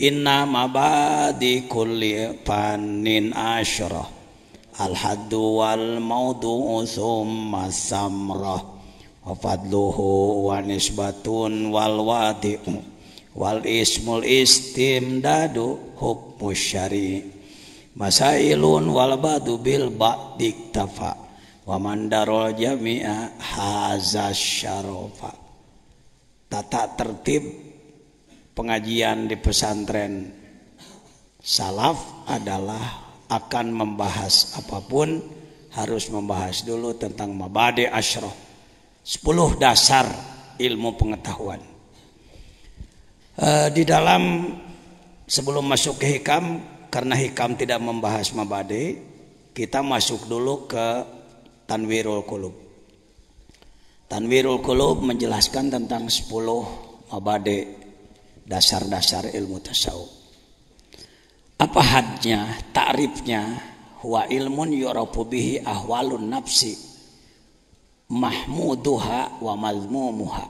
Inna mabadi kulli panin asyrah Al-haddu wal maudu thumma samrah Wa fadluhu wa nisbatun wal wadi'u Wal ismul istimdadu hukmu syari Masailun wal badu bil ba'dik tafa Wa mandarul jami'a hazas syarofa Tata tertib pengajian di pesantren salaf adalah akan membahas apapun harus membahas dulu tentang mabade asyroh sepuluh dasar ilmu pengetahuan e, di dalam sebelum masuk ke hikam karena hikam tidak membahas mabade kita masuk dulu ke tanwirul kulub tanwirul kulub menjelaskan tentang sepuluh mabade dasar-dasar ilmu tasawuf. Apa hadnya, takrifnya? wa ilmun yurafu bihi ahwalun nafsi mahmuduha wa mazmumuha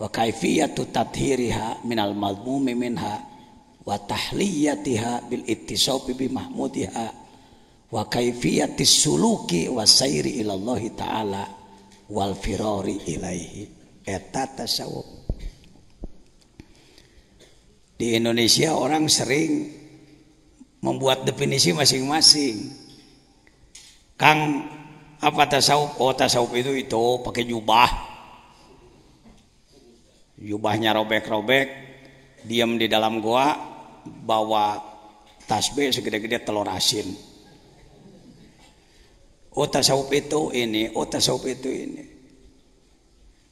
wa kaifiyatu tathiriha minal mazmumi minha wa tahliyatiha bil ittisafi bi mahmudiha wa kaifiyati suluki wa sayri ilallahi ta'ala wal firari ilaihi eta tasawuf di Indonesia orang sering membuat definisi masing-masing. Kang apa tasawuf? Oh tasawuf itu itu pakai jubah. Jubahnya robek-robek, diam di dalam goa, bawa tasbih segede-gede telur asin. Oh tasawuf itu ini, oh tasawuf itu ini.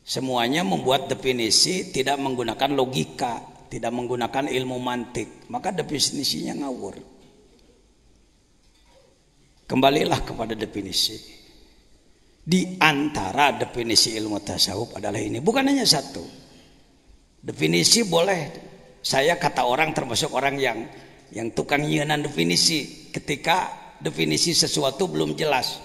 Semuanya membuat definisi tidak menggunakan logika tidak menggunakan ilmu mantik, maka definisinya ngawur. Kembalilah kepada definisi. Di antara definisi ilmu tasawuf adalah ini, bukan hanya satu. Definisi boleh saya kata orang termasuk orang yang yang tukang nyenan definisi ketika definisi sesuatu belum jelas.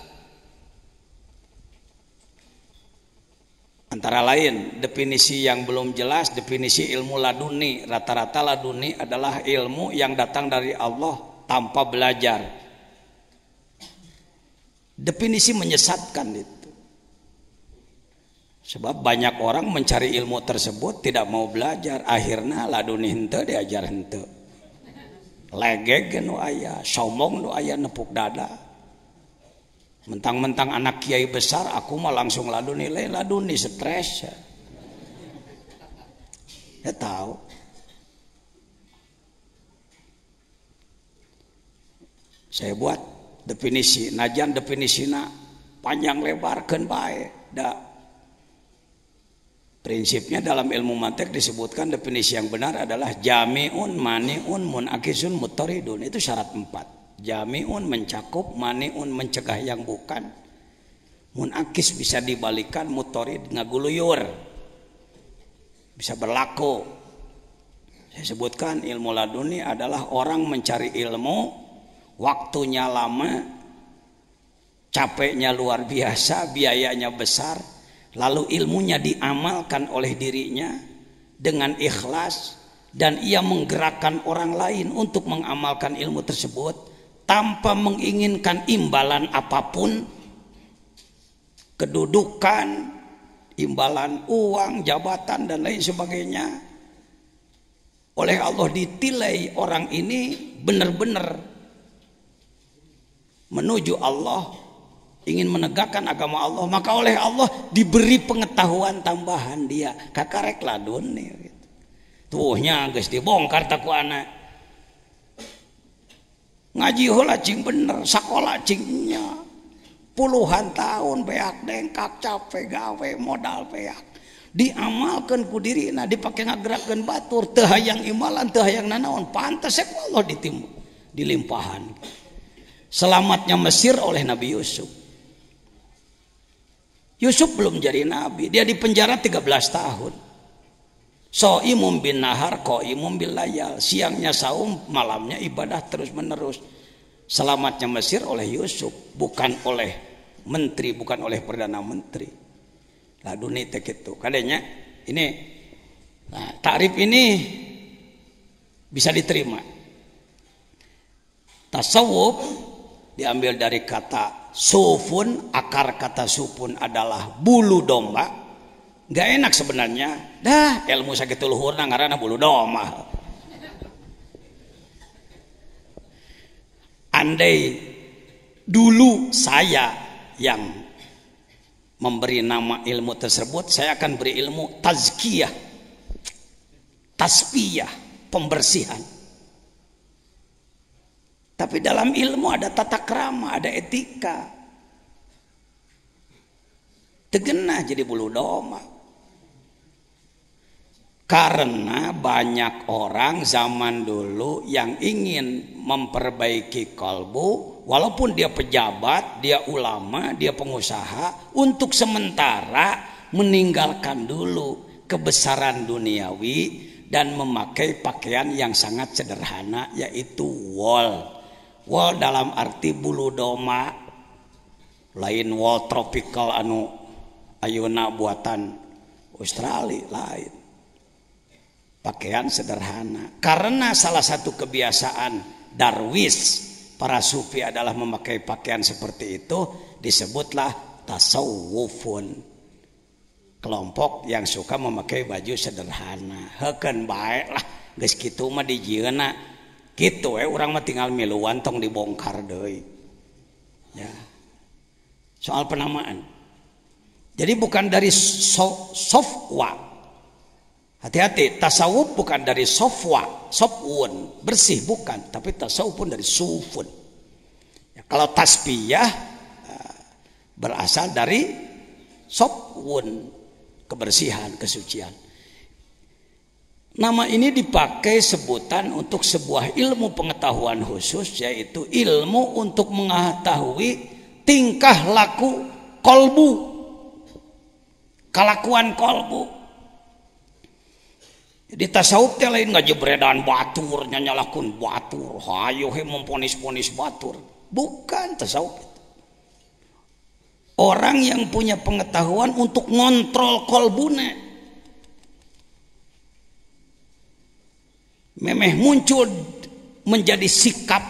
Antara lain definisi yang belum jelas, definisi ilmu laduni. Rata-rata laduni adalah ilmu yang datang dari Allah tanpa belajar. Definisi menyesatkan itu. Sebab banyak orang mencari ilmu tersebut tidak mau belajar. Akhirnya laduni hente diajar hente. Legeg nu ayah, somong nu ayah nepuk dada mentang-mentang anak kiai besar aku mah langsung nilai, lalu nih stres ya, tahu saya buat definisi najan nak panjang lebar kan baik da prinsipnya dalam ilmu mantek disebutkan definisi yang benar adalah jamiun maniun munakisun mutoridun itu syarat empat Jamiun mencakup, maniun mencegah yang bukan. Munakis bisa dibalikan, mutorid ngaguluyur. Bisa berlaku. Saya sebutkan ilmu laduni adalah orang mencari ilmu, waktunya lama, capeknya luar biasa, biayanya besar, lalu ilmunya diamalkan oleh dirinya dengan ikhlas dan ia menggerakkan orang lain untuk mengamalkan ilmu tersebut tanpa menginginkan imbalan apapun, kedudukan, imbalan uang, jabatan dan lain sebagainya. Oleh Allah ditilai orang ini benar-benar menuju Allah ingin menegakkan agama Allah maka oleh Allah diberi pengetahuan tambahan dia kakarek ladun nih gitu. tuhnya tuh dibongkar anak ngajiho bener sekolahcingnya puluhan tahun beak dengkakk cap pegawe modal peak diamalkan kudiri na dipakai nga gerakan batur teha yang imalan teha yang nanaon pantasko e di tim dihan selamatnya Mesir oleh Nabi Yusuf Yusuf belum jadi nabi dia dipenjara 13 tahun So'imun bin nahar, ko'imun bin layal. Siangnya saum, malamnya ibadah terus menerus. Selamatnya Mesir oleh Yusuf, bukan oleh menteri, bukan oleh perdana menteri. Lah dunia itu gitu. Kadangnya ini nah, tarif ini bisa diterima. Tasawuf diambil dari kata sufun, akar kata sufun adalah bulu domba nggak enak sebenarnya dah ilmu sakit luhur nah karena bulu domah andai dulu saya yang memberi nama ilmu tersebut saya akan beri ilmu tazkiyah tasfiyah pembersihan tapi dalam ilmu ada tata krama ada etika tegenah jadi bulu domah karena banyak orang zaman dulu yang ingin memperbaiki kalbu, walaupun dia pejabat, dia ulama, dia pengusaha, untuk sementara meninggalkan dulu kebesaran duniawi dan memakai pakaian yang sangat sederhana yaitu wol. Wol dalam arti bulu doma, lain wol tropical anu ayuna buatan Australia lain pakaian sederhana karena salah satu kebiasaan darwis para sufi adalah memakai pakaian seperti itu disebutlah tasawufun kelompok yang suka memakai baju sederhana heken baik lah geus kitu mah di jieuna kitu eh orang mah tinggal miluan tong dibongkar deui ya soal penamaan jadi bukan dari so, sofwa Hati-hati, tasawuf bukan dari sofwa, sofun, bersih bukan, tapi tasawuf pun dari sufun. Ya, kalau tasbiyah eh, berasal dari sofun, kebersihan, kesucian. Nama ini dipakai sebutan untuk sebuah ilmu pengetahuan khusus yaitu ilmu untuk mengetahui tingkah laku kolbu, kelakuan kolbu. Di tasawuf teh lain beredaan batur nyalakun batur. Hayo he memponis-ponis batur. Bukan tasawuf. Orang yang punya pengetahuan untuk ngontrol kolbune. Memeh muncul menjadi sikap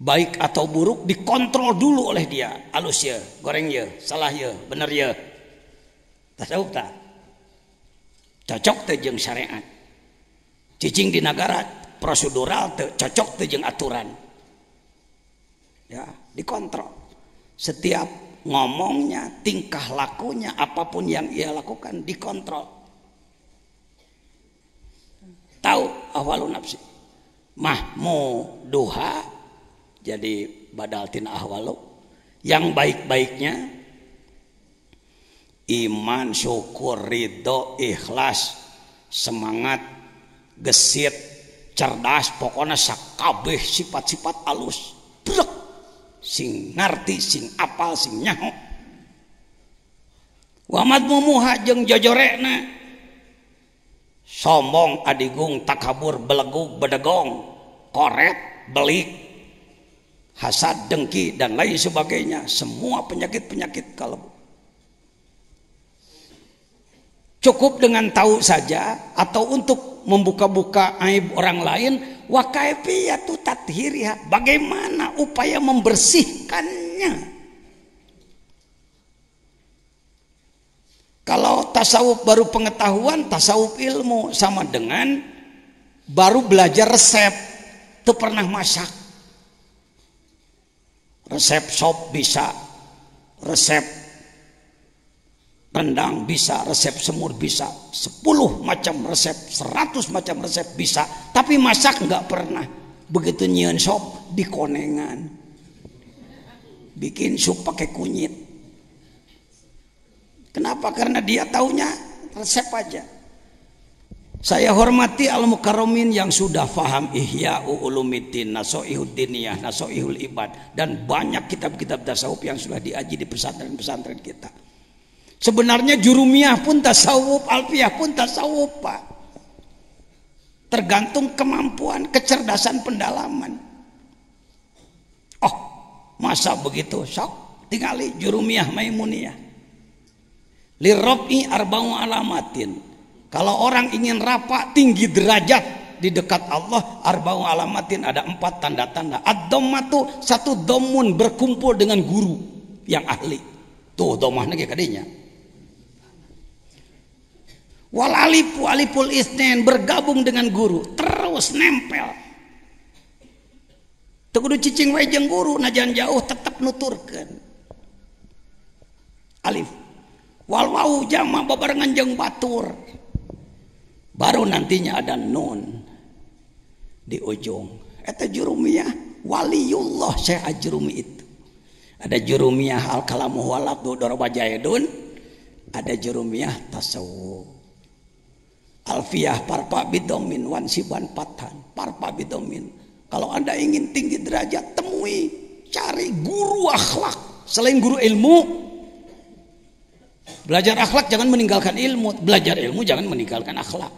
baik atau buruk dikontrol dulu oleh dia. Alus ya, goreng ya, salah ya, benar ya. Tasawuf tak? cocok tejeng syariat cicing di negara prosedural te, cocok tejeng aturan ya dikontrol setiap ngomongnya tingkah lakunya apapun yang ia lakukan dikontrol tahu awalun nafsi mahmu duha jadi badal tin ahwalu yang baik-baiknya iman syukur ridho ikhlas semangat gesit cerdas pokoknya sakabeh sifat-sifat alus Blek. sing ngerti sing apal sing nyaho wamad mumuha jeung jojorekna sombong adigung takabur belegug bedegong korek belik hasad, dengki, dan lain sebagainya. Semua penyakit-penyakit kalau cukup dengan tahu saja atau untuk membuka-buka aib orang lain wa tathiriha bagaimana upaya membersihkannya kalau tasawuf baru pengetahuan tasawuf ilmu sama dengan baru belajar resep itu pernah masak resep sop bisa resep rendang bisa, resep semur bisa, sepuluh macam resep, seratus macam resep bisa, tapi masak nggak pernah. Begitu nyian sop di konengan Bikin sup pakai kunyit. Kenapa? Karena dia taunya resep aja. Saya hormati al mukarromin yang sudah faham Ihya ulumitin Nasoihud Diniyah, Nasoihul Ibad dan banyak kitab-kitab tasawuf yang sudah diaji di pesantren-pesantren kita. Sebenarnya jurumiah pun tasawuf, alfiah pun tasawuf, Pak. Tergantung kemampuan, kecerdasan pendalaman. Oh, masa begitu? Sok, tingali jurumiah maimuniyah. Lirobi arba'u alamatin. Kalau orang ingin rapat tinggi derajat, di dekat Allah arba'u alamatin ada empat tanda-tanda ad tuh satu domun berkumpul dengan guru yang ahli tuh domahnya kayak kadinya wal alipu aliful isnen bergabung dengan guru terus nempel tegudu cicing wae guru najan jauh tetap nuturkan alif wal wau jama babarengan jeng batur baru nantinya ada nun di ujung eta jurumiyah waliyullah Syekh Ajrumi itu ada jurumiyah al kalamu walabdu abdu ada jurumiyah tasawuf Alfiyah parpa bidomin wansiban patan parpa bidomin. Kalau anda ingin tinggi derajat temui cari guru akhlak selain guru ilmu. Belajar akhlak jangan meninggalkan ilmu, belajar ilmu jangan meninggalkan akhlak.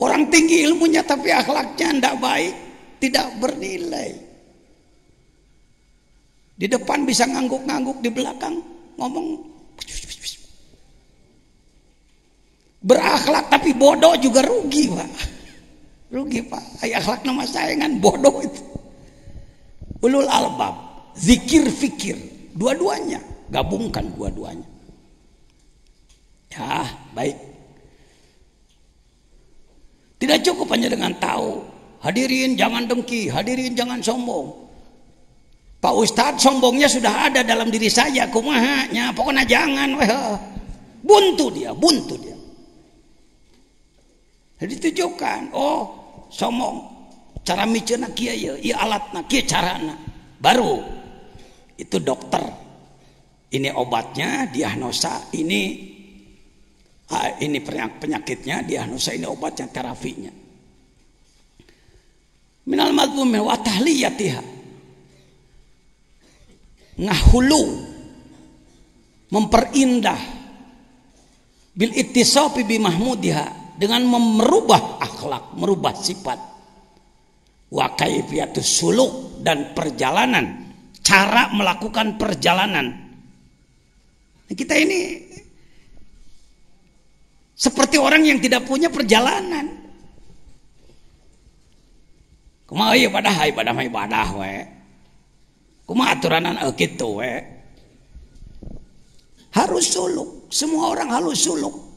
Orang tinggi ilmunya tapi akhlaknya tidak baik, tidak bernilai. Di depan bisa ngangguk-ngangguk, di belakang ngomong berakhlak tapi bodoh juga rugi pak rugi pak ayah akhlak nama sayangan bodoh itu ulul albab zikir fikir dua-duanya gabungkan dua-duanya ya baik tidak cukup hanya dengan tahu hadirin jangan dengki hadirin jangan sombong Pak Ustadz sombongnya sudah ada dalam diri saya kumahanya pokoknya jangan weh buntu dia buntu dia jadi oh somong cara micena kia ya iya alatna kia carana baru itu dokter ini obatnya diagnosa ini ini penyakitnya diagnosa ini obatnya terapinya minal madhumi wa tahliyatiha ngahulu memperindah bil ittisafi bi mahmudiha dengan merubah akhlak, merubah sifat. Wa kaifiyatus suluk dan perjalanan, cara melakukan perjalanan. Nah, kita ini seperti orang yang tidak punya perjalanan. Kuma ayo iya, pada hai pada mai pada we. kuma aturanan eh, gitu we. Harus suluk, semua orang harus suluk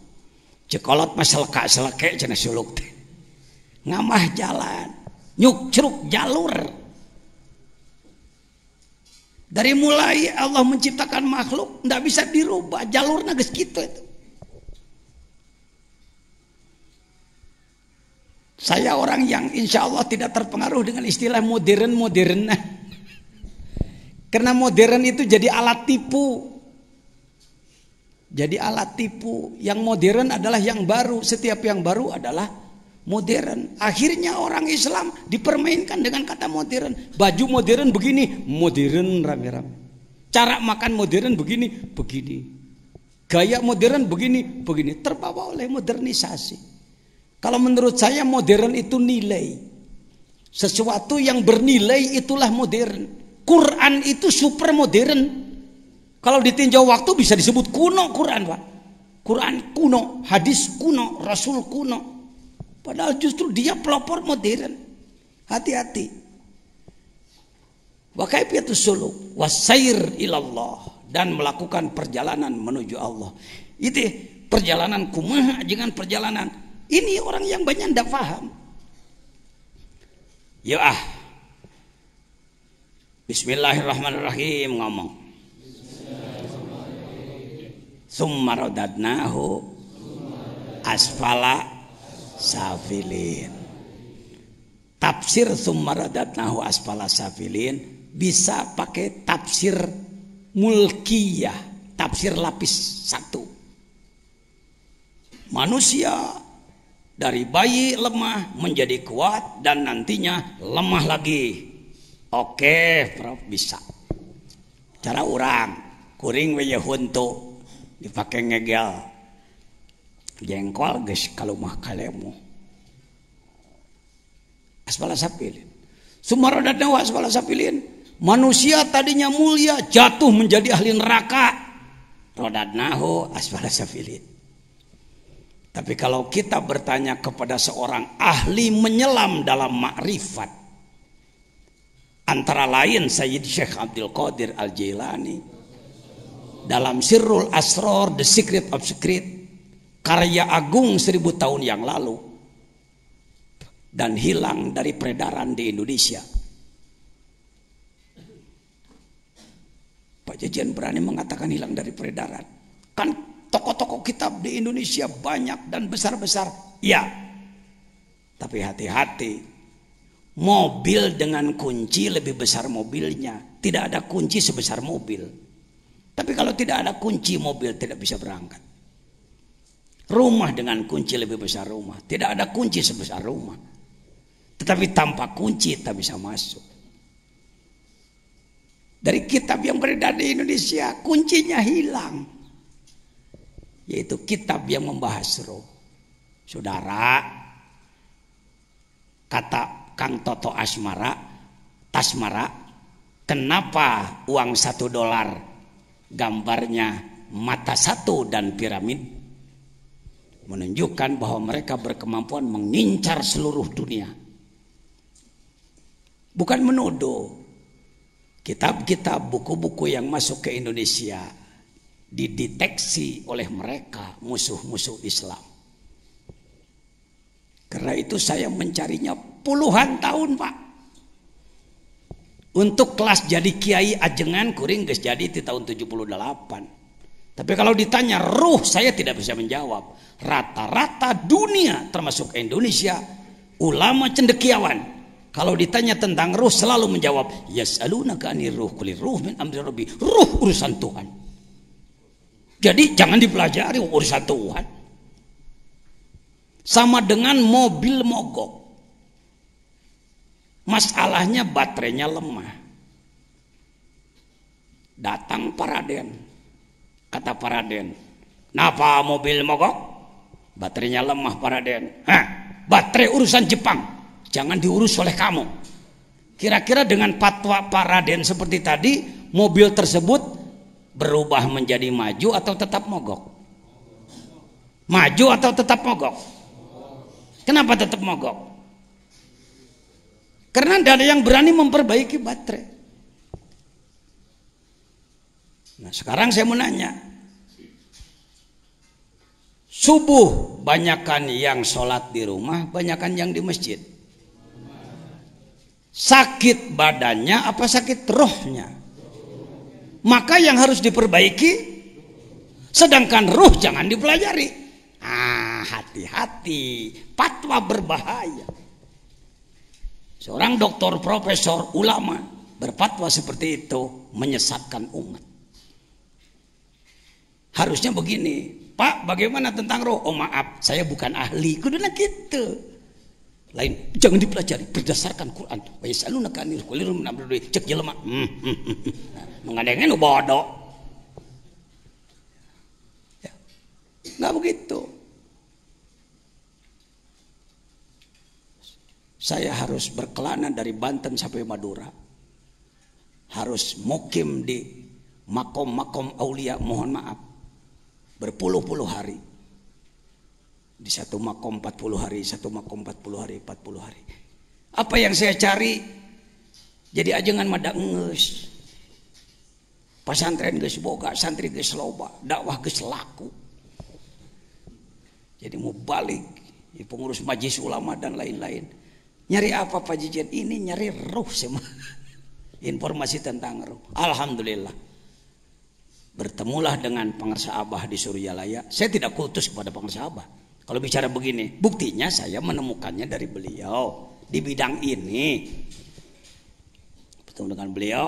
cekolot mah seleka selekak cenah suluk teh ngamah jalan nyuk ceruk jalur dari mulai Allah menciptakan makhluk ndak bisa dirubah jalur nages gitu itu saya orang yang insya Allah tidak terpengaruh dengan istilah modern modern karena modern itu jadi alat tipu jadi alat tipu yang modern adalah yang baru, setiap yang baru adalah modern. Akhirnya orang Islam dipermainkan dengan kata modern. Baju modern begini, modern rame-rame. Cara makan modern begini, begini. Gaya modern begini, begini. Terbawa oleh modernisasi. Kalau menurut saya modern itu nilai. Sesuatu yang bernilai itulah modern. Quran itu super modern. Kalau ditinjau waktu bisa disebut kuno Quran, Pak. Quran kuno, hadis kuno, rasul kuno. Padahal justru dia pelopor modern. Hati-hati. Wa kaifiyatus suluk wasair ilallah dan melakukan perjalanan menuju Allah. Itu perjalanan kumaha jangan perjalanan. Ini orang yang banyak ndak paham. Ya ah. Bismillahirrahmanirrahim ngomong summarodatnahu asfala safilin tafsir summarodatnahu asfala safilin bisa pakai tafsir mulkiyah tafsir lapis satu manusia dari bayi lemah menjadi kuat dan nantinya lemah lagi oke prof bisa cara orang kuring weya dipakai ngegel jengkol guys kalau mah kalemu asbala semua roda dewa asbala sapilin manusia tadinya mulia jatuh menjadi ahli neraka rodat naho asbala sapilin tapi kalau kita bertanya kepada seorang ahli menyelam dalam makrifat antara lain Sayyid Syekh Abdul Qadir Al Jailani dalam Sirrul Asror The Secret of Secret karya agung seribu tahun yang lalu dan hilang dari peredaran di Indonesia. Pak Jajan berani mengatakan hilang dari peredaran. Kan toko-toko kitab di Indonesia banyak dan besar-besar. Ya. Tapi hati-hati. Mobil dengan kunci lebih besar mobilnya. Tidak ada kunci sebesar mobil. Tapi kalau tidak ada kunci mobil tidak bisa berangkat. Rumah dengan kunci lebih besar rumah. Tidak ada kunci sebesar rumah. Tetapi tanpa kunci tak bisa masuk. Dari kitab yang beredar di Indonesia, kuncinya hilang. Yaitu kitab yang membahas roh. Saudara, kata Kang Toto Asmara, Tasmara, kenapa uang satu dolar gambarnya mata satu dan piramid menunjukkan bahwa mereka berkemampuan mengincar seluruh dunia. Bukan menuduh. Kitab-kitab, buku-buku yang masuk ke Indonesia dideteksi oleh mereka musuh-musuh Islam. Karena itu saya mencarinya puluhan tahun, Pak untuk kelas jadi kiai ajengan kuring guys jadi di tahun 78 tapi kalau ditanya ruh saya tidak bisa menjawab rata-rata dunia termasuk Indonesia ulama cendekiawan kalau ditanya tentang ruh selalu menjawab yas'alunaka anir ruh kulir ruh min amri rabbi ruh urusan Tuhan jadi jangan dipelajari urusan Tuhan sama dengan mobil mogok Masalahnya baterainya lemah. Datang Paraden. Kata Paraden. Napa mobil mogok? Baterainya lemah Paraden. Hah, baterai urusan Jepang. Jangan diurus oleh kamu. Kira-kira dengan patwa Paraden seperti tadi, mobil tersebut berubah menjadi maju atau tetap mogok? Maju atau tetap mogok? Kenapa tetap mogok? Karena tidak ada yang berani memperbaiki baterai. Nah sekarang saya mau nanya. Subuh banyakkan yang sholat di rumah, banyakkan yang di masjid. Sakit badannya apa sakit rohnya? Maka yang harus diperbaiki, sedangkan ruh jangan dipelajari. Ah, hati-hati, patwa berbahaya. Seorang doktor, profesor, ulama berfatwa seperti itu menyesatkan umat. Harusnya begini, Pak, bagaimana tentang roh? Oh maaf, saya bukan ahli. Kudengar gitu. Lain, jangan dipelajari berdasarkan Quran. Wa yasaluna kanil kulirum nabdui cek jelema. Hmm, hmm, hmm, hmm. Nah, Mengadengin bodoh. Enggak ya. begitu. Saya harus berkelana dari Banten sampai Madura. Harus mukim di makom-makom aulia, mohon maaf. Berpuluh-puluh hari. Di satu makom 40 hari, satu makom 40 hari, 40 hari. Apa yang saya cari? Jadi ajengan madak nges. Pasantren geus boga, santri geus loba, dakwah geus laku. Jadi mau balik, ya pengurus majlis ulama dan lain-lain Nyari apa Pak Jijen? Ini nyari ruh semua. Informasi tentang ruh. Alhamdulillah. Bertemulah dengan pengersa Abah di Suryalaya. Saya tidak kutus kepada pengersa Abah. Kalau bicara begini, buktinya saya menemukannya dari beliau di bidang ini. Bertemu dengan beliau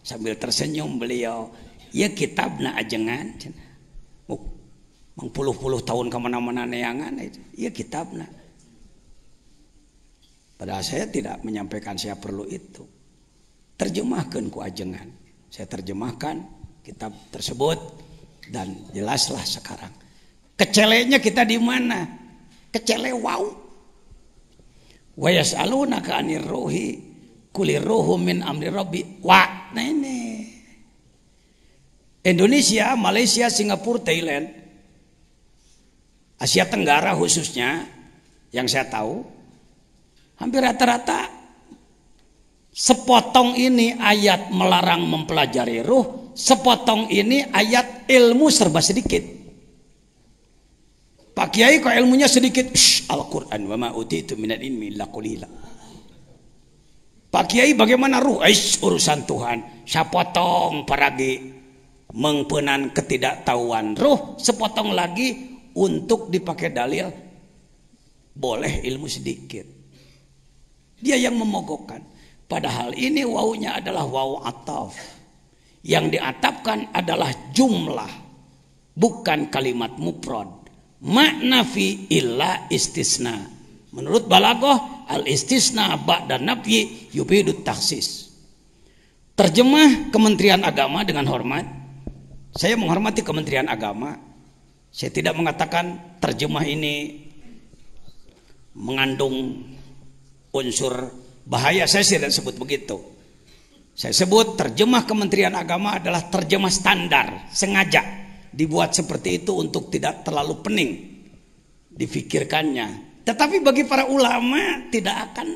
sambil tersenyum beliau, ya kitabna ajengan. Mang puluh-puluh tahun kemana-mana neangan itu, ya kitabna Padahal saya tidak menyampaikan saya perlu itu. Terjemahkan kuajengan. Saya terjemahkan kitab tersebut dan jelaslah sekarang. Kecelenya kita di mana? Kecele wow. Wa yas'alunaka 'anir ruhi kulir ruhu min amri rabbi. Wa nah Indonesia, Malaysia, Singapura, Thailand, Asia Tenggara khususnya yang saya tahu Hampir rata-rata sepotong ini ayat melarang mempelajari ruh, sepotong ini ayat ilmu serba sedikit. Pak Kiai kok ilmunya sedikit? Al-Qur'an wa ma utitu minan ilmi illa Pak Kiai bagaimana ruh? Ais urusan Tuhan. Sapotong paragi mengpenan ketidaktahuan ruh sepotong lagi untuk dipakai dalil boleh ilmu sedikit dia yang memogokkan. Padahal ini wawunya adalah waw ataf. Yang diatapkan adalah jumlah. Bukan kalimat muprod. Makna fi illa istisna. Menurut Balagoh, al istisna ba'da nafyi yubidut taksis. Terjemah Kementerian Agama dengan hormat. Saya menghormati Kementerian Agama. Saya tidak mengatakan terjemah ini mengandung unsur bahaya saya dan sebut begitu saya sebut terjemah Kementerian Agama adalah terjemah standar sengaja dibuat seperti itu untuk tidak terlalu pening difikirkannya tetapi bagi para ulama tidak akan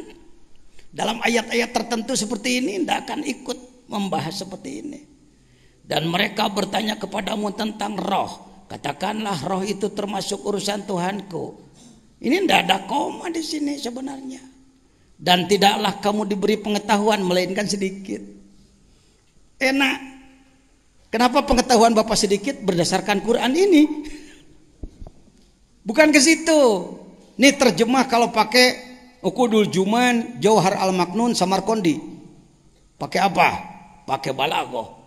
dalam ayat-ayat tertentu seperti ini tidak akan ikut membahas seperti ini dan mereka bertanya kepadamu tentang roh katakanlah roh itu termasuk urusan Tuhanku ini tidak ada koma di sini sebenarnya dan tidaklah kamu diberi pengetahuan melainkan sedikit. Enak. Kenapa pengetahuan Bapak sedikit berdasarkan Quran ini? Bukan ke situ. Ini terjemah kalau pakai Ukudul Juman, Jauhar Al-Maknun, Samarkondi. Pakai apa? Pakai balago.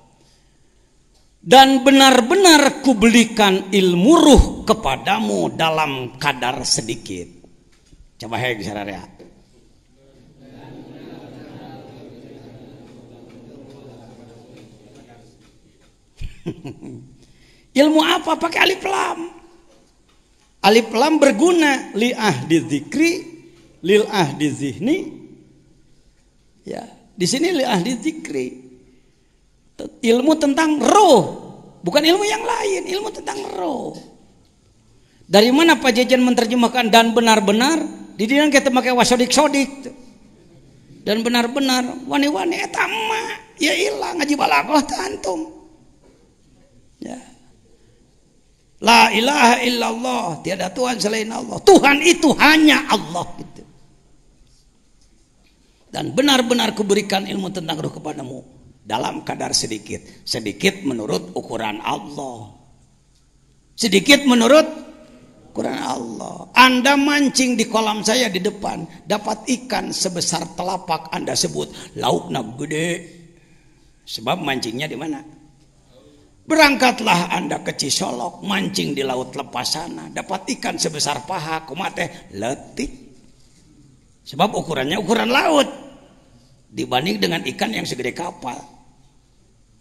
Dan benar-benar kubelikan ilmu ruh kepadamu dalam kadar sedikit. Coba hei, ya. Ilmu apa? Pakai alif lam. Alif lam berguna li ahdi zikri, lil ahdi zihni. Ya, di sini li ahdi zikri. Ilmu tentang roh, bukan ilmu yang lain, ilmu tentang roh. Dari mana Pak jajan menerjemahkan dan benar-benar? Di dinan kita pakai wasodik-sodik. Dan benar-benar wani-wani etama ya ilah ngaji balakoh lah tantum. Ya. La ilaha illallah, tiada Tuhan selain Allah. Tuhan itu hanya Allah gitu. Dan benar-benar kuberikan ilmu tentang ruh kepadamu dalam kadar sedikit, sedikit menurut ukuran Allah. Sedikit menurut ukuran Allah. Anda mancing di kolam saya di depan, dapat ikan sebesar telapak Anda sebut lauknya gede. Sebab mancingnya di mana? Berangkatlah Anda ke Cisolok, mancing di laut lepas sana, dapat ikan sebesar paha, kumate letik Sebab ukurannya ukuran laut dibanding dengan ikan yang segede kapal.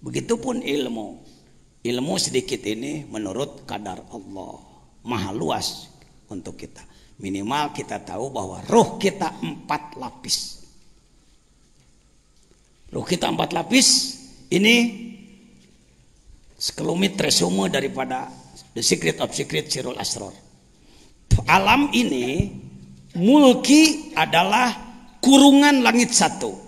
Begitupun ilmu. Ilmu sedikit ini menurut kadar Allah. Maha luas untuk kita. Minimal kita tahu bahwa ruh kita empat lapis. ruh kita empat lapis ini sekelumit resume daripada The Secret of Secret Sirul Asror. Alam ini mulki adalah kurungan langit satu.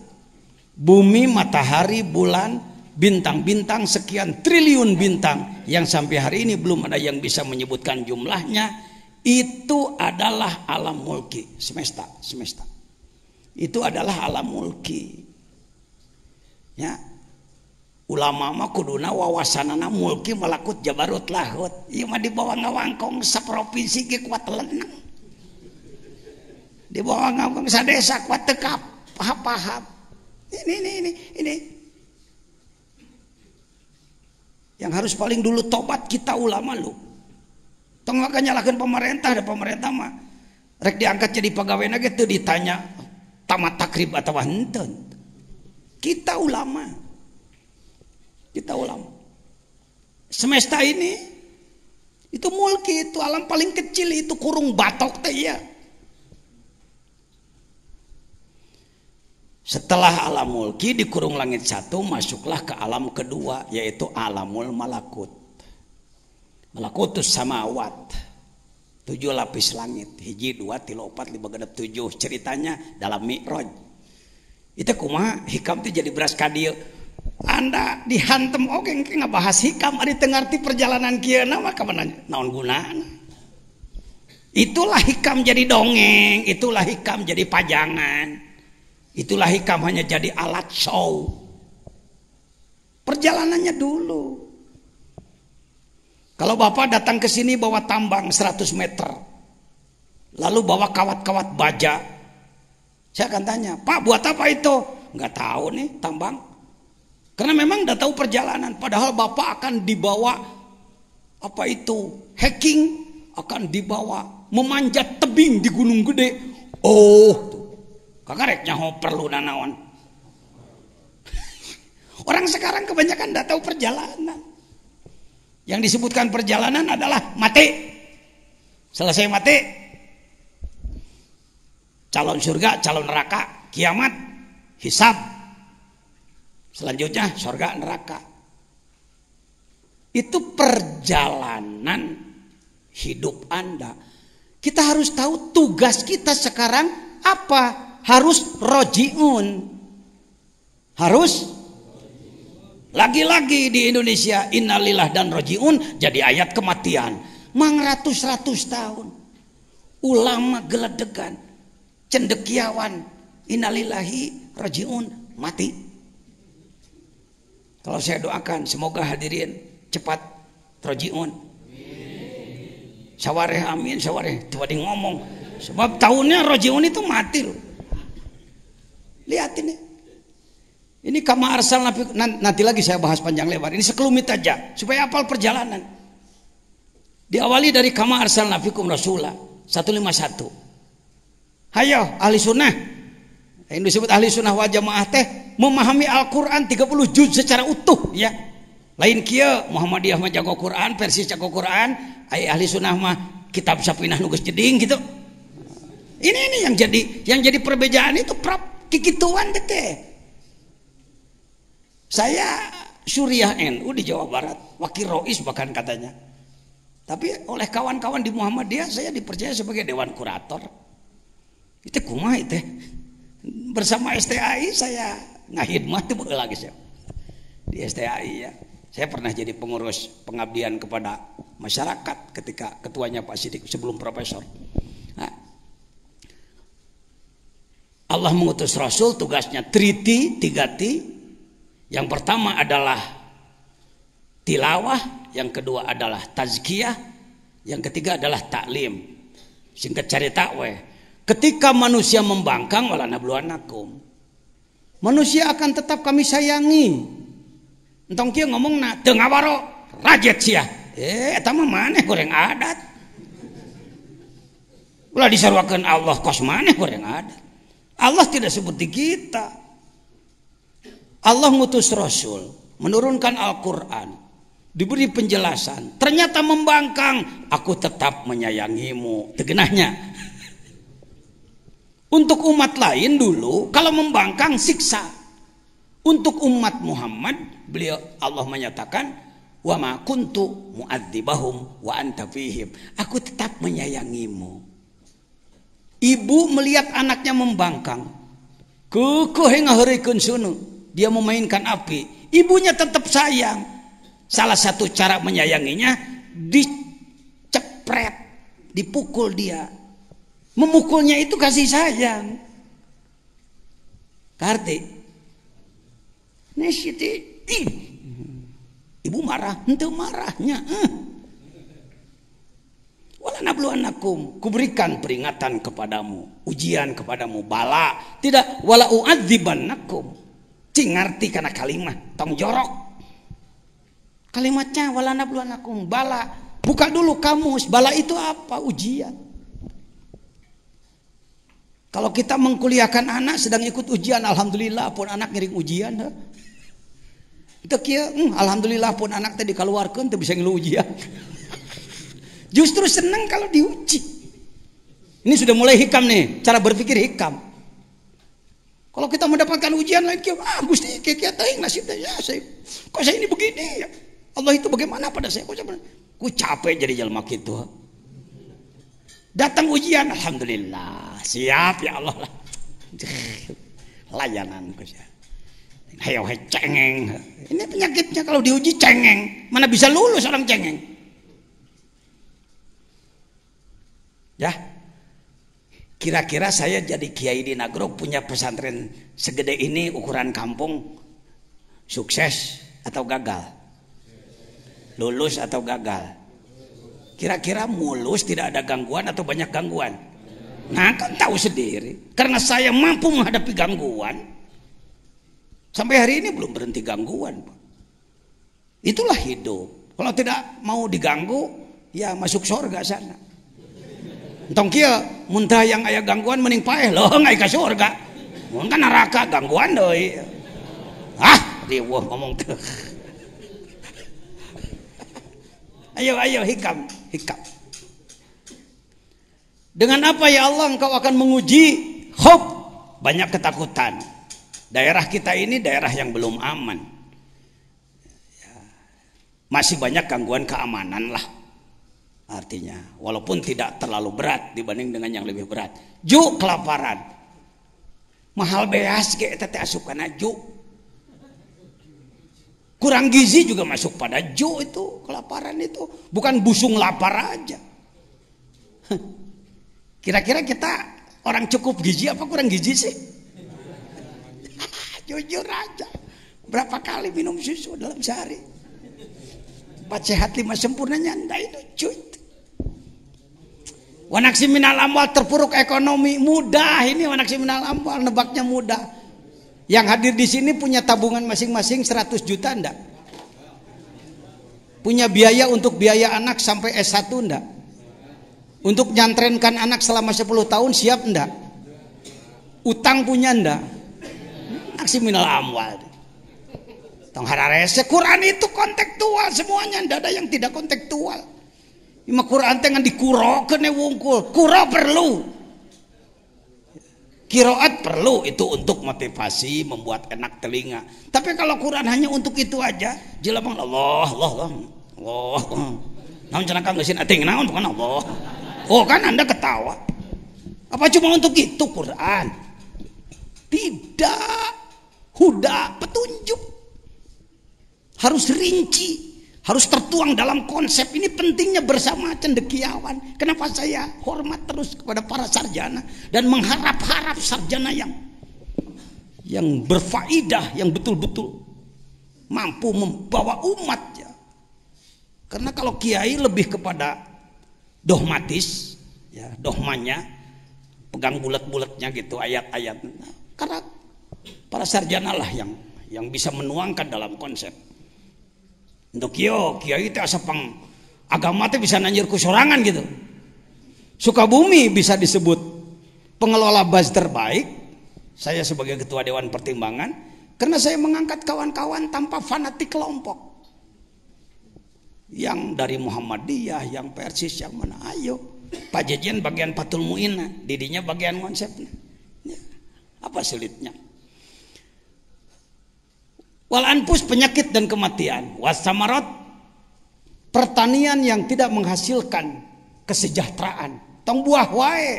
Bumi, matahari, bulan, bintang-bintang sekian triliun bintang yang sampai hari ini belum ada yang bisa menyebutkan jumlahnya itu adalah alam mulki semesta semesta itu adalah alam mulki ya ulama mah kuduna wawasanana mulki melakut jabarut lahut Iya mah dibawa ngawangkong saprovinsi ge kuat leneng dibawa ngawangkong sadesa kuat tekap pahap-pahap ini ini ini ini yang harus paling dulu tobat kita ulama lu tong nyalakan pemerintah ada pemerintah mah rek diangkat jadi pegawai nage teu ditanya tamat takrib atau henteu kita ulama kita ulang. Semesta ini itu mulki itu alam paling kecil itu kurung batok teh ya Setelah alam mulki di kurung langit satu masuklah ke alam kedua yaitu alamul malakut. malakut itu sama awat Tujuh lapis langit, hiji, dua, tilo, opat, lima, genep, tujuh. Ceritanya dalam mikroj Itu kuma hikam itu jadi beras kadir anda dihantam oke okay, bahas hikam ada tengah di perjalanan kia nama kemenanya naon guna itulah hikam jadi dongeng itulah hikam jadi pajangan itulah hikam hanya jadi alat show perjalanannya dulu kalau bapak datang ke sini bawa tambang 100 meter lalu bawa kawat-kawat baja saya akan tanya pak buat apa itu nggak tahu nih tambang karena memang udah tahu perjalanan. Padahal bapak akan dibawa apa itu hacking akan dibawa memanjat tebing di gunung gede. Oh, tuh. reknya nyaho oh, perlu nanawan. Orang sekarang kebanyakan tidak tahu perjalanan. Yang disebutkan perjalanan adalah mati. Selesai mati, calon surga, calon neraka, kiamat, hisab, Selanjutnya surga neraka. Itu perjalanan hidup Anda. Kita harus tahu tugas kita sekarang apa? Harus rojiun. Harus lagi-lagi di Indonesia innalillah dan rojiun jadi ayat kematian. Mang ratus-ratus tahun. Ulama geledegan. Cendekiawan. Innalillahi rojiun. Mati. Kalau saya doakan semoga hadirin cepat rojiun. Sawareh amin, sawareh. Tua di ngomong. Sebab tahunnya rojiun itu mati loh. Lihat ini. Ya. Ini kama arsal nanti lagi saya bahas panjang lebar. Ini sekelumit aja supaya apal perjalanan. Diawali dari kama arsal nafikum rasulah 151. Hayo ahli sunnah Nah, yang disebut ahli sunnah wal jamaah teh memahami Al-Quran 30 juz secara utuh ya lain kia Muhammadiyah mah jago Quran versi jago Quran ai ahli sunnah mah kitab sapinah geus jeding gitu ini ini yang jadi yang jadi perbedaan itu prap kikituan teh saya Suriah NU di Jawa Barat wakil rois bahkan katanya tapi oleh kawan-kawan di Muhammadiyah saya dipercaya sebagai dewan kurator itu kumah itu bersama STAI saya ngahidmat itu lagi saya di STAI ya saya pernah jadi pengurus pengabdian kepada masyarakat ketika ketuanya Pak Sidik sebelum profesor nah, Allah mengutus Rasul tugasnya triti tiga t yang pertama adalah tilawah yang kedua adalah tazkiyah yang ketiga adalah taklim singkat cari takweh Ketika manusia membangkang, wala nabluwanakum. Manusia akan tetap kami sayangi. Entong kieu ngomong na teu ngawaro, rajet sia. Eh, tamu mana? maneh goreng adat. Ulah diseruakeun Allah kos maneh goreng adat. Allah tidak seperti kita. Allah ngutus Rasul, menurunkan Al-Quran, diberi penjelasan. Ternyata membangkang, aku tetap menyayangimu. Tegenahnya, untuk umat lain dulu kalau membangkang siksa. Untuk umat Muhammad beliau Allah menyatakan wa ma kuntu mu'adzibahum wa anta fihim. Aku tetap menyayangimu. Ibu melihat anaknya membangkang. Kukuh ngaheurikeun sunu. Dia memainkan api. Ibunya tetap sayang. Salah satu cara menyayanginya dicepret, dipukul dia Memukulnya itu kasih sayang. Karti. Nesiti. Ibu marah, ente marahnya. Eh. Wala kuberikan peringatan kepadamu, ujian kepadamu, bala. Tidak wala uadzibannakum. Cing ngarti karena kalimat tong jorok. Kalimatnya wala nabluwannakum bala. Buka dulu kamus, bala itu apa? Ujian. Kalau kita mengkuliahkan anak sedang ikut ujian, alhamdulillah pun anak ngiring ujian. Untuk kieu, hmm, alhamdulillah pun anak tadi dikaluarkeun teu bisa ngilu ujian. Justru senang kalau diuji. Ini sudah mulai hikam nih, cara berpikir hikam. Kalau kita mendapatkan ujian lain kieu, ah Gusti kieu kieu teuing nasibnya saya. Kok saya ini begini ya? Allah itu bagaimana pada saya? Kok saya ku capek jadi jalma kitu. Datang ujian, alhamdulillah. Siap ya Allah Layanan ya. Hayo hey, cengeng. Ini penyakitnya kalau diuji cengeng, mana bisa lulus orang cengeng? Ya. Kira-kira saya jadi kiai di Nagrog punya pesantren segede ini ukuran kampung sukses atau gagal? Lulus atau gagal? Kira-kira mulus tidak ada gangguan atau banyak gangguan? Nah kan tahu sendiri. Karena saya mampu menghadapi gangguan. Sampai hari ini belum berhenti gangguan. Itulah hidup. Kalau tidak mau diganggu, ya masuk surga sana. Entong kia, muntah yang ayah gangguan mending paeh loh, ngai ke surga. Mungkin kan neraka gangguan doi. Ah, riwuh ngomong tuh. ayo ayo hikam hikam. Dengan apa ya Allah engkau akan menguji khuf banyak ketakutan. Daerah kita ini daerah yang belum aman. Ya, masih banyak gangguan keamanan lah. Artinya, walaupun tidak terlalu berat dibanding dengan yang lebih berat. Juk kelaparan. Mahal beas ke tete asup kana ju. Kurang gizi juga masuk pada jo itu, kelaparan itu. Bukan busung lapar aja. Kira-kira kita orang cukup gizi apa kurang gizi sih? Jujur aja. Berapa kali minum susu dalam sehari? Empat sehat lima sempurnanya anda itu cuit. Wanaksi minal amwal terpuruk ekonomi mudah ini wanaksi minal amwal nebaknya mudah yang hadir di sini punya tabungan masing-masing 100 juta ndak? Punya biaya untuk biaya anak sampai S1 ndak? Untuk nyantrenkan anak selama 10 tahun siap ndak? Utang punya ndak? Aksi minal amwal. Tong hararese Quran itu kontekstual semuanya, ndak ada yang tidak kontekstual. Ima Quran tengah ngan kene wungkul, kuro perlu. Kiroat perlu itu untuk motivasi, membuat enak telinga. Tapi kalau Quran hanya untuk itu aja, jelema Allah, Allah, Allah. Allah. Namun cenah Kang geusin ating naon bukan Allah. Oh, kan Anda ketawa. Apa cuma untuk itu Quran? Tidak. Huda petunjuk. Harus rinci. Harus tertuang dalam konsep ini pentingnya bersama cendekiawan. Kenapa saya hormat terus kepada para sarjana dan mengharap-harap sarjana yang yang berfaidah, yang betul-betul mampu membawa umat ya. Karena kalau kiai lebih kepada dogmatis, ya, dogmanya, pegang bulat-bulatnya gitu ayat-ayat. Karena para sarjana lah yang yang bisa menuangkan dalam konsep untuk Kio kiai itu asapang agama itu bisa nanyir sorangan gitu Sukabumi bisa disebut pengelola bas terbaik saya sebagai ketua dewan pertimbangan karena saya mengangkat kawan-kawan tanpa fanatik kelompok yang dari Muhammadiyah yang Persis yang mana ayo Pak Jejen bagian patul muina didinya bagian konsepnya ya, apa sulitnya Wal anfus penyakit dan kematian. Wasamarat pertanian yang tidak menghasilkan kesejahteraan. Tong buah wae.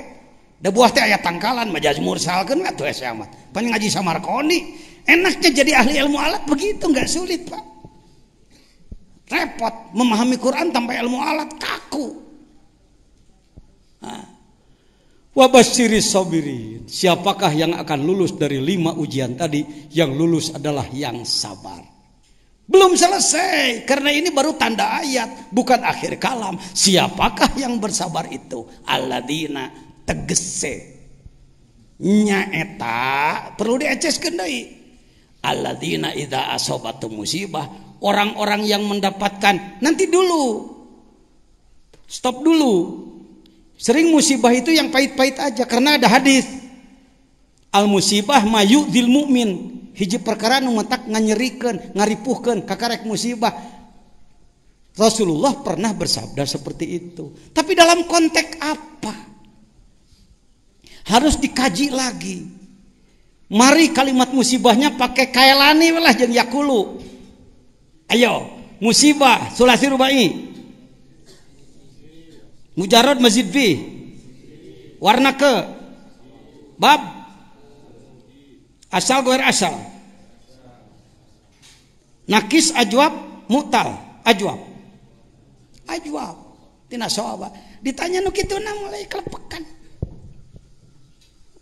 Da buah teh aya tangkalan majaz mursalkeun atuh es amat. Pan ngaji Samarkoni enaknya jadi ahli ilmu alat begitu nggak sulit, Pak. Repot memahami Quran tanpa ilmu alat kaku. Nah, Wabashiri sabirin. Siapakah yang akan lulus dari lima ujian tadi? Yang lulus adalah yang sabar. Belum selesai, karena ini baru tanda ayat, bukan akhir kalam. Siapakah yang bersabar itu? Aladina tegese. Nyaeta perlu dieces kendai. Aladina ida asobatu musibah. Orang-orang yang mendapatkan, nanti dulu. Stop dulu Sering musibah itu yang pahit-pahit aja karena ada hadis. Al musibah mayu dil mukmin. Hiji perkara nu metak nganyerikeun, ngaripuhkeun kakarek musibah. Rasulullah pernah bersabda seperti itu. Tapi dalam konteks apa? Harus dikaji lagi. Mari kalimat musibahnya pakai kailani lah jeung yakulu. Ayo, musibah sulasi rubai mujarad masjid B warna ke bab asal goer asal nakis ajwab mutal ajwab ajwab tina soaba ditanya nuk itu nang mulai kelepekan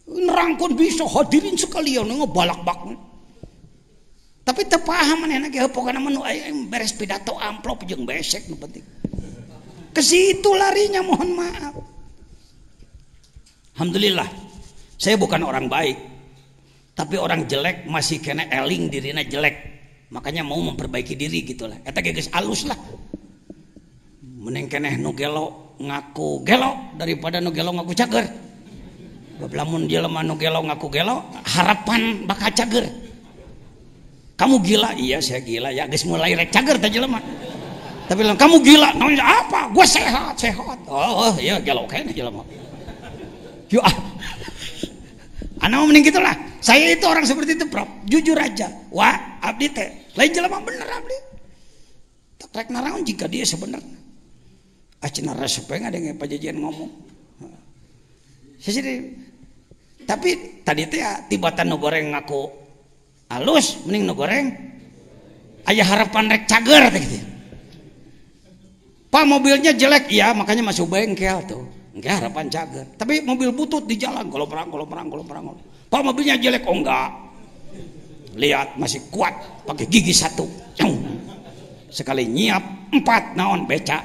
nerangkon bisa hadirin sekalian ngebalak bak tapi tepaham enak ya pokoknya menu eh, beres pidato amplop jeng besek nu penting ke situ larinya mohon maaf. Alhamdulillah, saya bukan orang baik. Tapi orang jelek masih kena eling dirinya jelek. Makanya mau memperbaiki diri gitu lah. Eta alus lah. Mending kena nugelo ngaku gelo daripada nugelo ngaku cager. Lamun dia lemah nugelo ngaku gelo, harapan bakal cager. Kamu gila? Iya saya gila ya. guys mulai rek cager tadi lemah tapi bilang kamu gila namanya apa gue sehat sehat oh iya galau kayaknya gila mau yuk ah anak mending gitu lah. saya itu orang seperti itu bro. jujur aja wah abdi teh lain jelema bener abdi tetrek naraun jika dia sebenarnya acina ah, resep ada yang pajajian ngomong saya jadi tapi tadi teh ya, tibatan nu goreng aku halus mending nu goreng ayah harapan rek cager gitu ya. Pak mobilnya jelek ya makanya masuk bengkel tuh. Enggak harapan cager. Tapi mobil butut di jalan kalau perang kalau perang kalau perang. Pak mobilnya jelek oh enggak. Lihat masih kuat pakai gigi satu. Sekali nyiap empat naon beca.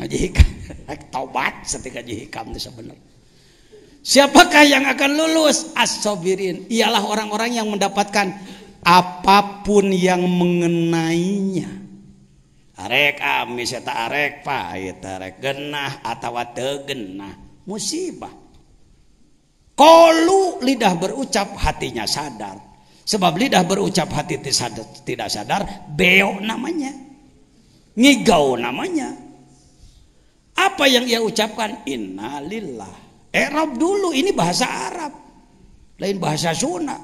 Ngaji hikam, taubat setika jihikam itu sebenarnya. Siapakah yang akan lulus? as sobirin? Ialah orang-orang yang mendapatkan apapun yang mengenainya arek amis eta ya arek pahit arek genah atawa teu genah musibah kolu lidah berucap hatinya sadar sebab lidah berucap hati tidak sadar beok namanya ngigau namanya apa yang ia ucapkan innalillah Arab eh, dulu ini bahasa Arab lain bahasa Sunda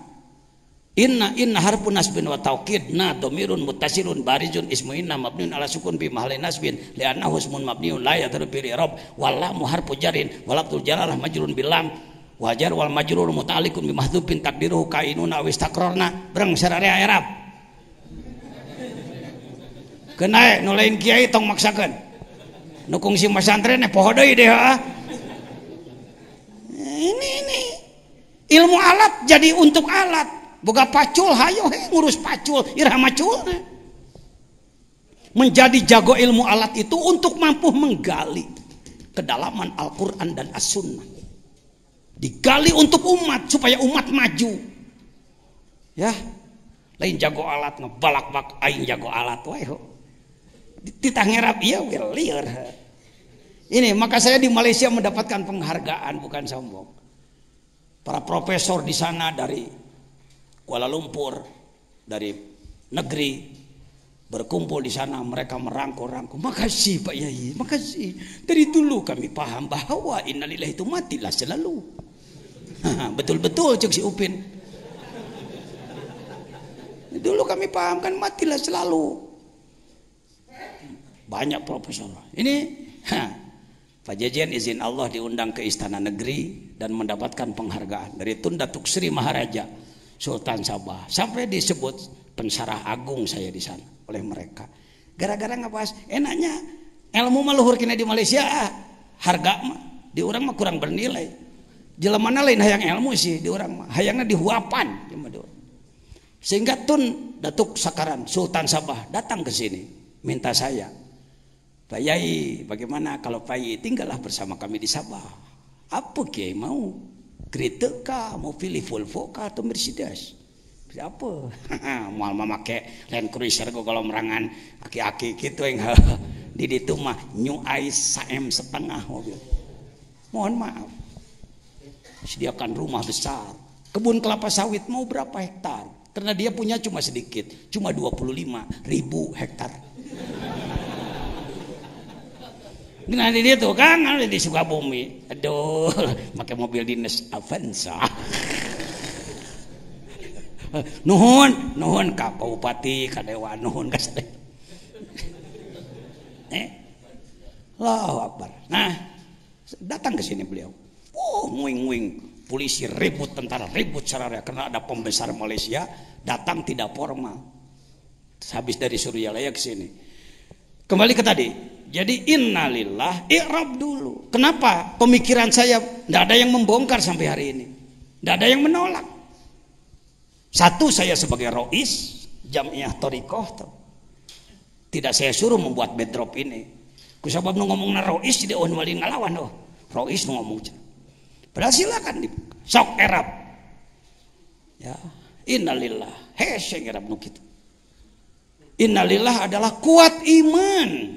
Inna inna harfun nasbin wa taukid na domirun mutasirun barizun ismu inna mabniun ala sukun bi mahali nasbin anna husmun mabniun la yadru bi rob wala muharpu jarin tul jalalah majrun bilam wajar wal majrun mutalikun bi mahdubin takdiruhu kainuna aw takrorna breng sararea Arab kenai eh, nulain kiai tong maksakan nukung si masantren poho eh, pohodoi deh ah. Ini ini ilmu alat jadi untuk alat boga pacul hayo he, ngurus pacul irama culna menjadi jago ilmu alat itu untuk mampu menggali kedalaman Al-Quran dan As-Sunnah digali untuk umat supaya umat maju ya lain jago alat ngebalak bak aing jago alat wae titah ngerap iya liar ini maka saya di Malaysia mendapatkan penghargaan bukan sombong para profesor di sana dari Kuala Lumpur dari negeri berkumpul di sana mereka merangkul-rangkul makasih Pak Yai makasih dari dulu kami paham bahwa innalillahi itu matilah selalu betul-betul cek si Upin dulu kami paham kan matilah selalu banyak profesor ini Pak jajan izin Allah diundang ke istana negeri dan mendapatkan penghargaan dari Tunda Tuksri Maharaja Sultan Sabah sampai disebut pensarah agung saya di sana oleh mereka gara-gara ngebahas enaknya ilmu meluhur kini di Malaysia ah, harga mah di orang mah kurang bernilai mana lain hayang ilmu sih di orang mah hayangnya dihuapan sehingga tun datuk sakaran Sultan Sabah datang ke sini minta saya Pak Yai bagaimana kalau Pak Yai tinggallah bersama kami di Sabah apa Kiai mau kereta kah mau pilih Volvo kah atau Mercedes siapa mau mah make Land Cruiser kau kalau merangan aki-aki gitu yang di itu mah new ice saem setengah mobil mohon maaf sediakan rumah besar kebun kelapa sawit mau berapa hektar karena dia punya cuma sedikit cuma 25 ribu hektar Nah di dia tuh tukang ada kan di Sukabumi. Aduh, pakai mobil dinas Avanza. nuhun, nuhun ka Bupati, ka dewa, nuhun ka Eh. Allahu Akbar. Nah, datang ke sini beliau. Oh, nguing-nguing. Polisi ribut, tentara ribut secara karena ada pembesar Malaysia datang tidak formal. Habis dari Suryalaya ke sini. Kembali ke tadi, jadi innalillah i'rab dulu. Kenapa? Pemikiran saya tidak ada yang membongkar sampai hari ini. Tidak ada yang menolak. Satu saya sebagai rois jamiah torikoh tidak saya suruh membuat bedrop ini. Kusabab ngomong na rois jadi on wali ngalawan oh. Rois ngomong. Padahal silakan di sok erap. Ya, innalillah. Heh, saya nukit. Innalillah adalah kuat iman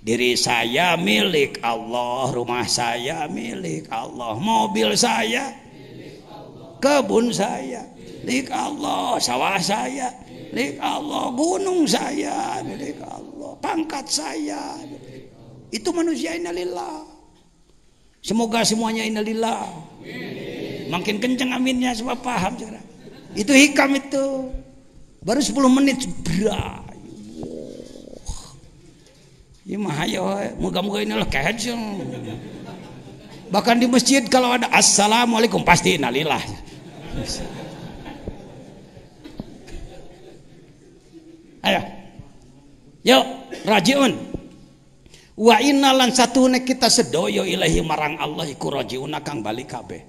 Diri saya milik Allah, rumah saya milik Allah, mobil saya, kebun saya, milik Allah, sawah saya, milik Allah, gunung saya, milik Allah, pangkat saya. Itu manusia innalillah. Semoga semuanya innalillah. Makin kenceng aminnya sebab paham sekarang. Itu hikam itu. Baru 10 menit, berat mah eh, moga-moga ini lah kehajung. bahkan di masjid kalau ada assalamualaikum pasti nalilah. ayo yuk rajiun wa inna lan kita sedoyo ilahi marang Allah iku rajiun kang balik kabe.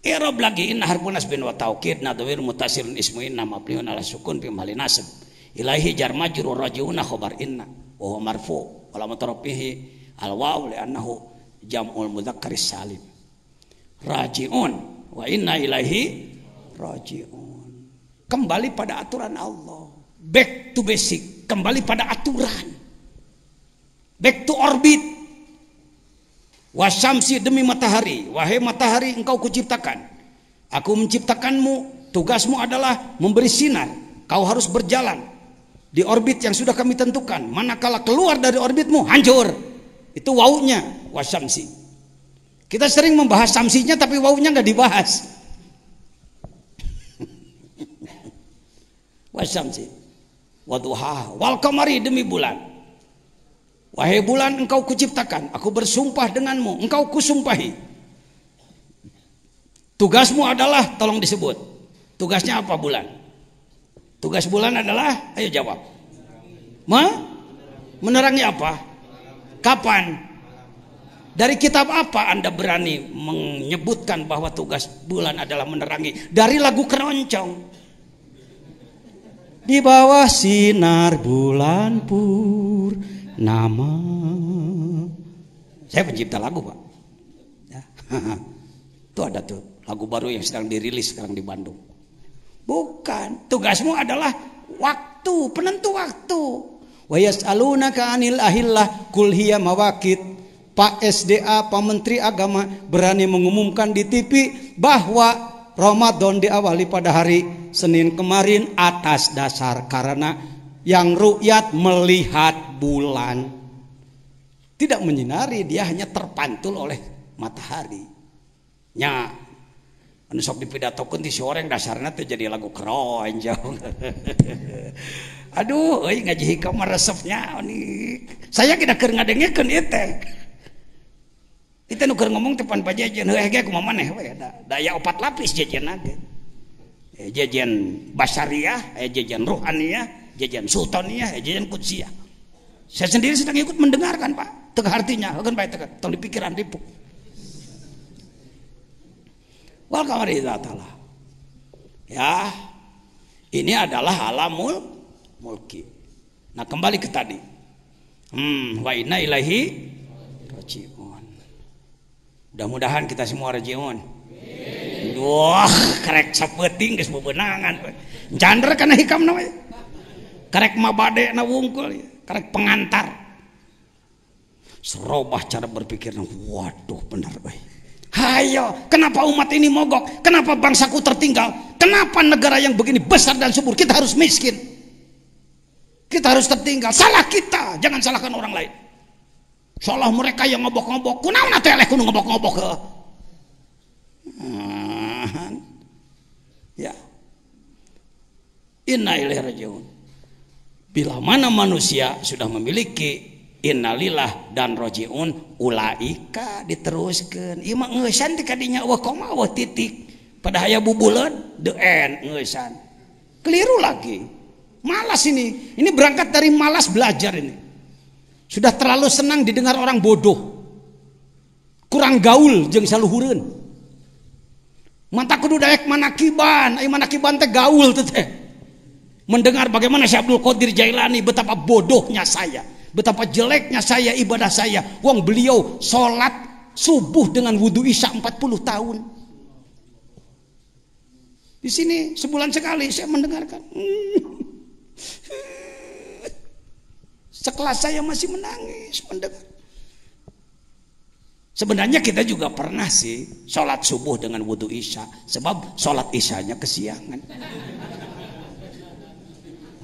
Irob lagi inna harbunas bin wa taukid nadawir mutasirun ismuin nama mapliun ala sukun pimalin ilahi jarma juru rajiuna khobar inna وهو مرفوع ولم به الواو لأنه jam'ul المذكر salim rajiun wa inna ilaihi rajiun. Kembali pada aturan Allah. Back to basic, kembali pada aturan. Back to orbit. Wasyamsi demi matahari, wahai matahari engkau kuciptakan. Aku menciptakanmu, tugasmu adalah memberi sinar. Kau harus berjalan di orbit yang sudah kami tentukan. Manakala keluar dari orbitmu, hancur. Itu wau-nya wasyamsi Kita sering membahas samsinya tapi wawunya nggak dibahas. wasyamsi Waduha, wal kamari demi bulan. Wahai bulan engkau kuciptakan, aku bersumpah denganmu, engkau kusumpahi. Tugasmu adalah tolong disebut. Tugasnya apa bulan? Tugas bulan adalah, ayo jawab. Ma? Menerangi apa? Kapan? Dari kitab apa Anda berani menyebutkan bahwa tugas bulan adalah menerangi? Dari lagu keroncong. Di bawah sinar bulan pur nama. Saya pencipta lagu pak. Ya. Tuh ada tuh lagu baru yang sedang dirilis sekarang di Bandung. Bukan. Tugasmu adalah waktu, penentu waktu. Wayas alunaka anil ahillah kulhiya mawakit. Pak SDA, Pak Menteri Agama berani mengumumkan di TV bahwa Ramadan diawali pada hari Senin kemarin atas dasar karena yang rukyat melihat bulan. Tidak menyinari, dia hanya terpantul oleh matahari. nya anu sok dipidatokeun ti soreng dasarna teh jadi lagu keroncong aduh euy ngaji hikam resepnya ini saya kita keur ngadengekeun ieu teh itu nuker ngomong tepan pajajan heh ge kumaha maneh we da, daya opat lapis jajan nage ya, jajan basariah ya, jajan ruhaniyah jajan sultaniyah ya, jajan kudsiyah saya sendiri sedang ikut mendengarkan pak tegak artinya kan Pak tegak tong pikiran dipuk Welcome ridha Allah. Ya, ini adalah alamul mulki. Nah kembali ke tadi. Hmm, wa inna ilahi rajiun. Mudah-mudahan kita semua rajiun. Wah, kerek sapeting geus bebenangan. Jander kana hikam namanya. kerek mabade na wungkul, karek pengantar. Serobah cara berpikirnya, waduh benar, baik Hayo, kenapa umat ini mogok? Kenapa bangsaku tertinggal? Kenapa negara yang begini besar dan subur? Kita harus miskin. Kita harus tertinggal. Salah kita, jangan salahkan orang lain. Seolah mereka yang ngobok-ngobok. Kunaun atuh eleh kuno ngobok-ngobok. Ya. Inna ilaihi rajiun. Bila mana manusia sudah memiliki innalillah dan rojiun ulaika diteruskan imam ngesan dikadinya wah koma wah titik pada haya bubulan the end ngesan keliru lagi malas ini ini berangkat dari malas belajar ini sudah terlalu senang didengar orang bodoh kurang gaul jeng saluhurun mata kudu daek manakiban ay manakiban teh gaul teh mendengar bagaimana Syekh Abdul Qadir Jailani betapa bodohnya saya Betapa jeleknya saya ibadah saya. Wong beliau sholat subuh dengan wudhu isya 40 tahun. Di sini sebulan sekali saya mendengarkan. Sekelas saya masih menangis mendengar. Sebenarnya kita juga pernah sih sholat subuh dengan wudhu isya. Sebab sholat isyanya kesiangan.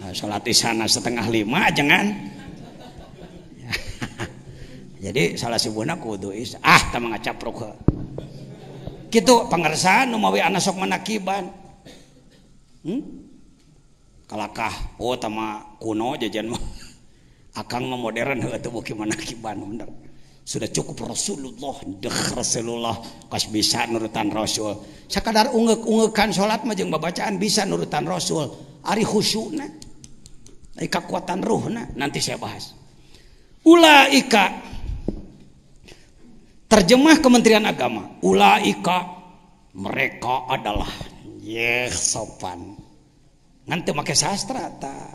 Nah, sholat isya setengah lima jangan jadi salah sibuna kudu is ah tamang mengacap gitu kita nu mawi anak sok manakiban hmm? kalakah oh tama kuno jajan mah akang mah modern atau bagaimana manakiban bener sudah cukup Rasulullah deh Rasulullah kas bisa nurutan Rasul sekadar ungek ungekan sholat mah jeung babacaan bisa nurutan Rasul ari khusyukna ari kekuatan ruhna nanti saya bahas ulaika Terjemah Kementerian Agama, ulaika mereka adalah yeh sopan. Nanti pakai sastra ta.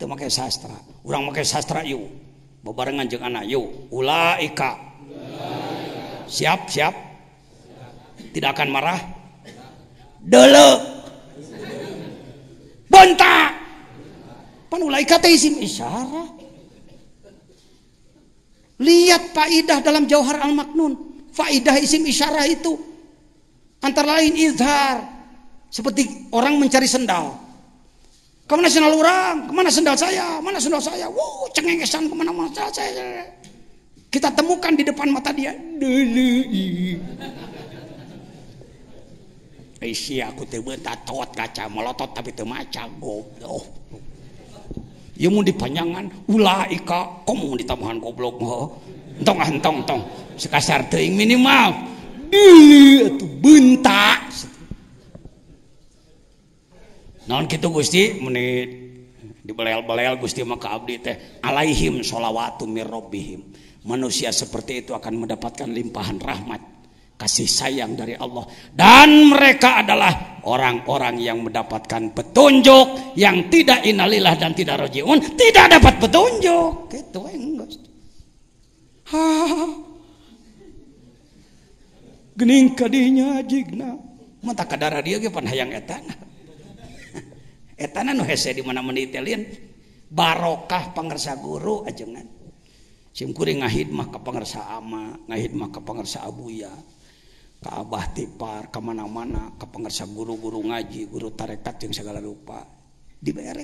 Teu pakai sastra. Urang pakai sastra yuk. Bebarengan jeung anak yuk. Ulaika. Siap, siap. Tidak akan marah. Dele. Bontak. Pan ulaika teh isim isyarah. Lihat faidah dalam jauhar al-maknun. Faidah isim isyarah itu. Antara lain izhar. Seperti orang mencari sendal. Kemana sendal orang? Kemana sendal saya? Mana sendal saya? Wow, cengengesan kemana-mana saya. Kita temukan di depan mata dia. Isi aku tiba tot kaca melotot tapi teu maca goblok ya mau dipanjangan ulah ika, ulaika mau ditambahan goblok mah Entong ah, entong entong. Sekasar teing minimal. Di itu bentak. Naon kita Gusti menit, dibelel-belel Gusti maka abdi teh alaihim sholawatu mirrobihim Manusia seperti itu akan mendapatkan limpahan rahmat kasih sayang dari Allah dan mereka adalah orang-orang yang mendapatkan petunjuk yang tidak inalilah dan tidak rojiun tidak dapat petunjuk gitu enggak gening kadinya jigna mata kadara dia ge pan hayang etana etana nu hese di mana-mana barokah pangersa guru ajengan simkuring ngahid ngahidmah ke pangersa ama ngahidmah mah ke pangersa abuya Abah tipar kemana-mana ke pengersan guru-guru ngaji guru tarekat yang segala lupa diber jadi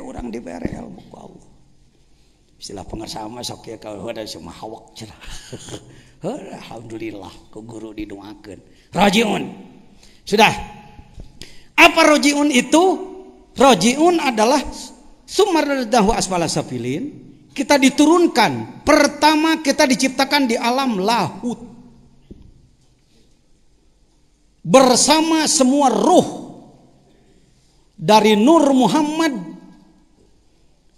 orang eh, di istilah pengsama hawak cerah Alhamdulillah ke guru didakanjiun sudah aparojjiun iturojjiun adalah sumumber Dawa aswala safilin kita diturunkan. Pertama kita diciptakan di alam lahut. Bersama semua ruh dari Nur Muhammad.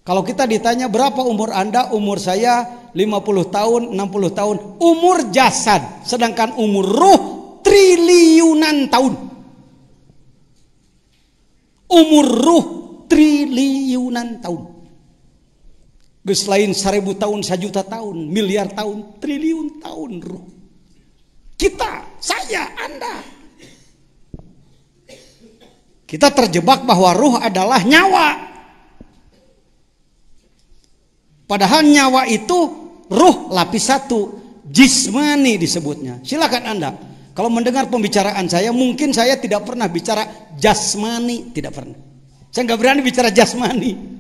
Kalau kita ditanya berapa umur Anda? Umur saya 50 tahun, 60 tahun. Umur jasad, sedangkan umur ruh triliunan tahun. Umur ruh triliunan tahun. Gus lain seribu tahun, sejuta tahun, miliar tahun, triliun tahun ruh. Kita, saya, Anda. Kita terjebak bahwa ruh adalah nyawa. Padahal nyawa itu ruh lapis satu. Jismani disebutnya. Silakan Anda. Kalau mendengar pembicaraan saya, mungkin saya tidak pernah bicara jasmani. Tidak pernah. Saya nggak berani bicara jasmani.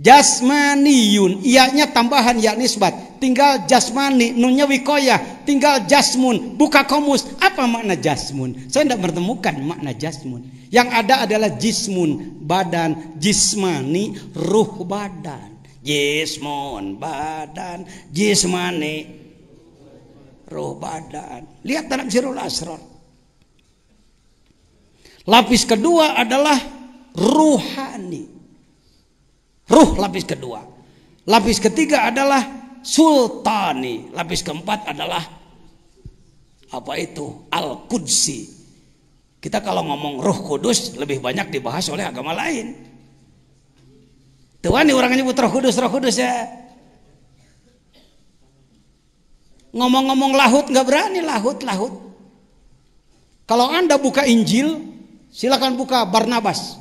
Jasmaniyun, ianya tambahan ya nisbat. Tinggal jasmani, nunnya wikoya. Tinggal jasmun, buka komus. Apa makna jasmun? Saya tidak menemukan makna jasmun. Yang ada adalah jismun, badan. Jismani, ruh badan. Jismun, badan. Jismani, ruh badan. Lihat dalam sirul asrar. Lapis kedua adalah ruhani. Ruh lapis kedua. Lapis ketiga adalah sultani. Lapis keempat adalah apa itu? Al-Qudsi. Kita kalau ngomong Ruh Kudus lebih banyak dibahas oleh agama lain. Tuhan nih orang nyebut Kudus, Roh Kudus ya. Ngomong-ngomong lahut nggak berani lahut, lahut. Kalau Anda buka Injil, silakan buka Barnabas.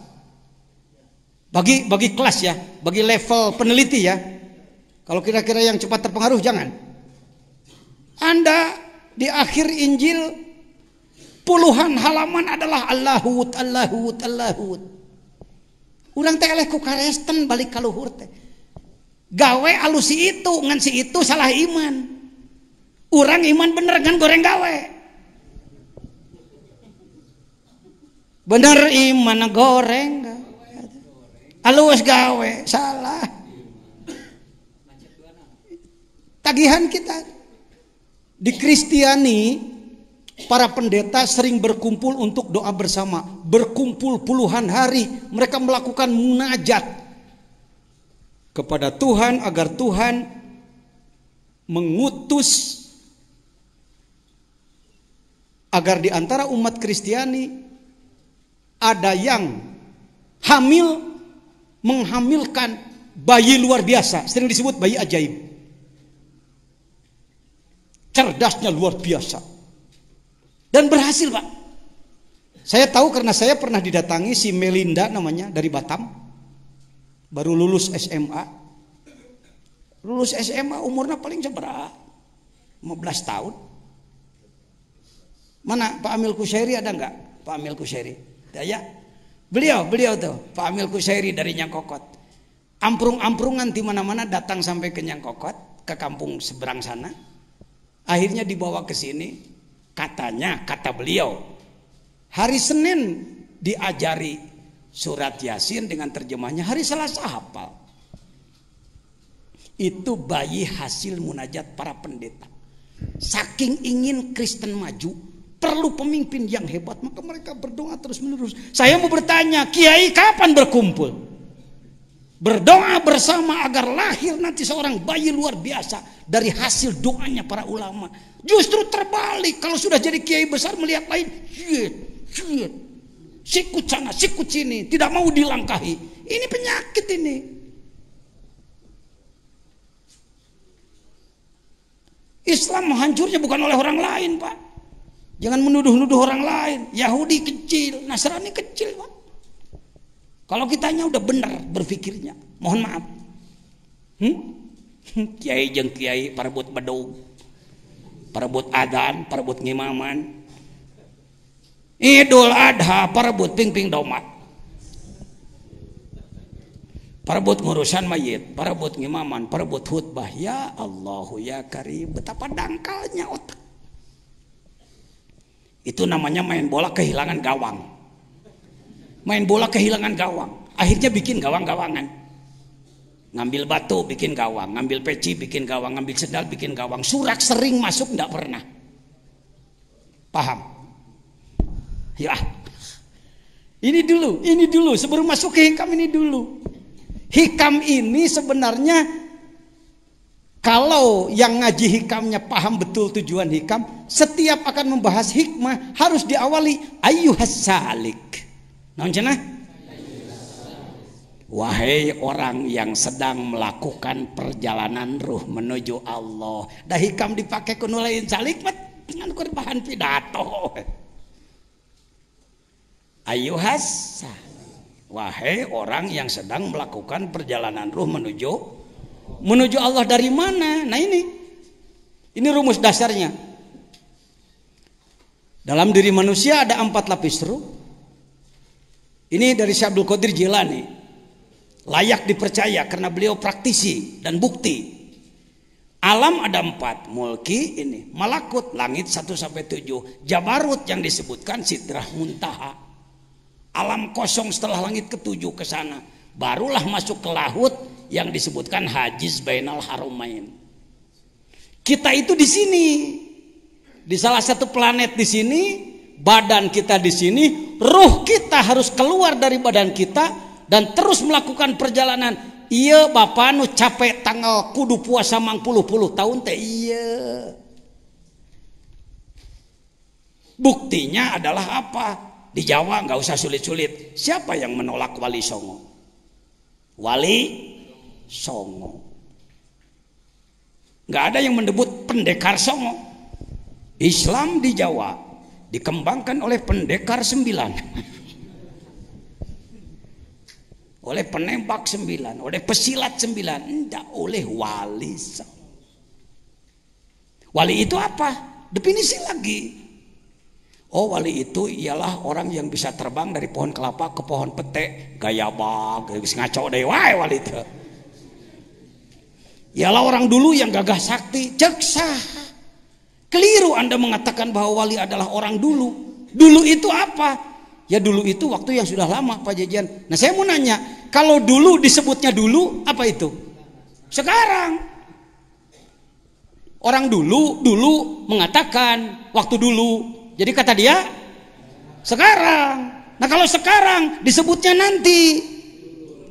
Bagi bagi kelas ya, bagi level peneliti ya. Kalau kira-kira yang cepat terpengaruh jangan. Anda di akhir Injil puluhan halaman adalah Allahut, Allahut, Allahut. Urang teh eleh ku karesten balik ka luhur teh. Gawe alusi itu ngan si itu salah iman. Urang iman bener kan goreng gawe. Bener iman goreng Alus gawe, salah. Tagihan kita. Di Kristiani, para pendeta sering berkumpul untuk doa bersama. Berkumpul puluhan hari. Mereka melakukan munajat. Kepada Tuhan agar Tuhan mengutus agar di antara umat Kristiani ada yang hamil menghamilkan bayi luar biasa, sering disebut bayi ajaib. Cerdasnya luar biasa. Dan berhasil, Pak. Saya tahu karena saya pernah didatangi si Melinda namanya dari Batam. Baru lulus SMA. Lulus SMA umurnya paling seberapa? 15 tahun. Mana Pak Amil Kusyairi ada enggak? Pak Amil Kusyairi. Ya, ya? Beliau, beliau tuh, Pak Amil Kusairi dari Nyangkokot. Amprung-amprungan di mana-mana datang sampai ke Nyangkokot, ke kampung seberang sana. Akhirnya dibawa ke sini. Katanya, kata beliau, hari Senin diajari surat Yasin dengan terjemahnya hari Selasa hafal. Itu bayi hasil munajat para pendeta. Saking ingin Kristen maju, perlu pemimpin yang hebat. Maka mereka berdoa terus menerus. Saya mau bertanya, Kiai kapan berkumpul? Berdoa bersama agar lahir nanti seorang bayi luar biasa dari hasil doanya para ulama. Justru terbalik kalau sudah jadi kiai besar melihat lain, shit, shit, sikut sana, sikut sini, tidak mau dilangkahi. Ini penyakit ini. Islam menghancurnya bukan oleh orang lain, Pak. Jangan menuduh-nuduh orang lain. Yahudi kecil, Nasrani kecil, Pak. Kalau kitanya udah benar berpikirnya, mohon maaf. Hmm? Kiai jeng kiai parebut para Parebut adan, parebut ngimaman. Idul Adha ping-ping domat. Parebut ngurusan mayit, parebut ngimaman, parebut khutbah. Ya Allahu ya Karim, betapa dangkalnya otak. Itu namanya main bola kehilangan gawang. Main bola kehilangan gawang. Akhirnya bikin gawang-gawangan. Ngambil batu bikin gawang, ngambil peci bikin gawang, ngambil sedal bikin gawang. Surak sering masuk tidak pernah. Paham? Ya. Ini dulu, ini dulu sebelum masuk ke hikam ini dulu. Hikam ini sebenarnya kalau yang ngaji hikamnya paham betul tujuan hikam, setiap akan membahas hikmah harus diawali ayuhas salik. Nonjena? Wahai orang yang sedang melakukan perjalanan ruh menuju Allah. Dah hikam dipakai kunulain lain salik mat, dengan bahan pidato. Ayuhas, Wahai orang yang sedang melakukan perjalanan ruh menuju Menuju Allah dari mana? Nah ini. Ini rumus dasarnya. Dalam diri manusia ada empat lapis ruh. Ini dari Syekh Abdul Qadir Jilani. Layak dipercaya karena beliau praktisi dan bukti. Alam ada empat, mulki ini, malakut, langit satu sampai tujuh, jabarut yang disebutkan sidrah muntaha. Alam kosong setelah langit ketujuh ke sana, barulah masuk ke lahut yang disebutkan hajiz bainal harumain. Kita itu di sini di salah satu planet di sini, badan kita di sini, ruh kita harus keluar dari badan kita dan terus melakukan perjalanan. Iya Bapak nu capek tanggal kudu puasa mang puluh-puluh tahun teh iya. Buktinya adalah apa? Di Jawa nggak usah sulit-sulit. Siapa yang menolak Wali Songo? Wali songo. Gak ada yang mendebut pendekar songo. Islam di Jawa dikembangkan oleh pendekar sembilan. oleh penembak sembilan, oleh pesilat sembilan, enggak oleh wali Wali itu apa? Definisi lagi. Oh wali itu ialah orang yang bisa terbang dari pohon kelapa ke pohon pete gaya bag ngaco deh wae wali itu Ialah orang dulu yang gagah sakti, ceksa. Keliru Anda mengatakan bahwa wali adalah orang dulu. Dulu itu apa? Ya dulu itu waktu yang sudah lama Pak Jajian. Nah saya mau nanya, kalau dulu disebutnya dulu apa itu? Sekarang. Orang dulu dulu mengatakan waktu dulu. Jadi kata dia sekarang. Nah kalau sekarang disebutnya nanti.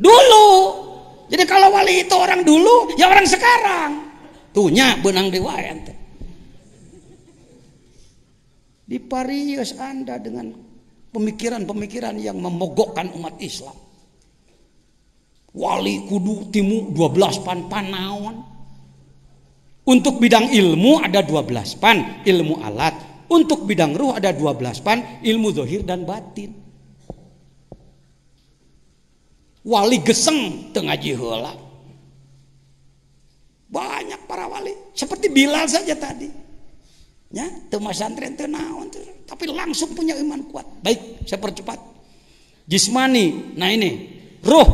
Dulu. Jadi kalau wali itu orang dulu, ya orang sekarang. Tuhnya benang dewa ya, ente. Diparius Anda dengan pemikiran-pemikiran yang memogokkan umat Islam. Wali kudu timu 12 pan panaon. Untuk bidang ilmu ada 12 pan, ilmu alat. Untuk bidang ruh ada 12 pan, ilmu zohir dan batin wali geseng tengah jihola. Banyak para wali. Seperti Bilal saja tadi. Ya, teman santren itu Tapi langsung punya iman kuat. Baik, saya percepat. Jismani, nah ini. Ruh,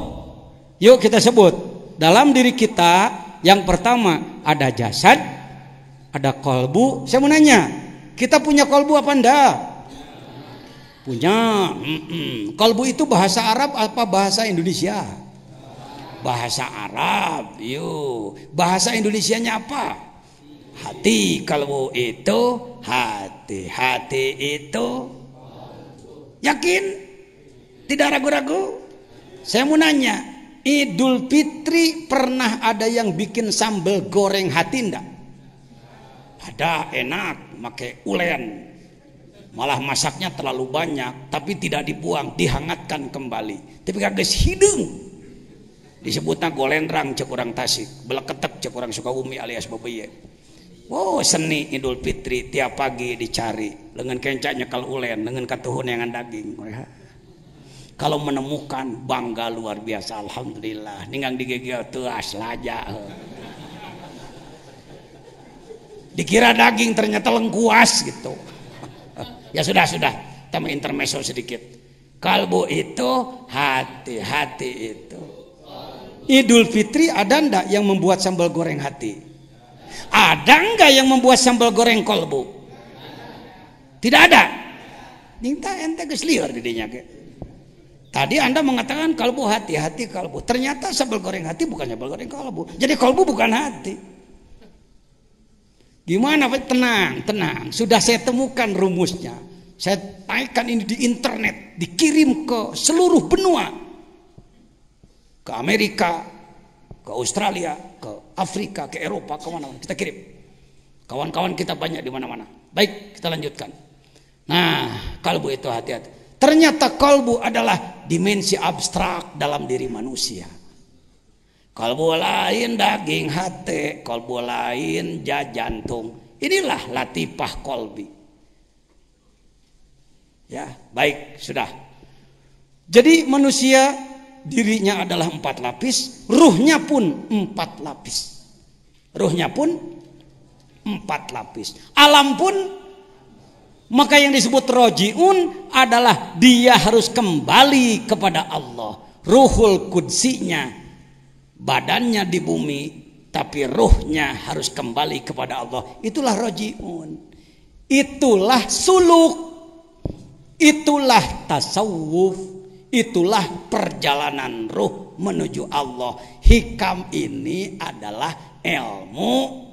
yuk kita sebut. Dalam diri kita, yang pertama ada jasad, ada kolbu. Saya mau nanya, kita punya kolbu apa enggak? Punya. Kalbu itu bahasa Arab apa bahasa Indonesia? Bahasa Arab. yuk bahasa Indonesia nya apa? Hati. Kalbu itu hati. Hati itu yakin? Tidak ragu-ragu? Saya mau nanya, Idul Fitri pernah ada yang bikin sambal goreng hati ndak? Ada enak, pakai ulen, malah masaknya terlalu banyak tapi tidak dibuang dihangatkan kembali tapi kagak hidung disebutnya golendrang cek orang tasik beleketek cek orang Sukabumi alias bebeye wow oh, seni Idul Fitri tiap pagi dicari dengan kencaknya kalau ulen dengan katuhun yang daging kalau menemukan bangga luar biasa alhamdulillah ningang digegel tuas laja eh. dikira daging ternyata lengkuas gitu ya sudah sudah tamu intermezzo sedikit kalbu itu hati-hati itu Idul Fitri ada ndak yang membuat sambal goreng hati ada nggak yang membuat sambal goreng kolbu tidak ada minta ente geus didinya ke Tadi Anda mengatakan kalbu hati-hati kalbu. Ternyata sambal goreng hati bukan sambal goreng kalbu. Jadi kalbu bukan hati. Gimana Pak? Tenang, tenang. Sudah saya temukan rumusnya. Saya taikan ini di internet, dikirim ke seluruh benua. Ke Amerika, ke Australia, ke Afrika, ke Eropa, ke mana-mana. Kita kirim. Kawan-kawan kita banyak di mana-mana. Baik, kita lanjutkan. Nah, kalbu itu hati-hati. Ternyata kalbu adalah dimensi abstrak dalam diri manusia kalbu lain daging hati kalbu lain jantung, inilah latifah kolbi ya baik sudah jadi manusia dirinya adalah empat lapis ruhnya pun empat lapis ruhnya pun empat lapis alam pun maka yang disebut rojiun adalah dia harus kembali kepada Allah ruhul kudsinya badannya di bumi tapi ruhnya harus kembali kepada Allah itulah rojiun itulah suluk itulah tasawuf itulah perjalanan ruh menuju Allah hikam ini adalah ilmu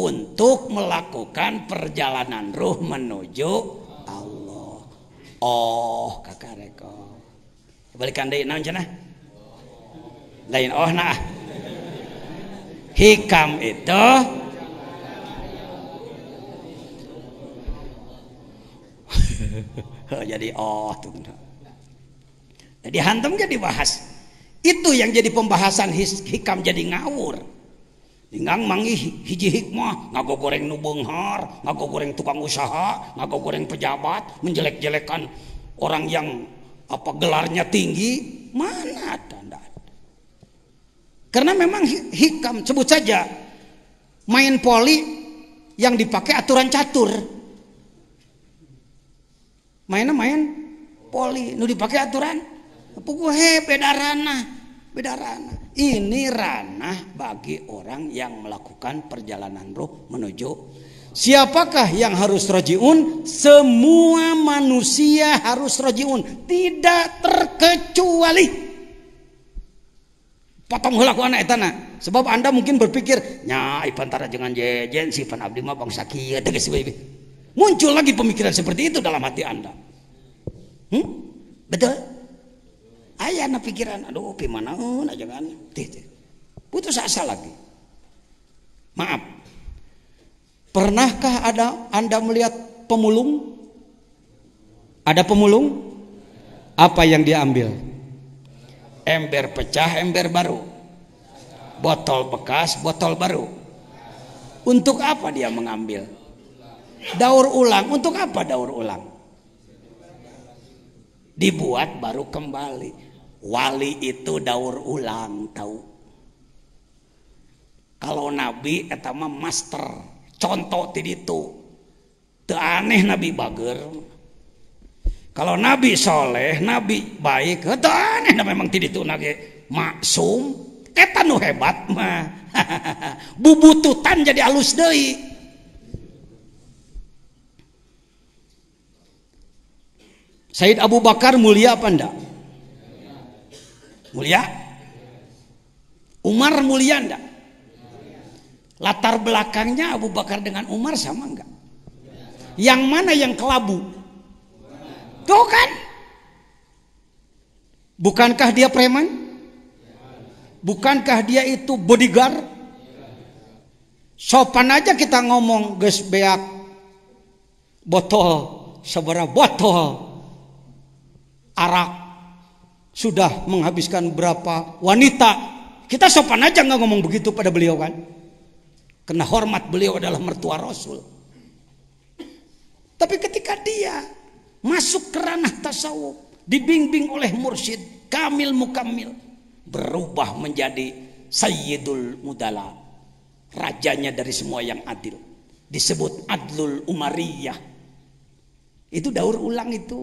untuk melakukan perjalanan ruh menuju Allah oh kakak reko balikan deh namanya lain oh nah hikam itu oh, jadi oh tuh jadi hantam jadi bahas itu yang jadi pembahasan hikam jadi ngawur Ingang mangi hiji hikmah ngago goreng nu benghar ngago goreng tukang usaha ngago goreng pejabat menjelek-jelekan orang yang apa gelarnya tinggi karena memang hikam sebut saja main poli yang dipakai aturan catur. Mainnya main poli nu dipakai aturan he beda ranah, beda ranah. Ini ranah bagi orang yang melakukan perjalanan roh menuju Siapakah yang harus rojiun? Semua manusia harus rojiun, tidak terkecuali potong hula anak etana sebab anda mungkin berpikir nyai ibantara jangan jejen si pan abdi mah bangsa kia tegas baby muncul lagi pemikiran seperti itu dalam hati anda hmm? betul ayah na pikiran aduh pimana aja eh, jangan. putus asa lagi maaf pernahkah ada anda melihat pemulung ada pemulung apa yang dia ambil ember pecah ember baru botol bekas botol baru untuk apa dia mengambil daur ulang untuk apa daur ulang dibuat baru kembali wali itu daur ulang tahu kalau nabi etama master contoh tidak itu aneh nabi bager kalau nabi soleh nabi baik aneh memang tidak itu nage maksum eta nu hebat mah bubututan jadi alus deui Said Abu Bakar mulia apa ndak? Mulia? Umar mulia ndak? Latar belakangnya Abu Bakar dengan Umar sama enggak? Yang mana yang kelabu? Tuh kan? Bukankah dia preman? Bukankah dia itu bodyguard? Sopan aja kita ngomong ges beak botol seberapa botol arak sudah menghabiskan berapa wanita kita sopan aja nggak ngomong begitu pada beliau kan kena hormat beliau adalah mertua rasul tapi ketika dia Masuk ke ranah tasawuf. Dibimbing oleh mursyid. Kamil mukamil. Berubah menjadi Sayyidul Mudala. Rajanya dari semua yang adil. Disebut Adlul Umariyah. Itu daur ulang itu.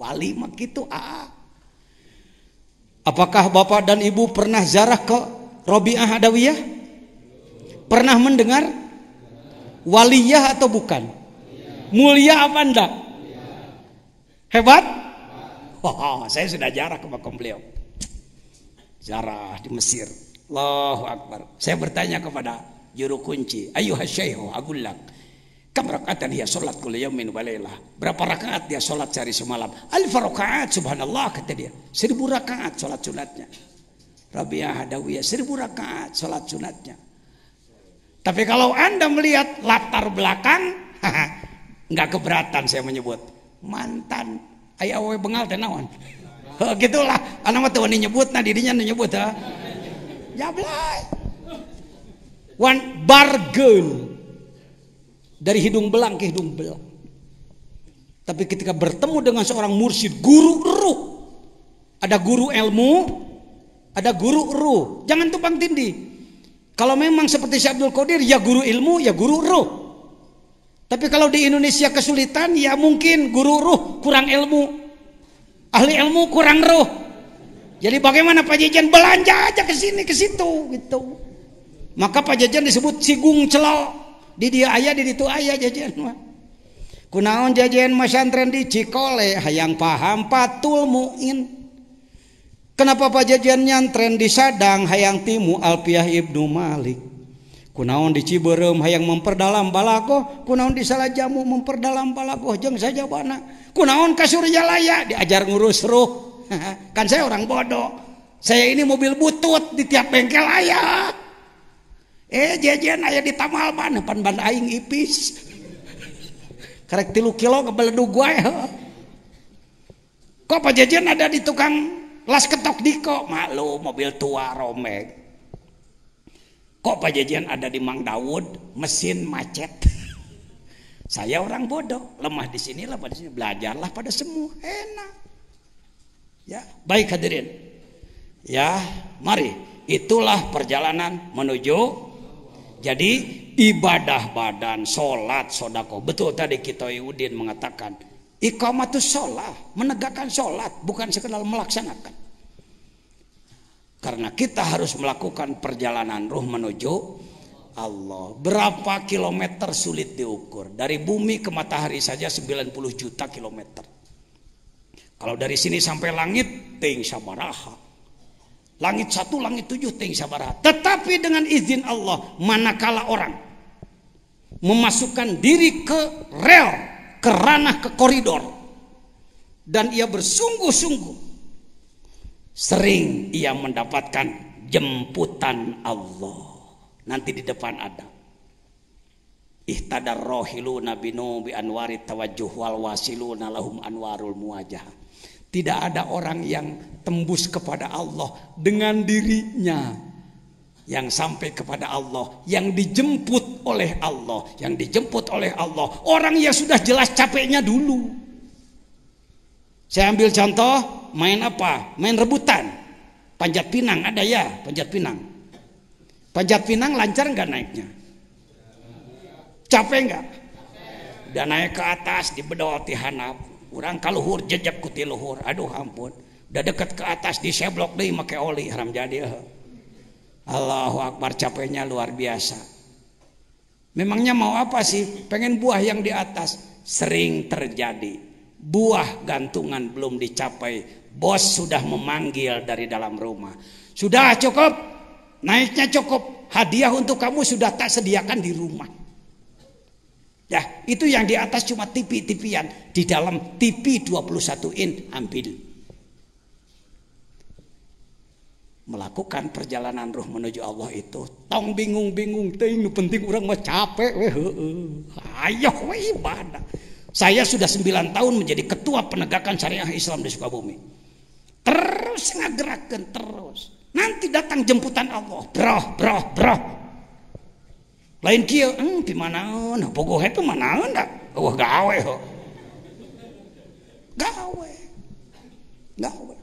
Wali mak itu. Ah. Apakah bapak dan ibu pernah zarah ke Robiah Adawiyah? Pernah mendengar? Waliyah atau bukan? Mulia apa enggak? Hebat? Oh, oh, saya sudah jarak ke makam beliau. jarak di Mesir. Allahu Akbar. Saya bertanya kepada juru kunci, "Ayuha syaikhu agullak, kam rakaatan dia salat kulla yaumin wa Berapa rakaat dia salat sehari semalam? Alf rakaat, subhanallah," kata dia. Seribu rakaat salat sunatnya. Rabi'ah Hadawiyah seribu rakaat salat sunatnya. Tapi kalau Anda melihat latar belakang, nggak keberatan saya menyebut mantan ayah awe bengal tenawan gitulah anak mah tuh nyebut nah dirinya nyebut ha jablay wan bargain dari hidung belang ke hidung belang tapi ketika bertemu dengan seorang mursyid guru ruh ada guru ilmu ada guru ruh jangan tumpang tindih kalau memang seperti Syekh Qadir ya guru ilmu ya guru ruh tapi kalau di Indonesia kesulitan ya mungkin guru ruh kurang ilmu. Ahli ilmu kurang ruh. Jadi bagaimana Pak Jajan belanja aja ke sini ke situ gitu. Maka Pak Jajan disebut sigung celok. Di dia ayah di itu ayah jajan mah. Kunaon jajan santren di Cikole hayang paham patul muin. Kenapa Pak Jajan nyantren di Sadang hayang timu Alpiah Ibnu Malik? kunaon di Ciberem hayang memperdalam balako, kunaon di salah jamu memperdalam balako, jeng saja bana. kunaon kasurnya layak diajar ngurus ruh kan saya orang bodoh saya ini mobil butut di tiap bengkel ayah eh jajan ayah di tamal mana pan ban aing ipis karek tilu kilo gua ya. kok pak jajan ada di tukang las ketok diko malu mobil tua romek kok Pak Jajan ada di Mang Dawud mesin macet saya orang bodoh lemah di sini lemah di sini belajarlah pada semua enak ya baik hadirin ya mari itulah perjalanan menuju jadi ibadah badan sholat sodako betul tadi kita Udin mengatakan ikhmatus sholat menegakkan sholat bukan sekedar melaksanakan karena kita harus melakukan perjalanan ruh menuju Allah. Berapa kilometer sulit diukur. Dari bumi ke matahari saja 90 juta kilometer. Kalau dari sini sampai langit, ting sabaraha. Langit satu, langit tujuh, ting sabaraha. Tetapi dengan izin Allah, manakala orang memasukkan diri ke rel, ke ranah, ke koridor. Dan ia bersungguh-sungguh Sering ia mendapatkan jemputan Allah. Nanti di depan ada. Ihtadar rohilu Nabi nubi Anwarit tawajuh wal wasilu nalahum anwarul muwajah. Tidak ada orang yang tembus kepada Allah dengan dirinya yang sampai kepada Allah, yang dijemput oleh Allah, yang dijemput oleh Allah. Orang yang sudah jelas capeknya dulu. Saya ambil contoh main apa? Main rebutan. Panjat pinang ada ya, panjat pinang. Panjat pinang lancar nggak naiknya? Capek nggak? Dan naik ke atas di bedol tihanap. Orang kaluhur jejak kuti luhur. Aduh ampun. Udah deket ke atas di seblok deh make oli haram jadi. Allahu Akbar capeknya luar biasa. Memangnya mau apa sih? Pengen buah yang di atas sering terjadi buah gantungan belum dicapai, bos sudah memanggil dari dalam rumah. Sudah cukup, naiknya cukup, hadiah untuk kamu sudah tak sediakan di rumah. Ya, itu yang di atas cuma tipi-tipian, di dalam tipi 21 in ambil. Melakukan perjalanan ruh menuju Allah itu tong bingung-bingung penting orang mau capek Ayo ibadah. Saya sudah sembilan tahun menjadi ketua penegakan syariah Islam di Sukabumi. Terus ngagerakan terus. Nanti datang jemputan Allah. Bro, bro, bro. Lain kia, hmm, Nah, Pokoknya itu mana? Enggak, Wah, gawe ho. Gawe. Gawe.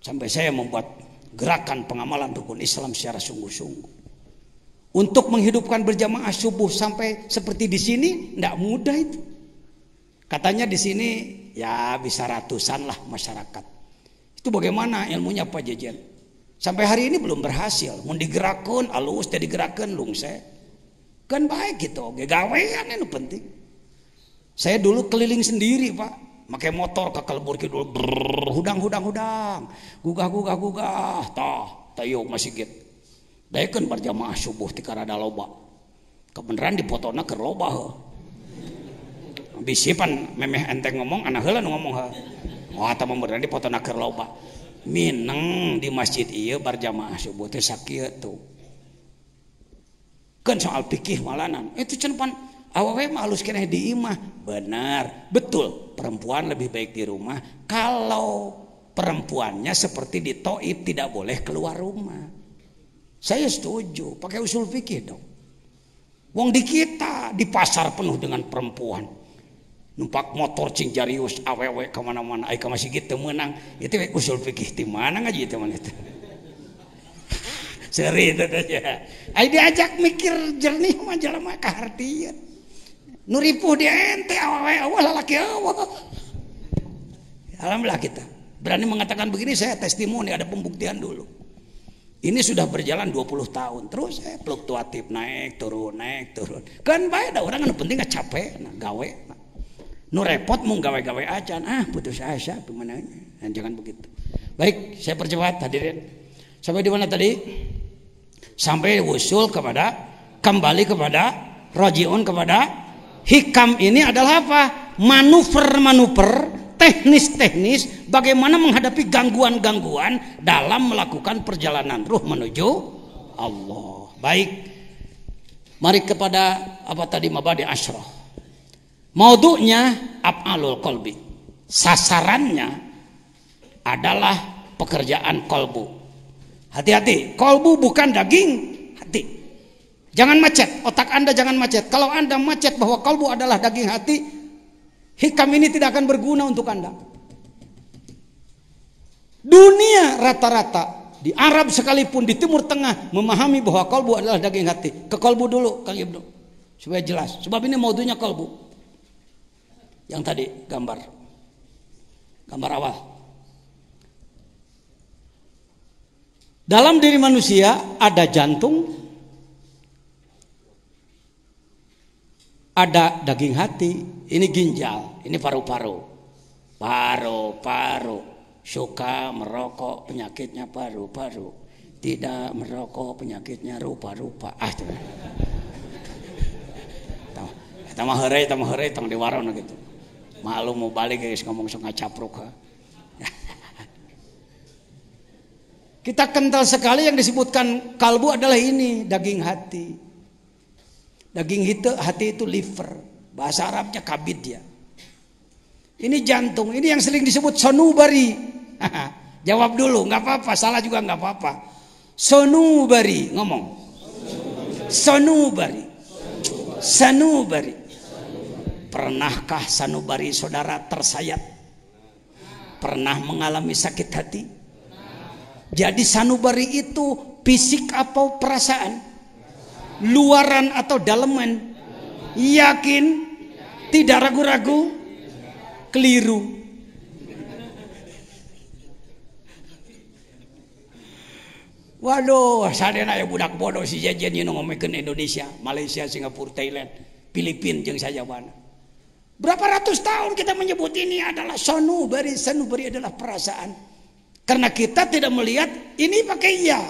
Sampai saya membuat gerakan pengamalan rukun Islam secara sungguh-sungguh. Untuk menghidupkan berjamaah subuh sampai seperti di sini, tidak mudah itu. Katanya di sini ya bisa ratusan lah masyarakat. Itu bagaimana ilmunya Pak Jejen? Sampai hari ini belum berhasil. Mau digerakkan, alus jadi gerakan lungse. Kan baik gitu, oke itu penting. Saya dulu keliling sendiri pak. Pakai motor ke kelebur Kidul, hudang hudang hudang, gugah gugah gugah, tah, tayo masih gitu. kan, berjamaah subuh tika ada loba. Kebeneran dipotona ke loba. He disipan memeh enteng ngomong anak hela ngomong ha wah eta mah bener dipotona loba mineng di masjid iya berjamaah subuh teh sakit tuh kan soal pikih malanan itu cenpan awewe malu sekali di imah benar betul perempuan lebih baik di rumah kalau perempuannya seperti di toib tidak boleh keluar rumah saya setuju pakai usul fikih dong Wong di kita di pasar penuh dengan perempuan numpak motor cing jarius awewe kemana-mana ayo masih gitu menang itu usul pikir di mana ngaji teman itu seri itu aja ayo diajak mikir jernih mah jalan mah kehartian nuripuh dia ente awewe awal laki awal alhamdulillah kita berani mengatakan begini saya testimoni ada pembuktian dulu ini sudah berjalan 20 tahun terus saya fluktuatif naik turun naik turun kan baik ada orang yang penting gak ah, capek nah, gawe nu repot mau gawe-gawe acan ah putus asa pemenangnya nah, jangan begitu baik saya percepat hadirin sampai di mana tadi sampai usul kepada kembali kepada rojiun kepada hikam ini adalah apa manuver-manuver teknis-teknis bagaimana menghadapi gangguan-gangguan dalam melakukan perjalanan ruh menuju Allah baik mari kepada apa tadi mabadi asroh Maudunya af'alul kolbi. Sasarannya adalah pekerjaan kolbu. Hati-hati, kolbu bukan daging hati. Jangan macet, otak Anda jangan macet. Kalau Anda macet bahwa kolbu adalah daging hati, hikam ini tidak akan berguna untuk Anda. Dunia rata-rata di Arab sekalipun di Timur Tengah memahami bahwa kolbu adalah daging hati. Ke kolbu dulu, Kang Ibnu, supaya jelas. Sebab ini maudunya kolbu yang tadi gambar gambar awal dalam diri manusia ada jantung ada daging hati ini ginjal ini paru-paru paru-paru suka merokok penyakitnya paru-paru tidak merokok penyakitnya rupa-rupa ah tamah Tama hore, tama hore, tang di gitu malu mau balik guys ngomong sungai capruk kita kental sekali yang disebutkan kalbu adalah ini daging hati daging itu hati itu liver bahasa Arabnya kabid ya ini jantung ini yang sering disebut sonubari jawab dulu nggak apa-apa salah juga nggak apa-apa sonubari ngomong sonubari sonubari Pernahkah sanubari saudara tersayat? Pernah mengalami sakit hati? Jadi sanubari itu fisik atau perasaan? Luaran atau dalaman? Yakin? Tidak ragu-ragu? Keliru. Waduh, sadena ya budak bodoh si jajan yang ngomongin Indonesia, Malaysia, Singapura, Thailand, Filipina, jeng saja mana. Berapa ratus tahun kita menyebut ini adalah sanubari. Sanubari adalah perasaan. Karena kita tidak melihat ini pakai ya.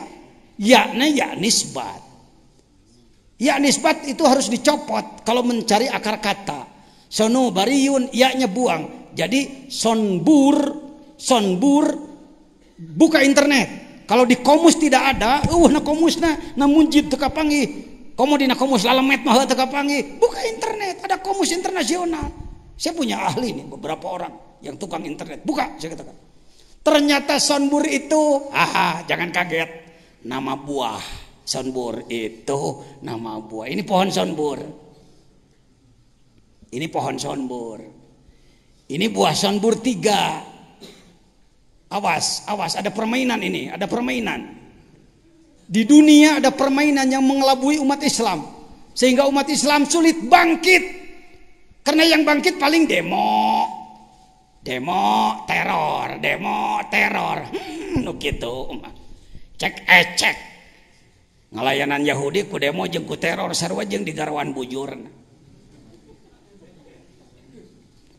Yakna ya nisbat. Ya nisbat itu harus dicopot kalau mencari akar kata. Sanubariyun yaknya buang. Jadi sonbur, sonbur buka internet. Kalau di komus tidak ada, uh nah komusna na jid tekapangi Komodina dina komus lalamet mah teu kapangi. Buka internet, ada komus internasional. Saya punya ahli nih beberapa orang yang tukang internet. Buka saya katakan. Ternyata sonbur itu, aha, jangan kaget. Nama buah sonbur itu nama buah. Ini pohon sonbur. Ini pohon sonbur. Ini buah sonbur tiga. Awas, awas, ada permainan ini, ada permainan. Di dunia ada permainan yang mengelabui umat Islam. Sehingga umat Islam sulit bangkit. Karena yang bangkit paling demo. Demo teror, demo teror. Hmm, gitu. Cek ecek. Eh, Ngelayanan Yahudi ku demo jengku teror teror jeng di Garawan bujur.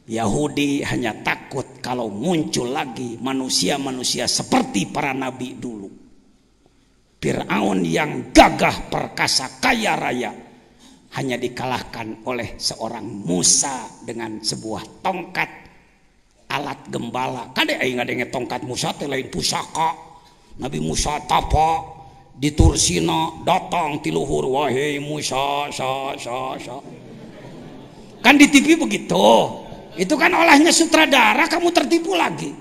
Yahudi hanya takut kalau muncul lagi manusia-manusia seperti para nabi dulu. Fir'aun yang gagah perkasa kaya raya hanya dikalahkan oleh seorang Musa dengan sebuah tongkat alat gembala. Kade aing ngadenge tongkat Musa teh lain pusaka. Nabi Musa tapa di Tursino datang ti luhur wahai Musa sa sa sa. Kan di TV begitu. Itu kan olahnya sutradara kamu tertipu lagi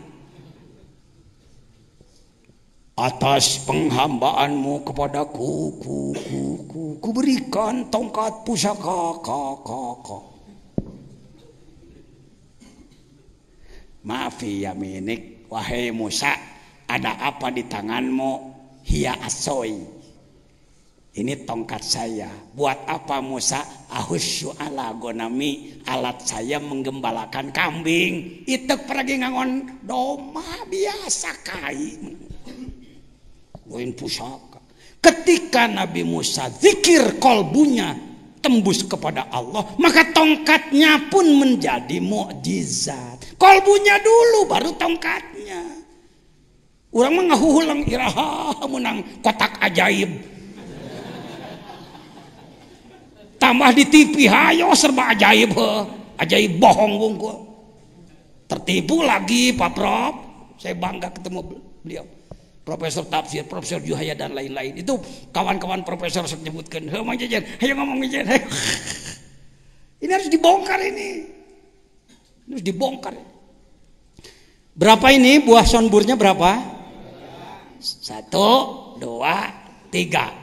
atas penghambaanmu kepadaku ku, ku, ku, ku berikan tongkat pusaka ka Maafi ya minik wahai Musa ada apa di tanganmu hia asoi ini tongkat saya buat apa Musa ahusyu ala gonami alat saya menggembalakan kambing itu pergi ngangon doma biasa kain. Lain pusaka. Ketika Nabi Musa zikir kolbunya tembus kepada Allah, maka tongkatnya pun menjadi mukjizat. Kolbunya dulu baru tongkatnya. Orang mah iraha menang kotak ajaib. Tambah di TV hayo serba ajaib he. Ajaib bohong gue. Tertipu lagi Pak Prop. Saya bangga ketemu beliau. Profesor Tafsir, Profesor Juhaya dan lain-lain. Itu kawan-kawan profesor sebutkan, nyebutkan, "Heuh Mang ngomong jajan, Ini harus dibongkar ini. Ini harus dibongkar. Berapa ini buah sonburnya berapa? Satu, dua, tiga.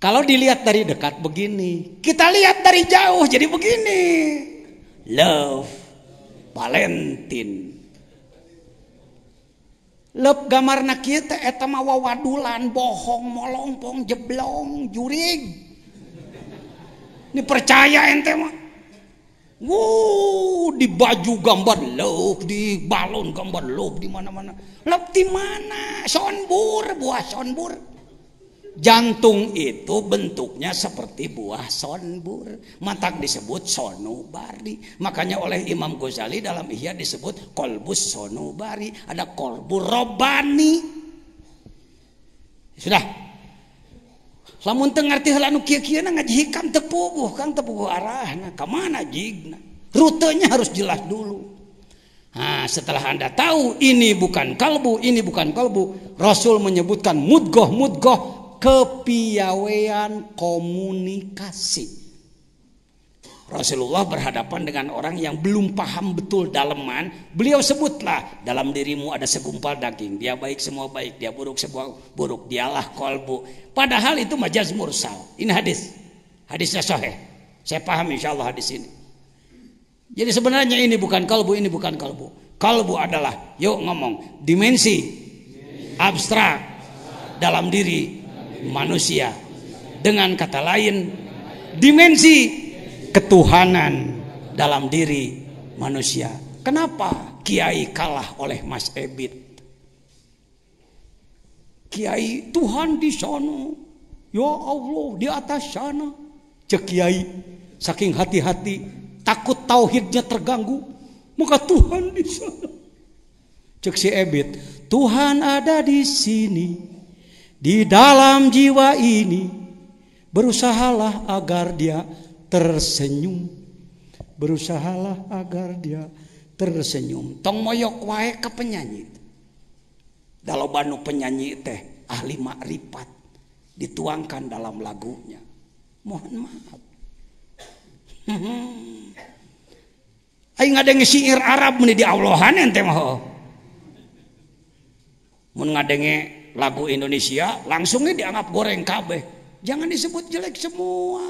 Kalau dilihat dari dekat begini, kita lihat dari jauh jadi begini. Love, Valentine. Lo kamar na kita et mawa wadulan bohong molelompong jelongng jurig ini percayain tema Wu dibaju gambar lo di balon gambar lob di mana-mana Lo di mana sonbur buah sonbur? jantung itu bentuknya seperti buah sonbur matak disebut sonubari makanya oleh Imam Ghazali dalam Ihya disebut kolbus sonubari ada kolbu robani sudah lamun teu ngarti heula nu kieu-kieuna ngaji hikam teu puguh kang teu puguh arahna ka mana jigna rutenya harus jelas dulu Nah, setelah Anda tahu ini bukan kalbu, ini bukan kalbu, Rasul menyebutkan mudgoh, mudgoh, kepiawaian komunikasi. Rasulullah berhadapan dengan orang yang belum paham betul daleman. Beliau sebutlah dalam dirimu ada segumpal daging. Dia baik semua baik, dia buruk semua buruk. Dialah kolbu. Padahal itu majaz mursal. Ini hadis. Hadisnya sahih. Saya paham insya Allah hadis ini. Jadi sebenarnya ini bukan kolbu, ini bukan kolbu. Kolbu adalah, yuk ngomong, dimensi, abstrak, dalam diri manusia. Dengan kata lain, dimensi ketuhanan dalam diri manusia. Kenapa Kiai kalah oleh Mas Ebit? Kiai Tuhan di sana, ya Allah di atas sana. Cek Kiai saking hati-hati takut tauhidnya terganggu, maka Tuhan di sana. Cek si Ebit, Tuhan ada di sini. Di dalam jiwa ini berusahalah agar dia tersenyum. Berusahalah agar dia tersenyum. Tong moyok wae ke penyanyi. Dalam banu penyanyi teh ahli makrifat dituangkan dalam lagunya. Mohon maaf. Hmm. Aing yang syair Arab meni di Allahan ente mah. Mau ngadenge lagu Indonesia langsungnya dianggap goreng kabeh jangan disebut jelek semua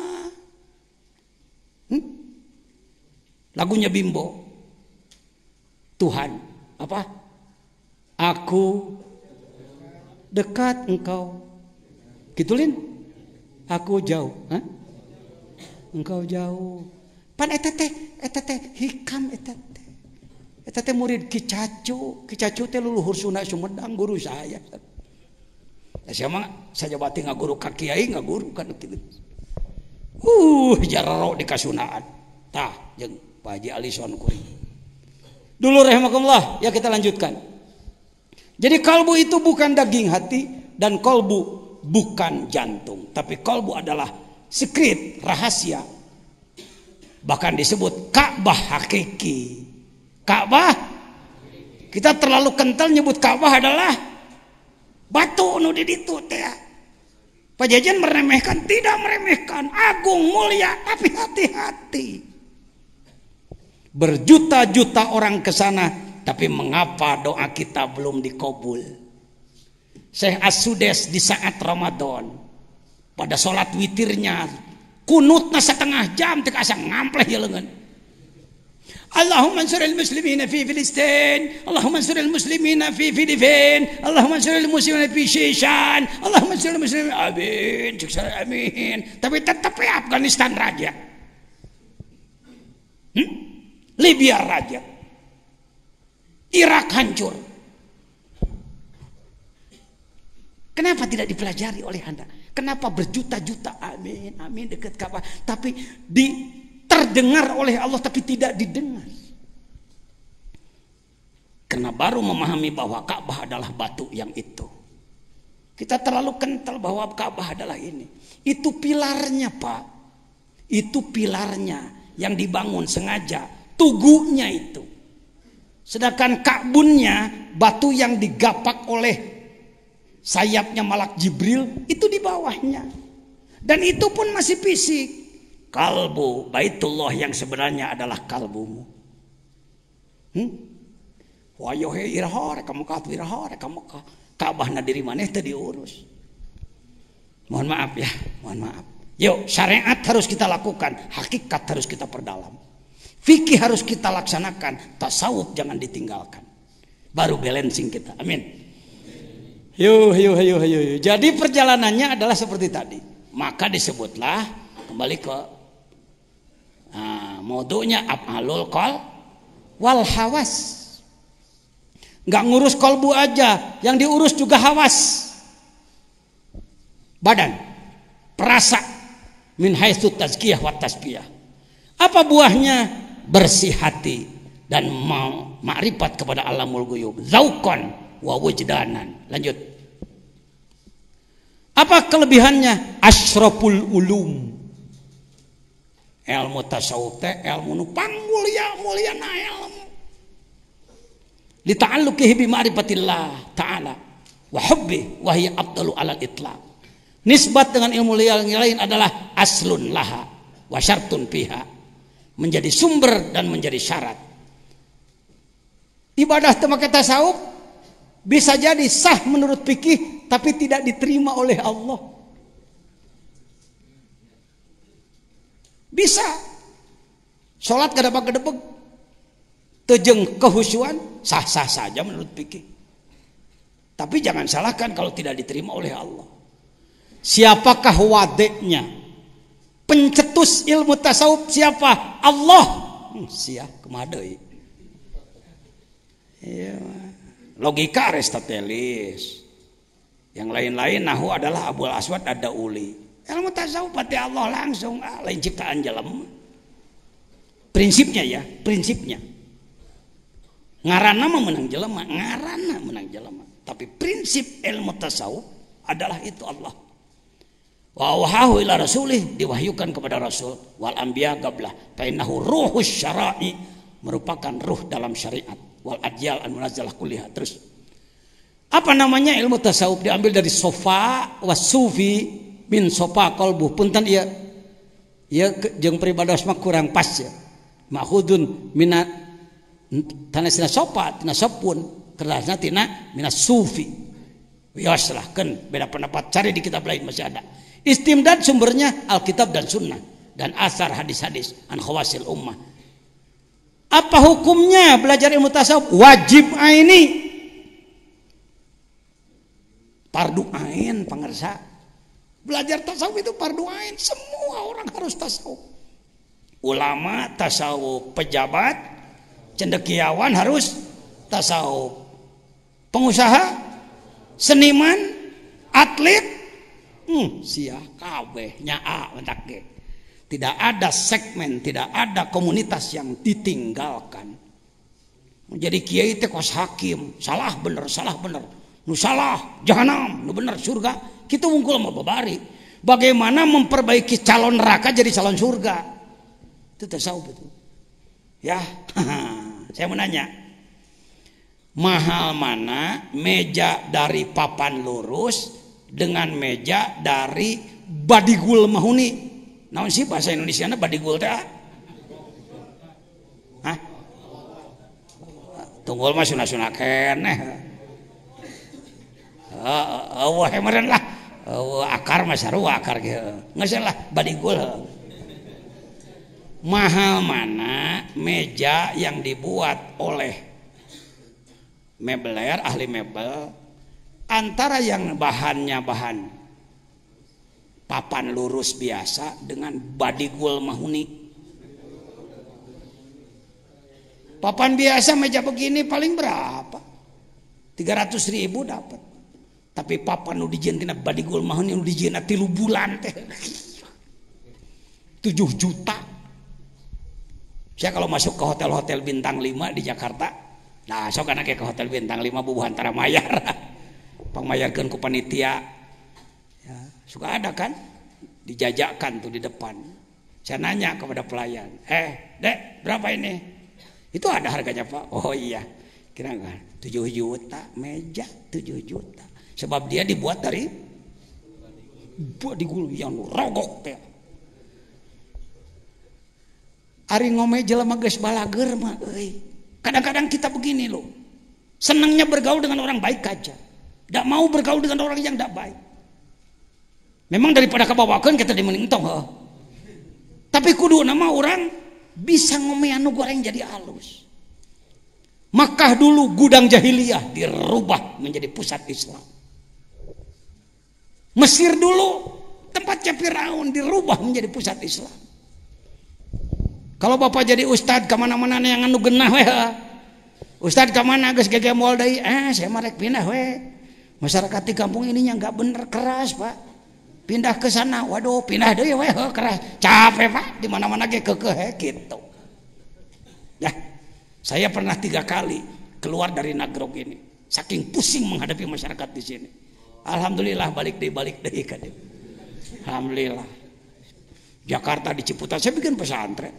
hmm? lagunya Bimbo Tuhan apa aku dekat engkau gitulin aku jauh Hah? engkau jauh pan etete etete hikam etete etete murid kicacu kicacu teh luluhur Sunda Sumedang guru saya batin nggak guru kaki ayi nggak guru kan uh jarro di tah yang Pak Haji Alison kuring dulu rahmatullah ya kita lanjutkan jadi kalbu itu bukan daging hati dan kalbu bukan jantung tapi kalbu adalah sekret rahasia bahkan disebut Ka'bah hakiki Ka'bah kita terlalu kental nyebut Ka'bah adalah batu nu di ditu teh pajajan meremehkan tidak meremehkan agung mulia tapi hati-hati berjuta-juta orang ke sana tapi mengapa doa kita belum dikabul Syekh Asudes di saat Ramadan pada sholat witirnya kunutnya setengah jam tidak asa ngampleh ya lengan اللهم انصر المسلمين في فلسطين اللهم انصر المسلمين في فلبين اللهم انصر المسلمين في شيشان اللهم انصر المسلمين امين amin امين tapi tetap ya Afghanistan raja hmm? Libya raja Irak hancur Kenapa tidak dipelajari oleh Anda? Kenapa berjuta-juta amin amin dekat Ka'bah tapi di terdengar oleh Allah tapi tidak didengar. Karena baru memahami bahwa Ka'bah adalah batu yang itu. Kita terlalu kental bahwa Ka'bah adalah ini. Itu pilarnya, Pak. Itu pilarnya yang dibangun sengaja, tugunya itu. Sedangkan Ka'bunnya batu yang digapak oleh sayapnya Malak Jibril itu di bawahnya. Dan itu pun masih fisik kalbu baitullah yang sebenarnya adalah kalbumu hmm? wayohe irhor kamu katu irhor kamu kabah diri mana? tadi diurus mohon maaf ya mohon maaf Yo syariat harus kita lakukan hakikat harus kita perdalam fikih harus kita laksanakan tasawuf jangan ditinggalkan baru balancing kita amin Yo, Yuh, yuh, yuh, yuh. Jadi perjalanannya adalah seperti tadi. Maka disebutlah kembali ke Nah, modunya af'alul kol wal hawas. Nggak ngurus kolbu aja, yang diurus juga hawas. Badan, perasa, min haitsu tazkiyah wa tasbiyah. Apa buahnya? Bersih hati dan mau makrifat kepada alamul guyub. Zaukon wa wujdanan. Lanjut. Apa kelebihannya? Asyraful ulum ilmu tasawuf teh ilmu nu pangmulia mulia na ilmu li ta'alluqihi bi ma'rifatillah ta'ala wa hubbi wa hiya afdalu ala itlaq nisbat dengan ilmu yang lain adalah aslun laha wa syartun fiha menjadi sumber dan menjadi syarat ibadah kita tasawuf bisa jadi sah menurut fikih tapi tidak diterima oleh Allah Bisa. Sholat gak dapat gedebeg. Tejeng kehusuan sah-sah saja menurut pikir. Tapi jangan salahkan kalau tidak diterima oleh Allah. Siapakah wadeknya? Pencetus ilmu tasawuf siapa? Allah. Hmm, siap kemadai. Ya, Logika Aristoteles. Yang lain-lain Nahu adalah Abu Aswad ada uli ilmu tasawuf pati ya Allah langsung ah, lain ciptaan prinsipnya ya prinsipnya ngarana mah menang jelema ngarana menang jelema tapi prinsip ilmu tasawuf adalah itu Allah wahahu ila rasulih diwahyukan kepada rasul wal anbiya gablah fainahu ruhus syara'i merupakan ruh dalam syariat wal adyal an munazzalah kuliah terus apa namanya ilmu tasawuf diambil dari sofa was sufi min sopa kolbu punten iya iya jeng pribadas mah kurang pas ya makhudun mina tanah sina sopa tina sopun kerasnya tina mina sufi wios lah kan beda pendapat cari di kitab lain masih ada istimdad sumbernya alkitab dan sunnah dan asar hadis-hadis an khawasil ummah apa hukumnya belajar ilmu tasawuf wajib aini pardu ain pangersa Belajar tasawuf itu parduain. Semua orang harus tasawuf. Ulama tasawuf, pejabat, cendekiawan harus tasawuf. Pengusaha, seniman, atlet, hmm, sia kabeh nyaa mentake Tidak ada segmen, tidak ada komunitas yang ditinggalkan. Menjadi kiai teh kos hakim, salah bener, salah bener. Nu salah, jahanam, nu bener surga kita unggul mau babari bagaimana memperbaiki calon neraka jadi calon surga itu tasawuf itu ya saya mau nanya mahal mana meja dari papan lurus dengan meja dari badigul mahuni namun sih bahasa Indonesia na badigul teh ah? Hah? tunggul mah sunah-sunah keneh lah akar akar badigul mahal mana meja yang dibuat oleh mebeler ahli mebel antara yang bahannya bahan papan lurus biasa dengan badigul mahuni papan biasa meja begini paling berapa 300 ribu dapat tapi papa nu dijian tina gol mahun yang dijian tilu bulan teh tujuh juta saya kalau masuk ke hotel-hotel bintang 5 di Jakarta nah karena anaknya ke hotel bintang 5 bubuhan antara mayar pangmayarkan ku panitia ya, suka ada kan dijajakan tuh di depan saya nanya kepada pelayan eh dek berapa ini itu ada harganya pak oh iya kira nggak tujuh juta meja tujuh juta sebab dia dibuat dari buat di digulu yang rogok teh Ari ngomel jelema geus balager mah euy. Kadang-kadang kita begini loh. Senangnya bergaul dengan orang baik aja. Tidak mau bergaul dengan orang yang tidak baik. Memang daripada kebawakan kita dimending toh. Tapi kudu nama orang bisa ngomel anu goreng jadi halus. Makkah dulu gudang jahiliyah dirubah menjadi pusat Islam. Mesir dulu tempatnya Firaun dirubah menjadi pusat Islam. Kalau bapak jadi ustad kemana-mana yang anu genah weh. Ustad kemana guys gege mual deui? Eh, saya marek pindah we. Masyarakat di kampung ini yang nggak bener keras pak. Pindah ke sana, waduh pindah deui we oh, keras. Capek pak, di mana-mana ge kekeh gitu. Ya, saya pernah tiga kali keluar dari Nagrog ini, saking pusing menghadapi masyarakat di sini. Alhamdulillah balik deh balik deh kan Alhamdulillah Jakarta di Ciputat saya bikin pesantren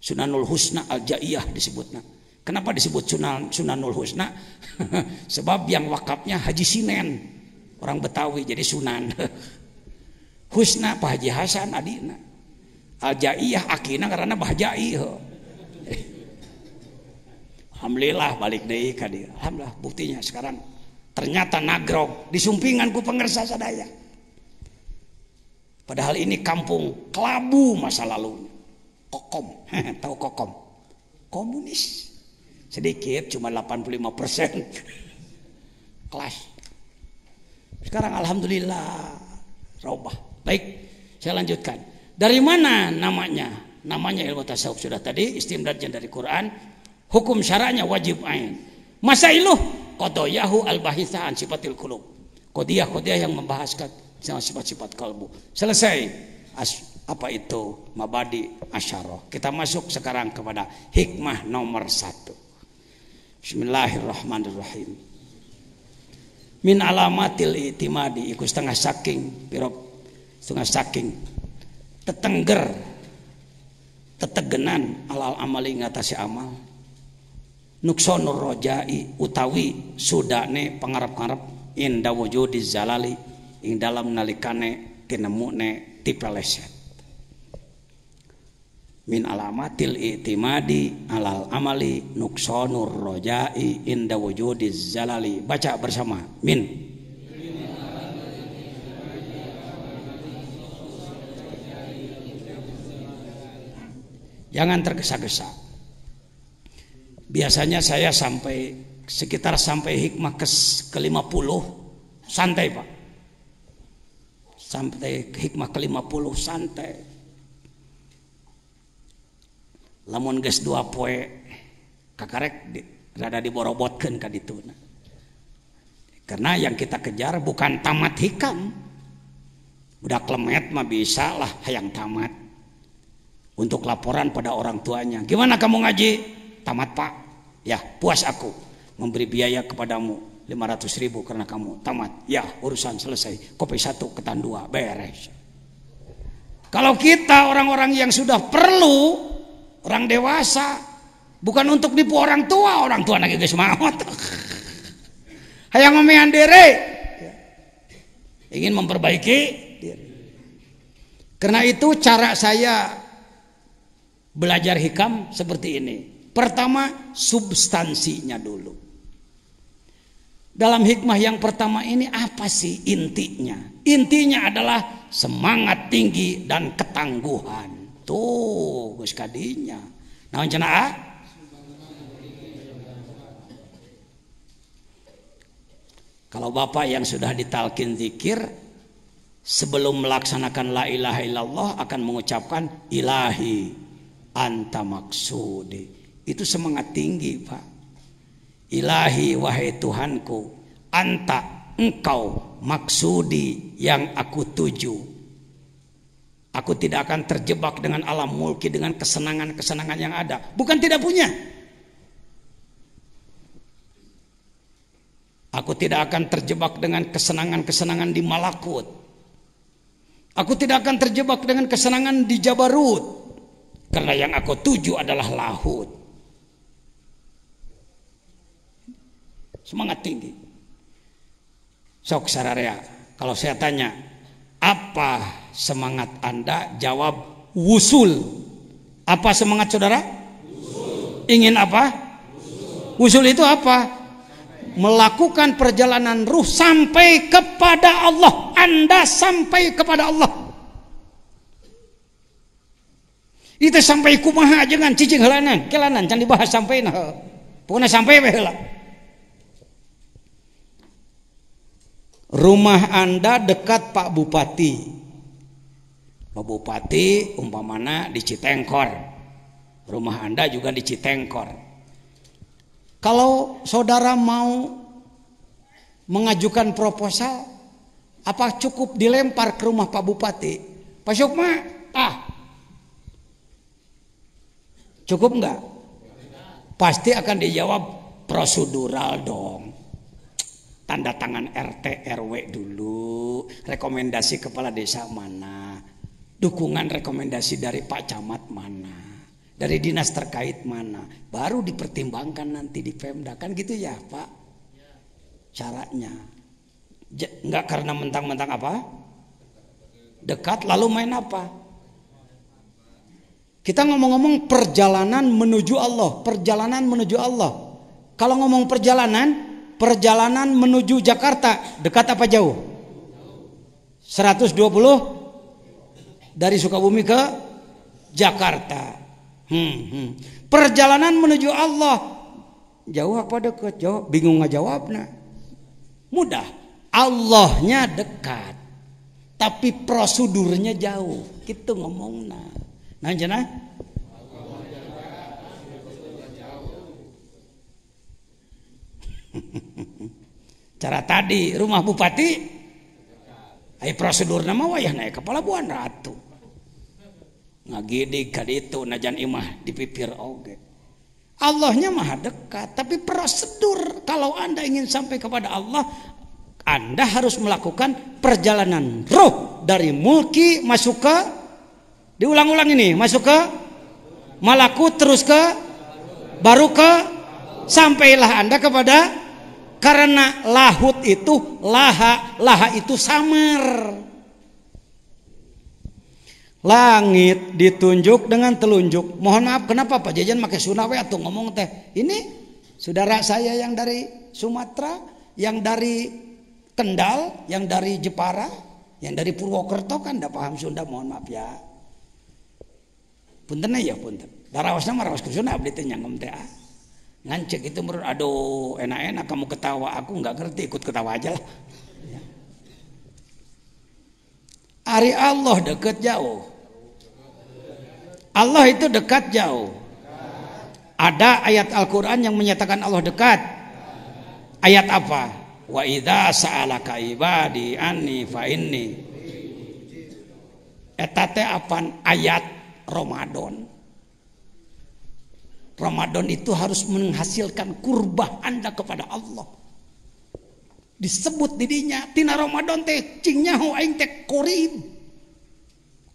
Sunanul Husna Al Jaiyah disebutnya Kenapa disebut Sunan Sunanul Husna? Sebab yang wakafnya Haji Sinen orang Betawi jadi Sunan. Husna Pak Haji Hasan adina. Al Jaiyah akina karena Pak Jai. Alhamdulillah balik deh kan. Alhamdulillah buktinya sekarang ternyata nagrog disumpinganku sumpinganku pengersa sadaya padahal ini kampung kelabu masa lalunya kokom tahu kokom komunis sedikit cuma 85 persen kelas sekarang alhamdulillah robah baik saya lanjutkan dari mana namanya namanya ilmu tasawuf sudah tadi istimdadnya dari Quran hukum syaranya wajib ain masa iluh Kodoyahu al-bahisahan sifatil kulub. Kodiyah-kodiyah yang membahaskan sifat-sifat kalbu. Selesai. As, apa itu mabadi asyarah. Kita masuk sekarang kepada hikmah nomor satu. Bismillahirrahmanirrahim. Min alamatil itimadi iku setengah saking pirok setengah saking tetengger tetegenan alal amali ngatasi amal nuksono rojai utawi sudane pengarap pengarap inda wujudi zalali ing dalam nalikane ne tipeleset min alamatil itimadi alal amali nuksonur rojai inda wujudi zalali baca bersama min jangan tergesa-gesa biasanya saya sampai sekitar sampai hikmah ke, ke 50 santai Pak sampai hikmah ke 50 santai lamun geus dua poe kakarek di, rada diborobotkeun ka dituna karena yang kita kejar bukan tamat hikam udah klemet mah bisa lah yang tamat untuk laporan pada orang tuanya gimana kamu ngaji tamat pak ya puas aku memberi biaya kepadamu 500 ribu karena kamu tamat ya urusan selesai kopi satu ketan dua beres kalau kita orang-orang yang sudah perlu orang dewasa bukan untuk nipu orang tua orang tua lagi guys maut hayang memean ingin memperbaiki diri karena itu cara saya belajar hikam seperti ini Pertama, substansinya dulu. Dalam hikmah yang pertama ini apa sih intinya? Intinya adalah semangat tinggi dan ketangguhan. Tuh, geus kadinya. Naon cenah? Kalau Bapak yang sudah ditalkin zikir sebelum melaksanakan la ilaha illallah akan mengucapkan ilahi anta maksudi itu semangat tinggi, Pak. Ilahi wahai Tuhanku, anta engkau maksudi yang aku tuju. Aku tidak akan terjebak dengan alam mulki dengan kesenangan-kesenangan yang ada. Bukan tidak punya. Aku tidak akan terjebak dengan kesenangan-kesenangan di Malakut. Aku tidak akan terjebak dengan kesenangan di Jabarut. Karena yang aku tuju adalah Lahut. Semangat tinggi. Sok sararea, kalau saya tanya, apa semangat Anda? Jawab wusul. Apa semangat saudara? Wusul. Ingin apa? Usul. Usul itu apa? Melakukan perjalanan ruh sampai kepada Allah. Anda sampai kepada Allah. Itu sampai kumaha jangan cicing helanan, kelanan jangan dibahas sampai nah. Pokoknya sampai bae rumah Anda dekat Pak Bupati. Pak Bupati umpamana di Citengkor. Rumah Anda juga di Citengkor. Kalau saudara mau mengajukan proposal, apa cukup dilempar ke rumah Pak Bupati? Pak Sukma, ah. Cukup enggak? Pasti akan dijawab prosedural dong tanda tangan RT RW dulu, rekomendasi kepala desa mana, dukungan rekomendasi dari Pak Camat mana, dari dinas terkait mana, baru dipertimbangkan nanti di Pemda kan gitu ya Pak caranya. nggak karena mentang-mentang apa? Dekat lalu main apa? Kita ngomong-ngomong perjalanan menuju Allah, perjalanan menuju Allah. Kalau ngomong perjalanan, perjalanan menuju Jakarta dekat apa jauh? 120 dari Sukabumi ke Jakarta. Hmm, hmm. Perjalanan menuju Allah jauh apa dekat? Jauh. Bingung nggak jawabnya? Mudah. Allahnya dekat. Tapi prosedurnya jauh. Gitu ngomongnya. Nah, jenah cara tadi rumah bupati ayo prosedur nama wayah naik kepala buan ratu ngagidi itu najan imah dipipir oge okay. Allahnya maha dekat tapi prosedur kalau anda ingin sampai kepada Allah anda harus melakukan perjalanan roh dari mulki masuk ke diulang-ulang ini masuk ke malakut terus ke baru ke sampailah anda kepada karena lahut itu laha laha itu samar langit ditunjuk dengan telunjuk mohon maaf kenapa pak jajan pakai sunawe atau ngomong teh ini saudara saya yang dari Sumatera yang dari Kendal yang dari Jepara yang dari Purwokerto kan tidak paham Sunda mohon maaf ya punten ya punten darawasnya marawas kusuna abdi teh nyangkem teh ah ngancek itu menurut aduh enak-enak kamu ketawa aku nggak ngerti ikut ketawa aja lah hari Allah dekat jauh Allah itu dekat jauh ada ayat Al-Quran yang menyatakan Allah dekat ayat apa wa saala sa'alaka ibadi anni fa inni Etate apaan ayat Ramadan Ramadan itu harus menghasilkan kurbah Anda kepada Allah. Disebut dirinya tina Ramadan teh cingnya nyaho aing teh korib.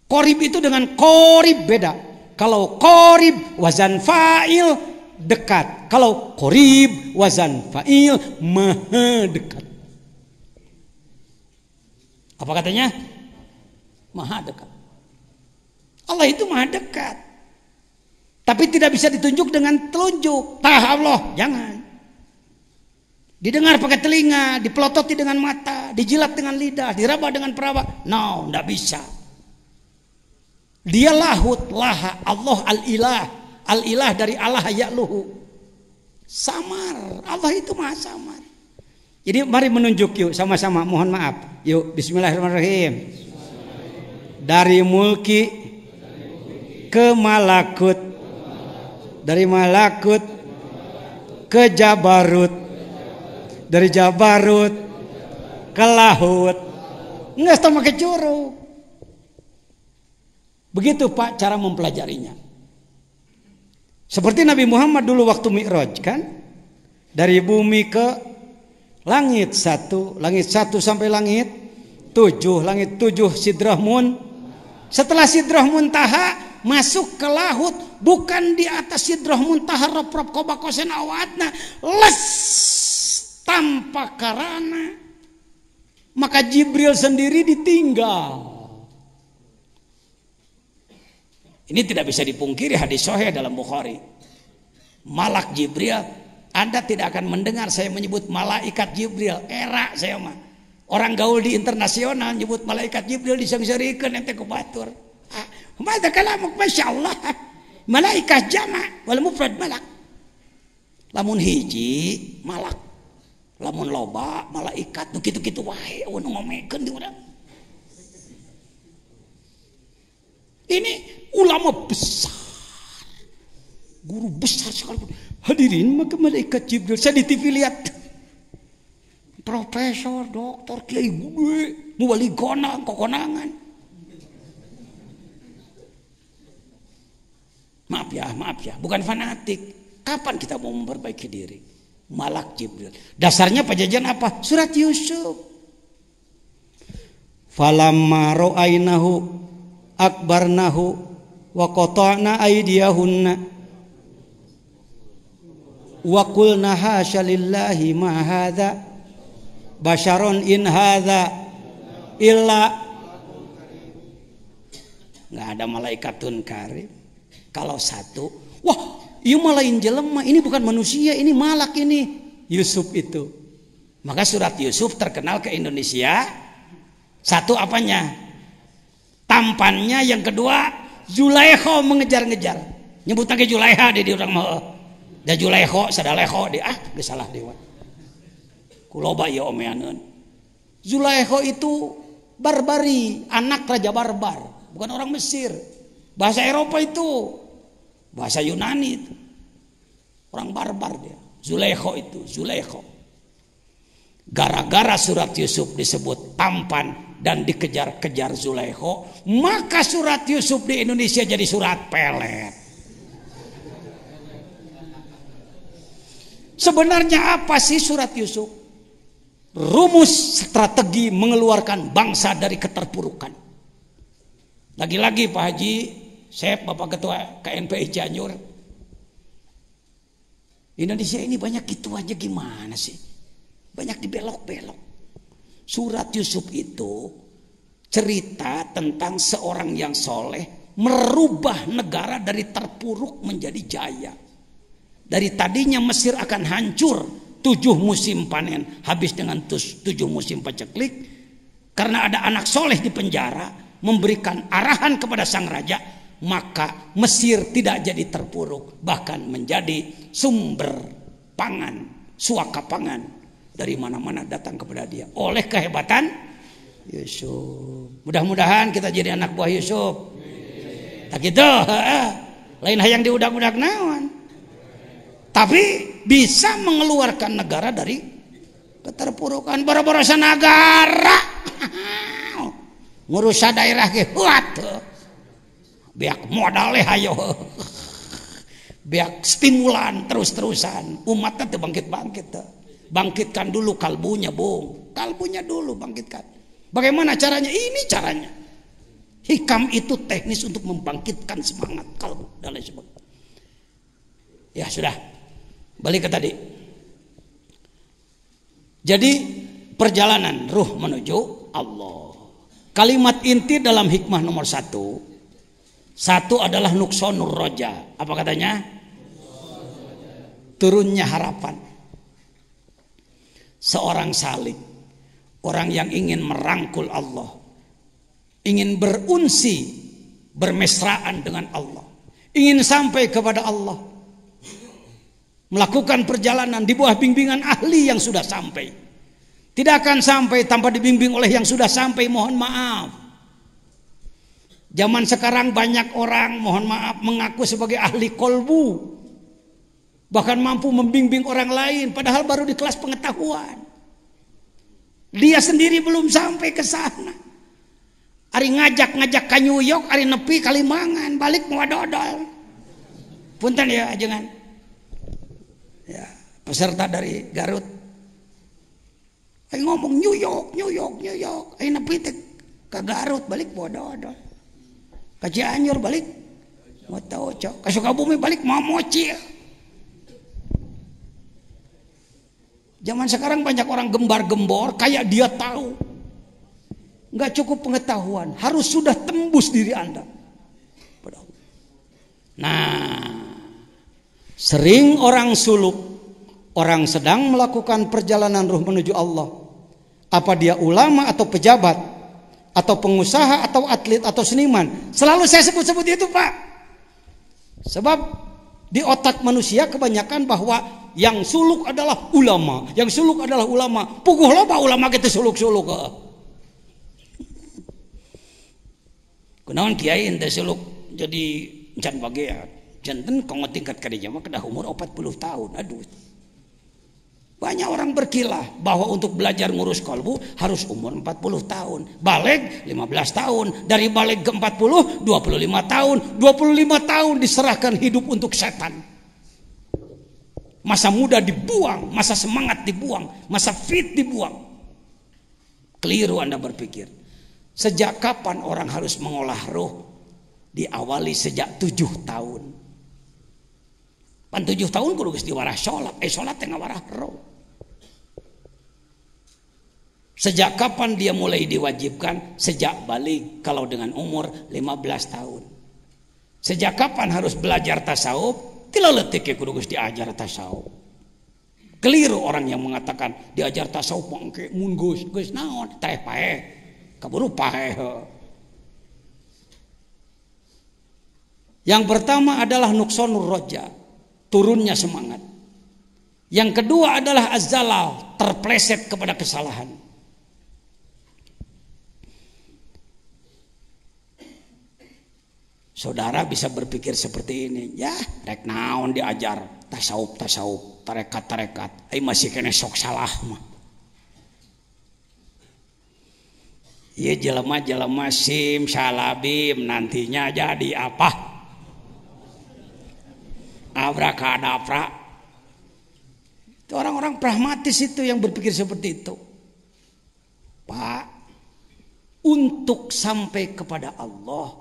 Korib itu dengan korib beda. Kalau korib wazan fa'il dekat. Kalau korib wazan fa'il maha dekat. Apa katanya? Maha dekat. Allah itu maha dekat. Tapi tidak bisa ditunjuk dengan telunjuk. Tah Allah, jangan. Didengar pakai telinga, dipelototi dengan mata, dijilat dengan lidah, diraba dengan peraba. No, tidak bisa. Dia lahut, laha, Allah al-ilah. Al-ilah dari Allah ya luhu, Samar, Allah itu maha samar. Jadi mari menunjuk yuk sama-sama, mohon maaf. Yuk, bismillahirrahmanirrahim. Dari mulki ke malakut dari malakut ke jabarut dari jabarut ke lahut nggak sama ke curug begitu pak cara mempelajarinya seperti Nabi Muhammad dulu waktu Mi'raj kan dari bumi ke langit satu langit satu sampai langit tujuh langit tujuh Sidrah Mun, setelah sidrahmun muntaha masuk ke laut bukan di atas sidroh muntahar roprop koba kosen awatna les tanpa karana maka Jibril sendiri ditinggal ini tidak bisa dipungkiri hadis soheh dalam Bukhari malak Jibril anda tidak akan mendengar saya menyebut malaikat Jibril. Era saya mah. Orang gaul di internasional menyebut malaikat Jibril disengserikan ente kubatur. Ah, وهذا كلامك ما شاء الله jama, جمع mufrad malak, lamun hiji malak lamun loba malaikat nu kitu-kitu wae oh, nu ngomekeun di urang ini ulama besar guru besar sekalipun hadirin maka malaikat Jibril saya di TV lihat profesor dokter kiai mau balik konang kekonangan Maaf ya, maaf ya, bukan fanatik. Kapan kita mau memperbaiki diri? Malak Jibril. Dasarnya pajajan apa? Surat Yusuf. Falamma ra'ainahu akbarnahu wa qata'na aydiyahunna wa qulna hasya lillahi ma hadza basyaron in hadza illa enggak ada malaikatun karim kalau satu, wah, ieu malahin jelema, ini bukan manusia, ini malak ini. Yusuf itu. Maka surat Yusuf terkenal ke Indonesia. Satu apanya? Tampannya yang kedua, Julaiho mengejar-ngejar. Nyebut lagi Julaiha di orang mah. Da Zulaiho, leho di ah, kesalah salah dewa. Kuloba ya Omianun. Ya, Julaiho itu barbari, anak raja barbar, bukan orang Mesir. Bahasa Eropa itu Bahasa Yunani itu. Orang barbar dia. Zulekho itu, Zulekho. Gara-gara surat Yusuf disebut tampan dan dikejar-kejar Zulekho, maka surat Yusuf di Indonesia jadi surat pelet. Sebenarnya apa sih surat Yusuf? Rumus strategi mengeluarkan bangsa dari keterpurukan. Lagi-lagi Pak Haji, saya Bapak Ketua KNPI Cianjur. Indonesia ini banyak gitu aja gimana sih? Banyak dibelok-belok. Surat Yusuf itu cerita tentang seorang yang soleh merubah negara dari terpuruk menjadi jaya. Dari tadinya Mesir akan hancur tujuh musim panen habis dengan tujuh musim paceklik karena ada anak soleh di penjara memberikan arahan kepada sang raja maka Mesir tidak jadi terpuruk bahkan menjadi sumber pangan suaka pangan dari mana-mana datang kepada dia oleh kehebatan Yusuf mudah-mudahan kita jadi anak buah Yusuf tak gitu lain yang diudak-udak naon tapi bisa mengeluarkan negara dari keterpurukan boro-boro negara ngurusah daerah ke biak modal hayo biak stimulan terus-terusan umatnya tuh bangkit-bangkit tuh bangkitkan dulu kalbunya bung kalbunya dulu bangkitkan bagaimana caranya ini caranya hikam itu teknis untuk membangkitkan semangat kalbu dan lain sebagainya ya sudah balik ke tadi jadi perjalanan ruh menuju Allah kalimat inti dalam hikmah nomor satu satu adalah nuksonur roja. Apa katanya? Turunnya harapan. Seorang salik. Orang yang ingin merangkul Allah. Ingin berunsi. Bermesraan dengan Allah. Ingin sampai kepada Allah. Melakukan perjalanan di bawah bimbingan ahli yang sudah sampai. Tidak akan sampai tanpa dibimbing oleh yang sudah sampai. Mohon maaf. Zaman sekarang banyak orang mohon maaf mengaku sebagai ahli kolbu. Bahkan mampu membimbing orang lain padahal baru di kelas pengetahuan. Dia sendiri belum sampai ke sana. Ari ngajak-ngajak ka New York, ari nepi Kalimangan, balik mau dodol. Punten ya jangan, Ya, peserta dari Garut. Ayo ngomong New York, New York, New York. Ayo nepi ke Garut, balik mau dodol kaji Cianjur balik. Mau tahu cok. Ke Sukabumi balik mau moci. Zaman sekarang banyak orang gembar-gembor kayak dia tahu. Nggak cukup pengetahuan, harus sudah tembus diri Anda. Nah, sering orang suluk, orang sedang melakukan perjalanan ruh menuju Allah. Apa dia ulama atau pejabat? atau pengusaha atau atlet atau seniman. Selalu saya sebut-sebut itu, Pak. Sebab di otak manusia kebanyakan bahwa yang suluk adalah ulama, yang suluk adalah ulama. Puguh loba ulama kita suluk-suluk. Eh. Kenaon kiai ente suluk jadi jangan bagian. Janten kau tingkat kerja mah kedah umur 40 tahun. Aduh, banyak orang berkilah bahwa untuk belajar ngurus kolbu harus umur 40 tahun. Balik 15 tahun. Dari balik ke 40, 25 tahun. 25 tahun diserahkan hidup untuk setan. Masa muda dibuang, masa semangat dibuang, masa fit dibuang. Keliru Anda berpikir. Sejak kapan orang harus mengolah roh? Diawali sejak tujuh tahun pan tujuh tahun kudu geus diwarah sholat eh sholat tengah ngawarah roh sejak kapan dia mulai diwajibkan sejak balik kalau dengan umur 15 tahun sejak kapan harus belajar tasawuf tidak letik ya kudu geus diajar tasawuf keliru orang yang mengatakan diajar tasawuf mangke mun geus geus naon teh pae kaburu pae yang pertama adalah nuksonur roja turunnya semangat. Yang kedua adalah azalal, terpleset kepada kesalahan. Saudara bisa berpikir seperti ini, ya rek naon diajar, tasawuf tasawuf, tarekat tarekat, ai eh, masih kena sok salah mah. Iya jelema jelema sim salabim nantinya jadi apa? abrakadabra. Itu orang-orang pragmatis itu yang berpikir seperti itu. Pak, untuk sampai kepada Allah,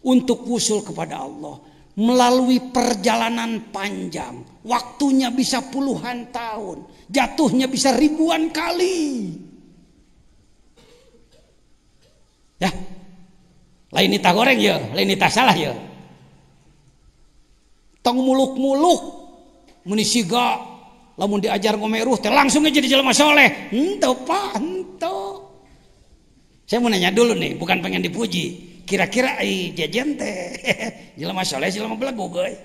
untuk usul kepada Allah, melalui perjalanan panjang, waktunya bisa puluhan tahun, jatuhnya bisa ribuan kali. Ya, lain tak goreng ya, lain tak salah ya tong muluk-muluk menisiga lamun diajar ngomeruh teh langsung aja jadi jelema soleh ento pak ento saya mau nanya dulu nih bukan pengen dipuji kira-kira ai jajan teh jelema soleh jelema belagu guys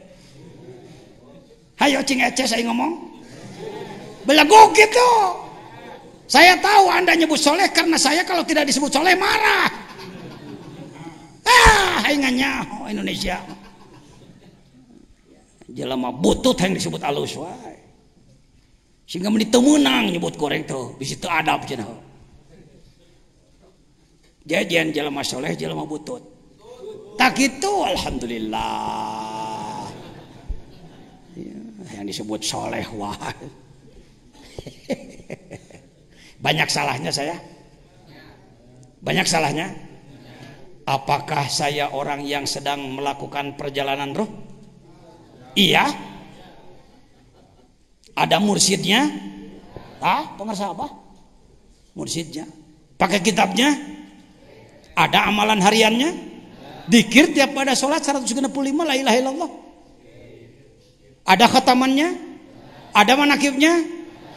hayo cing ece saya ngomong belagu gitu saya tahu anda nyebut soleh karena saya kalau tidak disebut soleh marah ah hai nganyaho Indonesia jelema butut yang disebut alus wae sehingga meni menang nyebut goreng tuh bisa teu adab cenah jajan jelema soleh jelema butut tak itu alhamdulillah ya, yang disebut soleh wae banyak salahnya saya banyak salahnya apakah saya orang yang sedang melakukan perjalanan roh Iya. Ada mursidnya? Ah, pemirsa apa? Mursidnya. Pakai kitabnya? Ada amalan hariannya? Dikir tiap pada sholat 165 la ilaha illallah. Ada khatamannya? Ada manakibnya?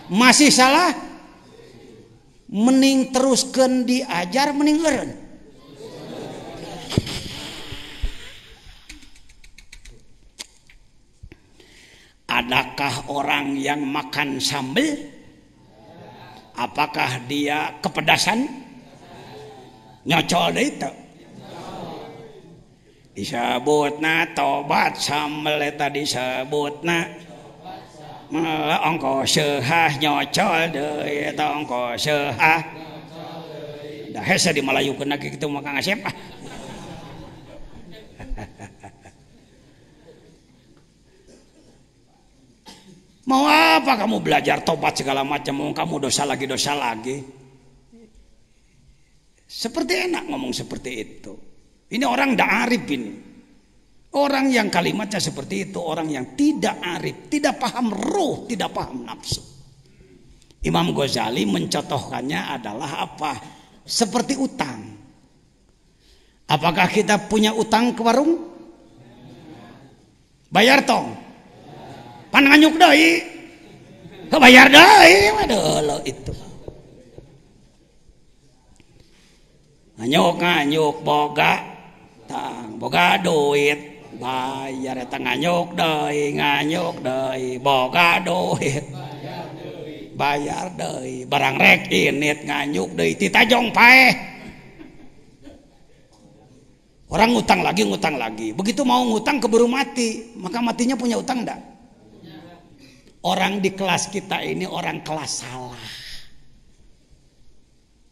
Masih salah? Mending teruskan diajar, mending leren. Adakah orang yang makan sambal? Apakah dia kepedasan? Nyocol itu. na tobat sambal itu disebut na. ongko eh, sehah nyocol deh, itu ongko sehah. Dah hese di Malaysia kena gitu makan Asep. Ah. Mau apa kamu belajar tobat segala macam? Mau kamu dosa lagi dosa lagi. Seperti enak ngomong seperti itu. Ini orang tidak arif ini. Orang yang kalimatnya seperti itu, orang yang tidak arif, tidak paham ruh, tidak paham nafsu. Imam Ghazali mencotohkannya adalah apa? Seperti utang. Apakah kita punya utang ke warung? Bayar tong pan nyuk deui kebayar deui mah lo itu nganyuk nganyuk boga tang boga duit bayar eta nganyuk deui nganyuk deui boga duit bayar deui barang rek init nganyuk deui ti tajong pae Orang ngutang lagi, ngutang lagi. Begitu mau ngutang keburu mati, maka matinya punya utang enggak? Orang di kelas kita ini orang kelas salah.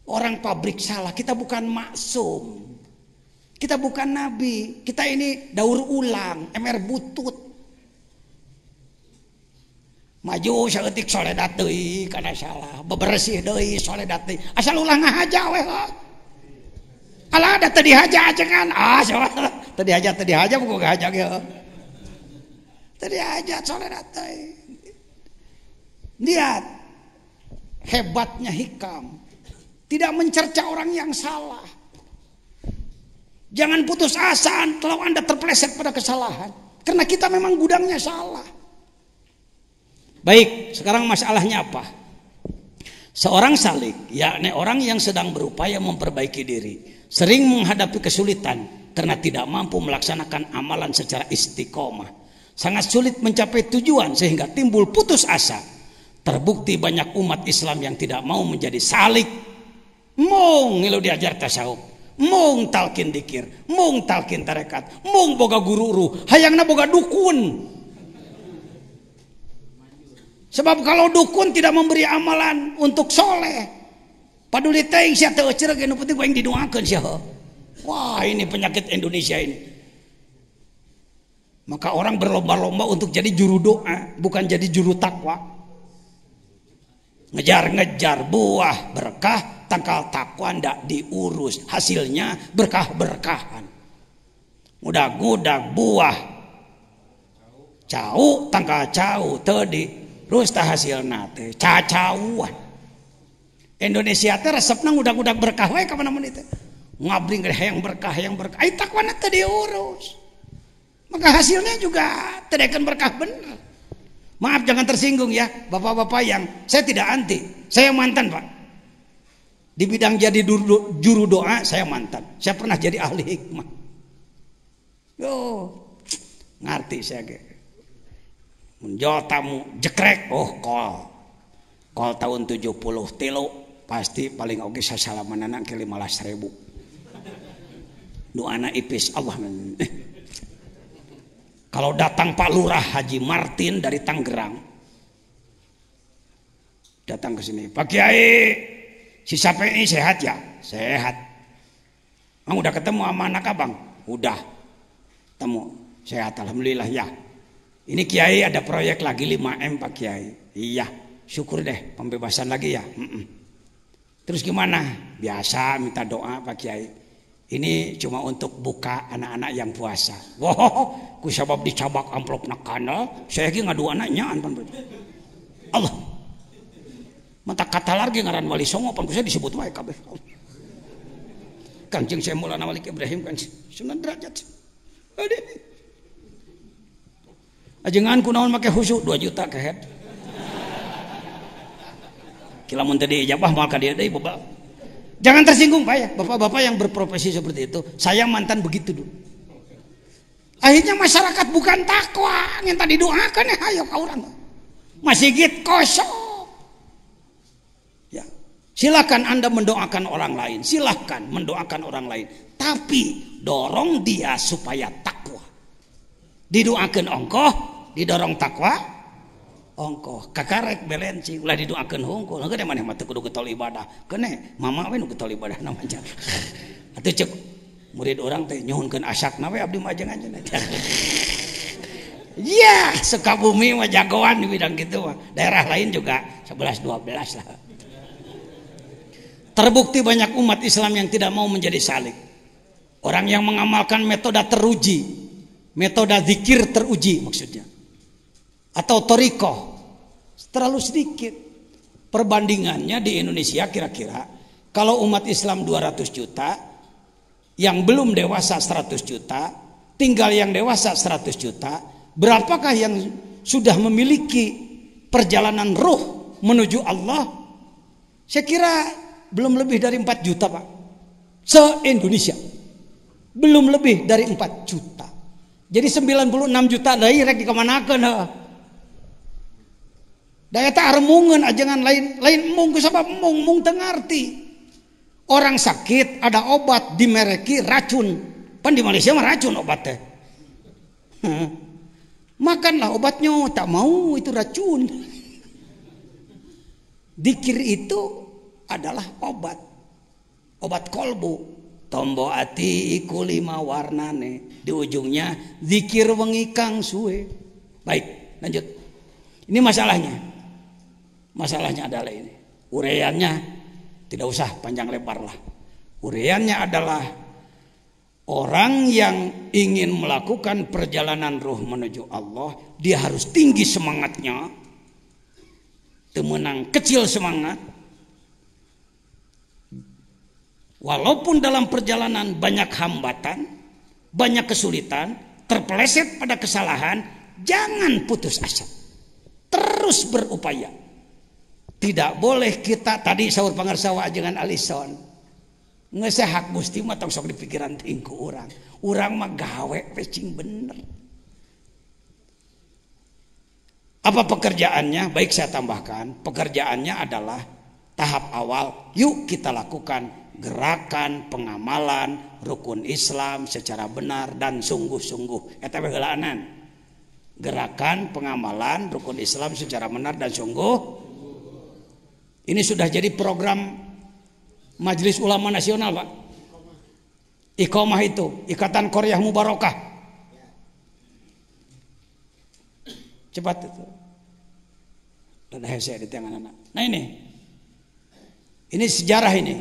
Orang pabrik salah, kita bukan maksum. Kita bukan nabi, kita ini daur ulang, MR butut. Maju seetik soledat Karena salah, bebersih doi, soledat datui. Asal ulang aja, weh. Alah ada tadi haja kan. Ah, tadi aja, tadi aja, buku haja gitu. Tadi aja, soledat datui. Lihat hebatnya hikam. Tidak mencerca orang yang salah. Jangan putus asa kalau Anda terpleset pada kesalahan. Karena kita memang gudangnya salah. Baik, sekarang masalahnya apa? Seorang salik, yakni orang yang sedang berupaya memperbaiki diri, sering menghadapi kesulitan karena tidak mampu melaksanakan amalan secara istiqomah. Sangat sulit mencapai tujuan sehingga timbul putus asa Terbukti banyak umat Islam yang tidak mau menjadi salik. Mung ilu diajar tasawuf. Mung talkin dikir. Mung talkin tarekat. Mung boga guru gururu. Hayangna boga dukun. Sebab kalau dukun tidak memberi amalan untuk soleh. Paduli teing siya teocer yang putih gue yang didoakan siya. Wah, ini penyakit Indonesia ini. Maka orang berlomba-lomba untuk jadi juru doa, bukan jadi juru takwa ngejar-ngejar buah berkah tangkal takwa ndak diurus hasilnya berkah-berkahan udah gudak buah cau tangkal cau tadi terus tak hasil nate cacauan Indonesia teh nang udah gudak berkah wae kapan namun itu ngabring yang berkah yang berkah ay takwa nate diurus maka hasilnya juga tidak berkah bener Maaf jangan tersinggung ya, bapak-bapak yang saya tidak anti. Saya mantan pak. Di bidang jadi juru doa saya mantan. Saya pernah jadi ahli hikmah. Yo, ngerti saya ke. tamu jekrek, oh kol. Kol tahun 70 tilo pasti paling oke saya salaman anak ke 15 ribu. Doa anak ipis Allah. men eh, kalau datang Pak Lurah Haji Martin dari Tangerang, datang ke sini. Pak Kiai, si ini? sehat ya? Sehat. Bang udah ketemu sama anak abang? Udah. Temu. Sehat, Alhamdulillah ya. Ini Kiai ada proyek lagi 5M Pak Kiai. Iya, syukur deh pembebasan lagi ya. Mm -mm. Terus gimana? Biasa minta doa Pak Kiai. Ini cuma untuk buka anak-anak yang puasa. Wow, ku sabab dicabak amplop nakana, saya lagi ngadu anaknya Allah. Mata kata lagi ngaran wali songo pan saya disebut wae kabeh. Kancing saya nama Malik Ibrahim kan sunan derajat. ngan Ajengan nawan pakai khusyuk dua juta kehead. Kilamun tadi ya wah maka dia deui bapak. Jangan tersinggung Pak ya, bapak-bapak yang berprofesi seperti itu. Saya mantan begitu dulu. Akhirnya masyarakat bukan takwa, yang tadi doakan ya, ayo kau orang. Masih git kosong. Ya. Silakan Anda mendoakan orang lain, silahkan mendoakan orang lain. Tapi dorong dia supaya takwa. Didoakan ongkoh, didorong takwa, ongkoh kakarek belenci ulah didoakeun hungkul geus maneh mah teu kudu getol ibadah kene mama we nu getol ibadah nama jan atuh cek murid orang teh nyuhunkeun asakna we abdi majeng aja Ya, yeah, Sukabumi mah jagoan di bidang gitu mah. Daerah lain juga 11 12 lah. Terbukti banyak umat Islam yang tidak mau menjadi salik. Orang yang mengamalkan metode teruji, metode zikir teruji maksudnya atau toriko terlalu sedikit perbandingannya di Indonesia kira-kira kalau umat Islam 200 juta yang belum dewasa 100 juta tinggal yang dewasa 100 juta berapakah yang sudah memiliki perjalanan ruh menuju Allah saya kira belum lebih dari 4 juta Pak se-Indonesia belum lebih dari 4 juta jadi 96 juta dari rek nah. Daya dayeta aja, ah, ngan lain lain mung sama mung mung tengarti orang sakit ada obat di dimereki racun pan di Malaysia mah racun obatnya, makanlah obatnya tak mau itu racun dikir itu adalah obat obat kolbu tombo ati iku lima warnane di ujungnya zikir wengi kang suwe baik lanjut ini masalahnya Masalahnya adalah ini. Ureannya tidak usah panjang lebar lah. Ureannya adalah orang yang ingin melakukan perjalanan ruh menuju Allah, dia harus tinggi semangatnya. Temenang kecil semangat. Walaupun dalam perjalanan banyak hambatan, banyak kesulitan, terpeleset pada kesalahan, jangan putus asa. Terus berupaya tidak boleh kita tadi sahur pangarsawa jangan Alison ngesehak musti mah sok di pikiran tingku orang orang mah gawe pecing bener apa pekerjaannya baik saya tambahkan pekerjaannya adalah tahap awal yuk kita lakukan gerakan pengamalan rukun Islam secara benar dan sungguh-sungguh eta -sungguh. gerakan pengamalan rukun Islam secara benar dan sungguh ini sudah jadi program Majelis Ulama Nasional, Pak. Ikomah itu, Ikatan Korea Mubarokah. Cepat itu. Dan saya di tangan anak. Nah ini, ini sejarah ini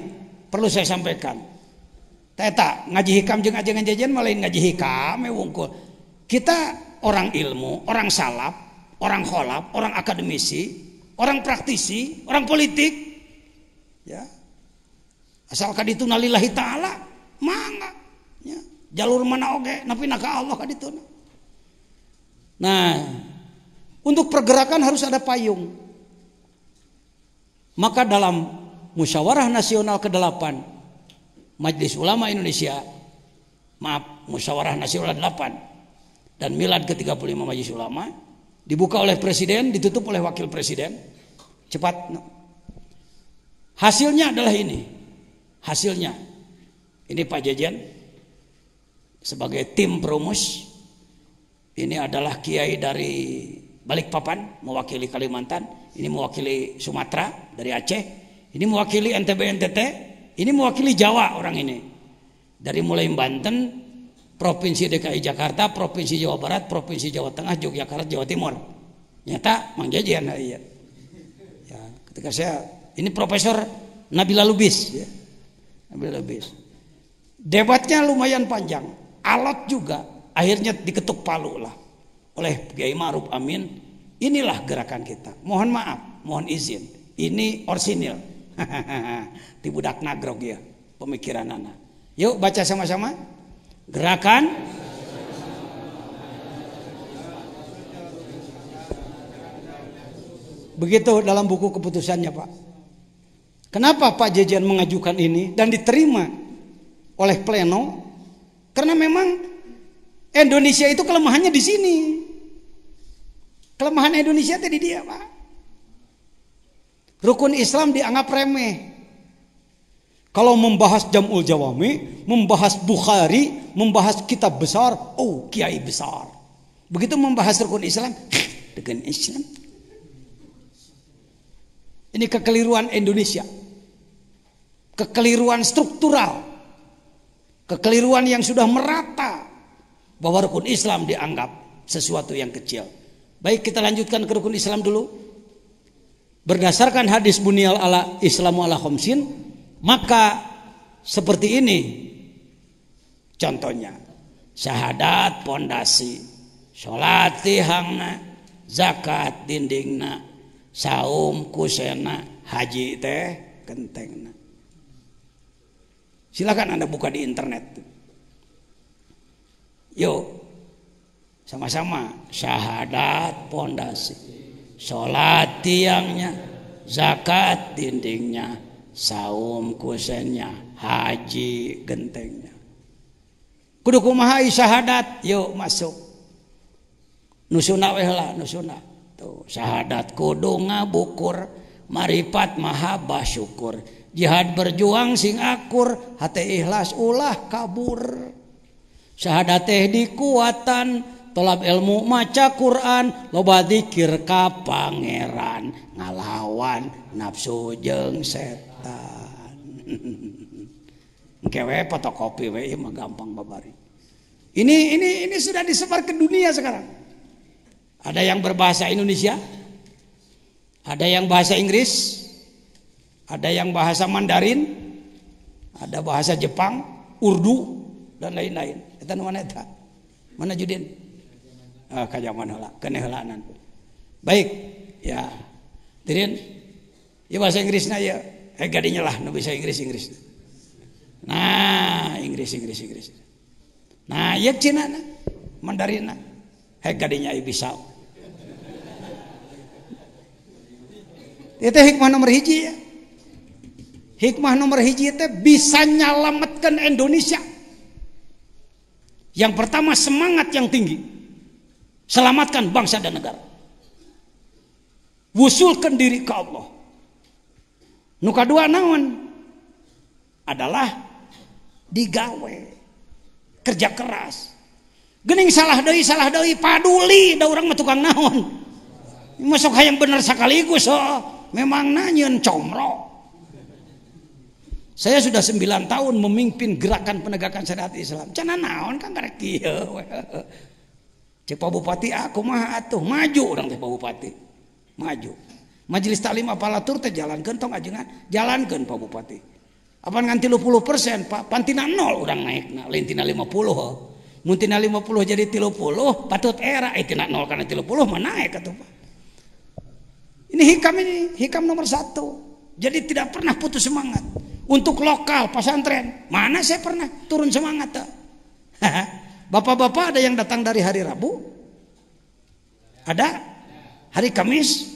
perlu saya sampaikan. Teta ngaji hikam jeung ajengan jajan malah ngaji hikam ya eh, wungkul. Kita orang ilmu, orang salap, orang kholap, orang akademisi, orang praktisi, orang politik, ya asalkan itu nalilahi taala, mangga, ya. jalur mana oke, tapi naka Allah kan itu. Nah, untuk pergerakan harus ada payung. Maka dalam musyawarah nasional ke-8 Majelis Ulama Indonesia, maaf, musyawarah nasional 8 dan milad ke-35 Majelis Ulama Dibuka oleh presiden, ditutup oleh wakil presiden. Cepat. Hasilnya adalah ini. Hasilnya. Ini Pak Jajan sebagai tim perumus. Ini adalah kiai dari Balikpapan mewakili Kalimantan, ini mewakili Sumatera dari Aceh, ini mewakili NTB NTT, ini mewakili Jawa orang ini. Dari mulai Banten, Provinsi DKI Jakarta, Provinsi Jawa Barat, Provinsi Jawa Tengah, Yogyakarta, Jawa Timur. Nyata mangjajian hari eh, ya. ya. ketika saya ini Profesor Nabila Lubis ya. Nabila Lubis. Debatnya lumayan panjang, alot juga. Akhirnya diketuk palu lah oleh Kiai Ma'ruf Amin. Inilah gerakan kita. Mohon maaf, mohon izin. Ini orsinil. Tibudak nagrog ya pemikiran anak. Yuk baca sama-sama. Gerakan Begitu dalam buku keputusannya Pak. Kenapa Pak Jejen mengajukan ini dan diterima oleh pleno? Karena memang Indonesia itu kelemahannya di sini. Kelemahan Indonesia tadi dia Pak. Rukun Islam dianggap remeh. Kalau membahas Jamul Jawami, membahas Bukhari, membahas kitab besar, oh kiai besar. Begitu membahas rukun Islam, dengan Islam. Ini kekeliruan Indonesia. Kekeliruan struktural. Kekeliruan yang sudah merata. Bahwa rukun Islam dianggap sesuatu yang kecil. Baik kita lanjutkan ke rukun Islam dulu. Berdasarkan hadis bunyal ala Islamu ala khomsin maka seperti ini contohnya syahadat pondasi, salat tihangna, zakat dindingna, saum kusena, haji teh kentengna. Silakan Anda buka di internet. Yuk sama-sama syahadat pondasi, salat tiangnya, zakat dindingnya, sauum kusennya Haji gentengnya kudukumahai syahadat yuk masuk nusuna welah nusuna tuh syahadat kudo nga bukur maripatmahbah syukur jihad berjuang sing akur hati ikhlas ulah kabur syahadat teh ku tob ilmu maca Quran lobadzikirka Pangeran ngalawan nafsujengsetan kesehatan. Kewe kopi, we iya mah gampang babari. Ini ini ini sudah disebar ke dunia sekarang. Ada yang berbahasa Indonesia, ada yang bahasa Inggris, ada yang bahasa Mandarin, ada bahasa Jepang, Urdu dan lain-lain. Eta mana eta? Mana judin? Ah, kajaman heula, keneh Baik, ya. Dirin, ya bahasa Inggrisnya ya eh gadinya lah nu bisa Inggris Inggris nah Inggris Inggris Inggris nah ya Cina nah Mandarin nah. eh gadinya ibu bisa itu hikmah nomor hiji ya hikmah nomor hiji itu bisa nyelamatkan Indonesia yang pertama semangat yang tinggi. Selamatkan bangsa dan negara. Wusulkan diri ke Allah nuka dua naon adalah digawe kerja keras gening salah doi salah doi paduli da orang tukang naon masuk hayam bener sekaligus so oh, oh. memang nanyen comro saya sudah sembilan tahun memimpin gerakan penegakan syariat Islam. Cana naon kan karek kieu. Cek Bupati aku mah atuh maju orang teh Bupati. Maju majelis taklim apalah tur teh jalankeun tong ajengan jalankeun Pak Bupati apa nganti persen Pak pantina nol naik naikna lintina 50 mun tina 50 jadi 30 patut era eh tina nol kana 30 mah naik atuh Pak ini hikam ini hikam nomor satu jadi tidak pernah putus semangat untuk lokal pesantren mana saya pernah turun semangat bapak-bapak ada yang datang dari hari Rabu ada hari Kamis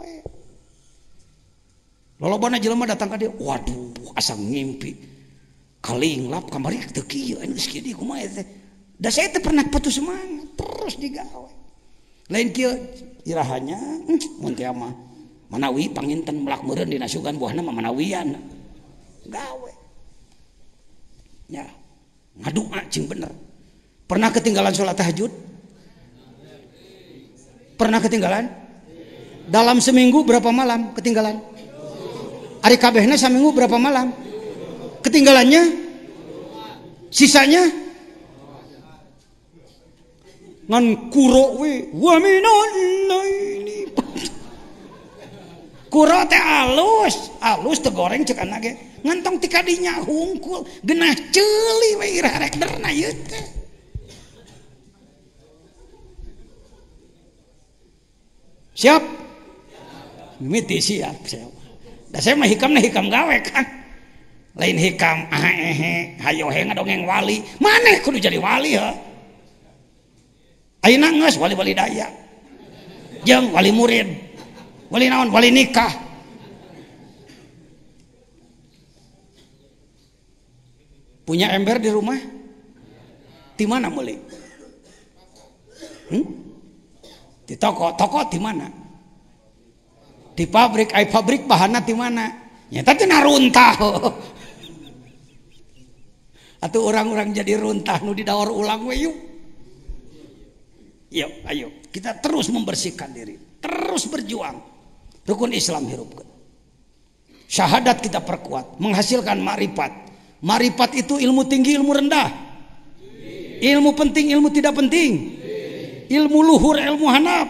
Lalu bana jelema datang ke dia, waduh asal ngimpi. lap kamari teu kieu anu geus kieu kumaha ya, teh. Da saya teh pernah putus semangat, terus digawe. Lain kia irahannya, hmm, mun teh mah manawi panginten melak meureun dina sugan buahna mah manawian. Gawe. Ya, ngadua cing bener. Pernah ketinggalan sholat tahajud? Pernah ketinggalan? Dalam seminggu berapa malam ketinggalan? Ari kabehna saminggu berapa malam? Ketinggalannya? Sisanya? Ngan kuro we wa ini. Kuro teh alus, alus teh goreng cek anak ge. Ngantong tika dinya hungkul, genah ceuli we irah rek derna ieu teh. Siap? Mimiti siap, siap saya mah hikam nih hikam gawe kan lain hikam ah ehe eh. hayo he ngadongeng wali maneh kudu jadi wali ya ayo nangis wali-wali daya jeung wali murid wali naon wali nikah punya ember di rumah di mana mulai hmm? di toko toko di mana di pabrik ay pabrik bahannya di mana ya tadi naruntah atau orang-orang jadi runtah nu daur ulang we yuk ayo kita terus membersihkan diri terus berjuang rukun Islam hirupkan syahadat kita perkuat menghasilkan maripat. Maripat itu ilmu tinggi ilmu rendah ilmu penting ilmu tidak penting ilmu luhur ilmu hanap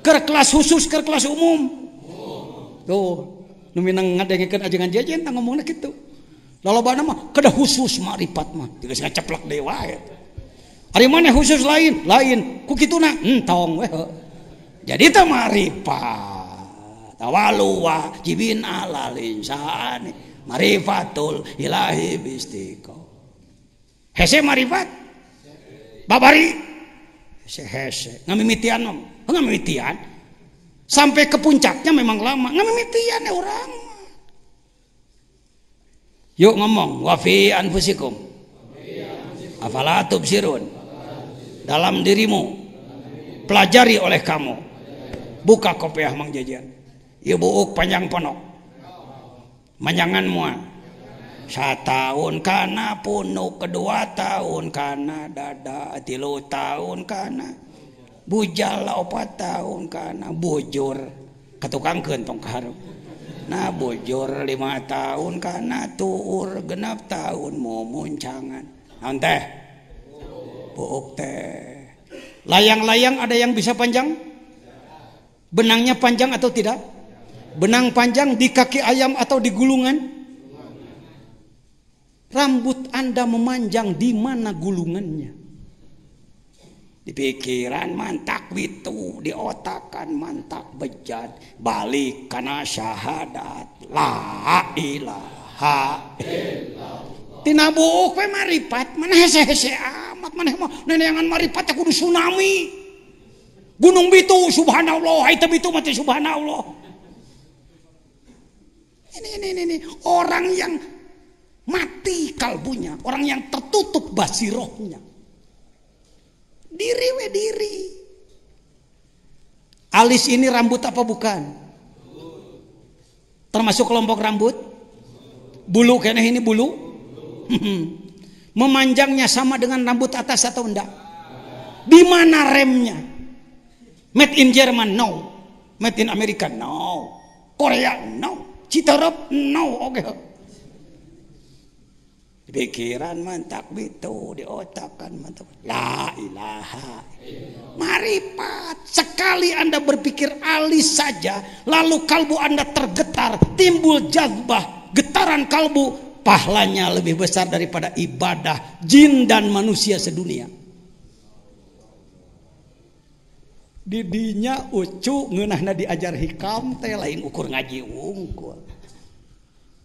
ke kelas khusus ke kelas umum tuh nu minang aja ajengan jajan tang ngomongna Lalu lalobana mah kada khusus ma'rifat mah geus ngaceplak dewa itu. ari mana khusus lain lain ku kituna entong hmm, weh jadi teh ma'rifat tawaluwa jibin ala insani marifatul ilahi bistiko hese marifat babari hese hese ngamimitian mah ngamimitian sampai ke puncaknya memang lama ngamimitian ya orang yuk ngomong wafi anfusikum afalatub sirun dalam dirimu pelajari oleh kamu buka kopiah mang jajan ibu ya uk panjang ponok manjangan muan tahun karena punuk kedua tahun karena dada tilu tahun karena bujal opat tahun karena bujur tukang gentong kaharup nah bujur lima tahun karena tuur genap tahun mau muncangan naon bukti buuk teh layang-layang ada yang bisa panjang benangnya panjang atau tidak benang panjang di kaki ayam atau di gulungan rambut anda memanjang di mana gulungannya di pikiran mantak witu di otakan mantak bejat balik karena syahadat la ilaha tina we maripat mana hese hese amat mana mau neneangan maripat aku di tsunami gunung bitu subhanallah itu itu mati subhanallah ini ini ini, ini. orang yang mati kalbunya orang yang tertutup basirohnya Diri we diri. Alis ini rambut apa bukan? Termasuk kelompok rambut? Bulu kayaknya ini bulu? Hmm. Memanjangnya sama dengan rambut atas atau enggak? Di mana remnya? Made in Jerman? No. Made in America? No. Korea? No. Citarap? No. Oke. Okay pikiran mantap itu di otak kan mantap la ilaha maripat sekali anda berpikir alis saja lalu kalbu anda tergetar timbul jazbah getaran kalbu pahlanya lebih besar daripada ibadah jin dan manusia sedunia didinya ucu ngeunahna diajar hikam teh lain ukur ngaji wungkul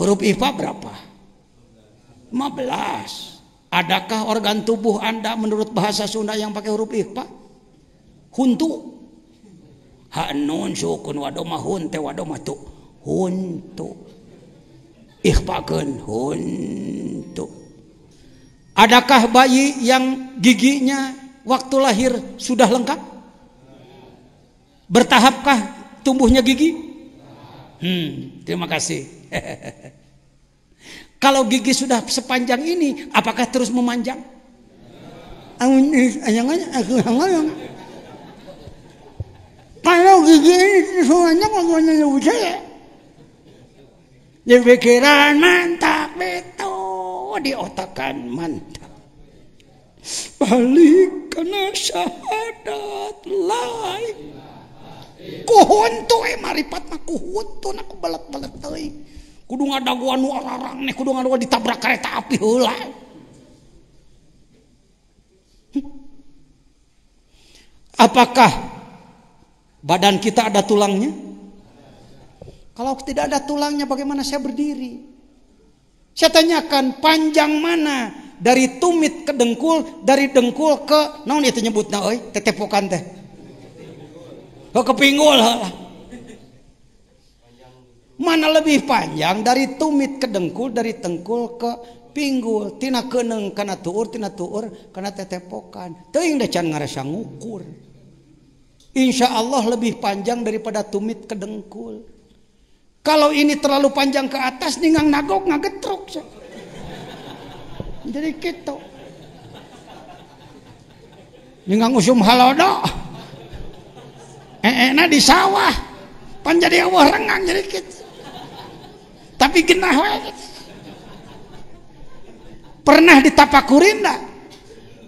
Huruf ifa berapa? 15. Adakah organ tubuh Anda menurut bahasa Sunda yang pakai huruf ifa? Huntu. Ha nun sukun wadoma hunte wadoma tu. Huntu. Ikhfakeun huntu. Adakah bayi yang giginya waktu lahir sudah lengkap? Bertahapkah tumbuhnya gigi? Hmm, terima kasih. Kalau gigi sudah sepanjang ini, apakah terus memanjang? Kalau gigi ini terus memanjang, aku nyeluh saya. Di pikiran mantap, itu di otakan mantap. Balik karena syahadat lain. Kuhuntu eh maripat mah kuhun tuh, balat balak tuh kudu ngadaguan gua orang nih kudu ngadaguan ditabrak kereta api hula. Hmm? apakah badan kita ada tulangnya kalau tidak ada tulangnya bagaimana saya berdiri saya tanyakan panjang mana dari tumit ke dengkul, dari dengkul ke naon itu nyebutna euy, tetepokan teh. Ke pinggul mana lebih panjang dari tumit ke dengkul dari tengkul ke pinggul tina keneng karena tuur tina tuur karena tetepokan teuing da can ngarasa ngukur Insya Allah lebih panjang daripada tumit ke dengkul kalau ini terlalu panjang ke atas ningang nagok ngagetruk jadi gitu ningang usum halodo Eh, -e eh, na di sawah pan jadi awah jadi gitu tapi genah wae pernah ditapakurin enggak?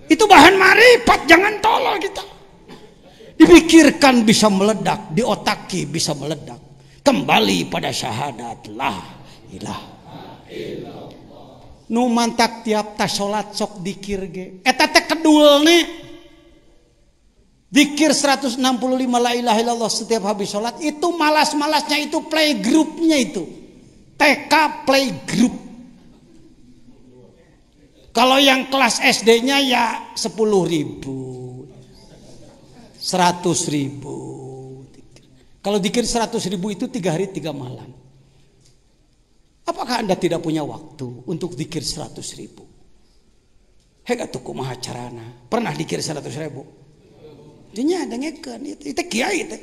itu bahan marifat jangan tolol kita dipikirkan bisa meledak di otaki bisa meledak kembali pada syahadat lah ilah nu mantak tiap tas sholat sok dikir ge eta teh kedul nih dikir 165 la ilaha illallah setiap habis sholat itu malas-malasnya itu playgroupnya itu TK playgroup. Kalau yang kelas SD-nya ya 10 ribu. 100 ribu. Kalau dikir 100 ribu itu tiga hari tiga malam. Apakah anda tidak punya waktu untuk dikir 100 ribu? Hega tuku mahacarana. Pernah dikir 100 ribu? Dinya ada ngeken. Itu kiai itu.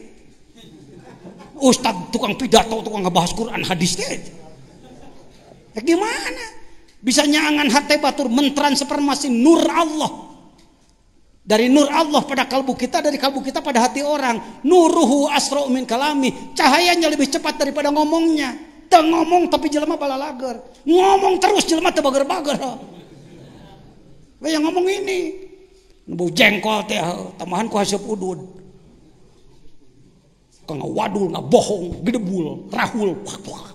Ustad tukang pidato, tukang ngebahas Quran, hadisnya itu. Teh ya, gimana? Bisa nyangan hati batur mentransformasi nur Allah. Dari nur Allah pada kalbu kita, dari kalbu kita pada hati orang. Nuruhu asro min kalami. Cahayanya lebih cepat daripada ngomongnya. Tengomong ngomong tapi jelema balalager. Ngomong terus jelema tebager bager Wei yang ngomong ini. Bau jengkol teh tambahan ku hasil udud. Kau ngawadul, ngabohong, gedebul, rahul. Wah, wah.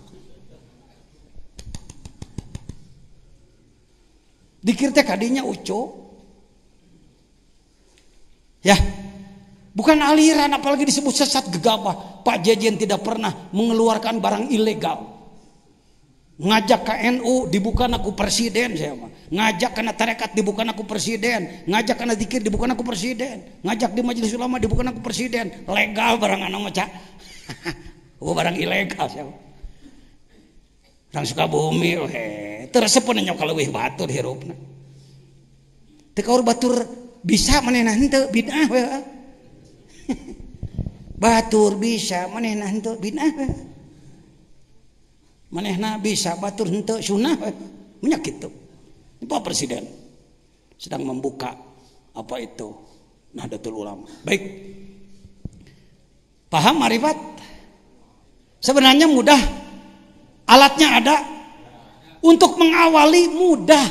Dikir teh kadinya uco. Ya. Bukan aliran apalagi disebut sesat gegabah. Pak Jajen tidak pernah mengeluarkan barang ilegal. Ngajak ke NU dibukan aku presiden saya mah. Ngajak kena tarekat dibuka aku presiden. Ngajak kena dikir dibuka aku presiden. Ngajak di majelis ulama dibuka aku presiden. Legal barang anak maca. Oh, barang ilegal saya suka dan Sukabumi eh, nanya kalau wih batur hirupna tekaur batur bisa menenah henteu bid'ah we ah. batur bisa menenah henteu bid'ah we ah. manehna bisa batur henteu sunah we banyak ah. gitu Pak Presiden sedang membuka apa itu Nahdlatul Ulama baik paham marifat sebenarnya mudah Alatnya ada. Untuk mengawali mudah.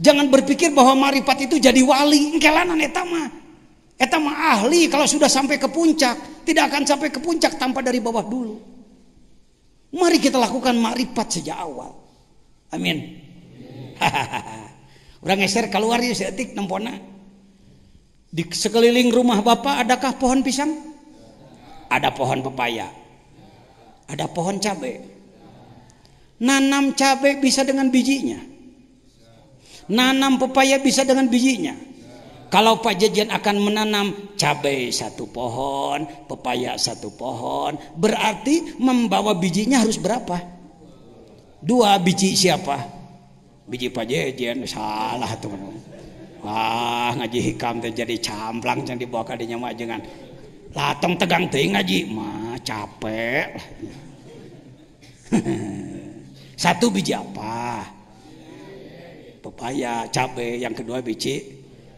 Jangan berpikir bahwa marifat itu jadi wali. Engkelanan etama, etama ahli kalau sudah sampai ke puncak. Tidak akan sampai ke puncak tanpa dari bawah dulu. Mari kita lakukan marifat sejak awal. Amin. Orang eser keluar ya seetik nempona. Di sekeliling rumah Bapak adakah pohon pisang? Ada pohon pepaya. Ada pohon cabai. Nanam cabai bisa dengan bijinya. Nanam pepaya bisa dengan bijinya. Kalau Pak Jajan akan menanam cabai satu pohon, pepaya satu pohon, berarti membawa bijinya harus berapa? Dua biji siapa? Biji Pak Jajan salah teman Wah ngaji hikam terjadi jadi camplang yang dibawa ke adanya jangan latong tegang ting ngaji mah capek. Satu biji apa? Pepaya, cabai. Yang kedua biji.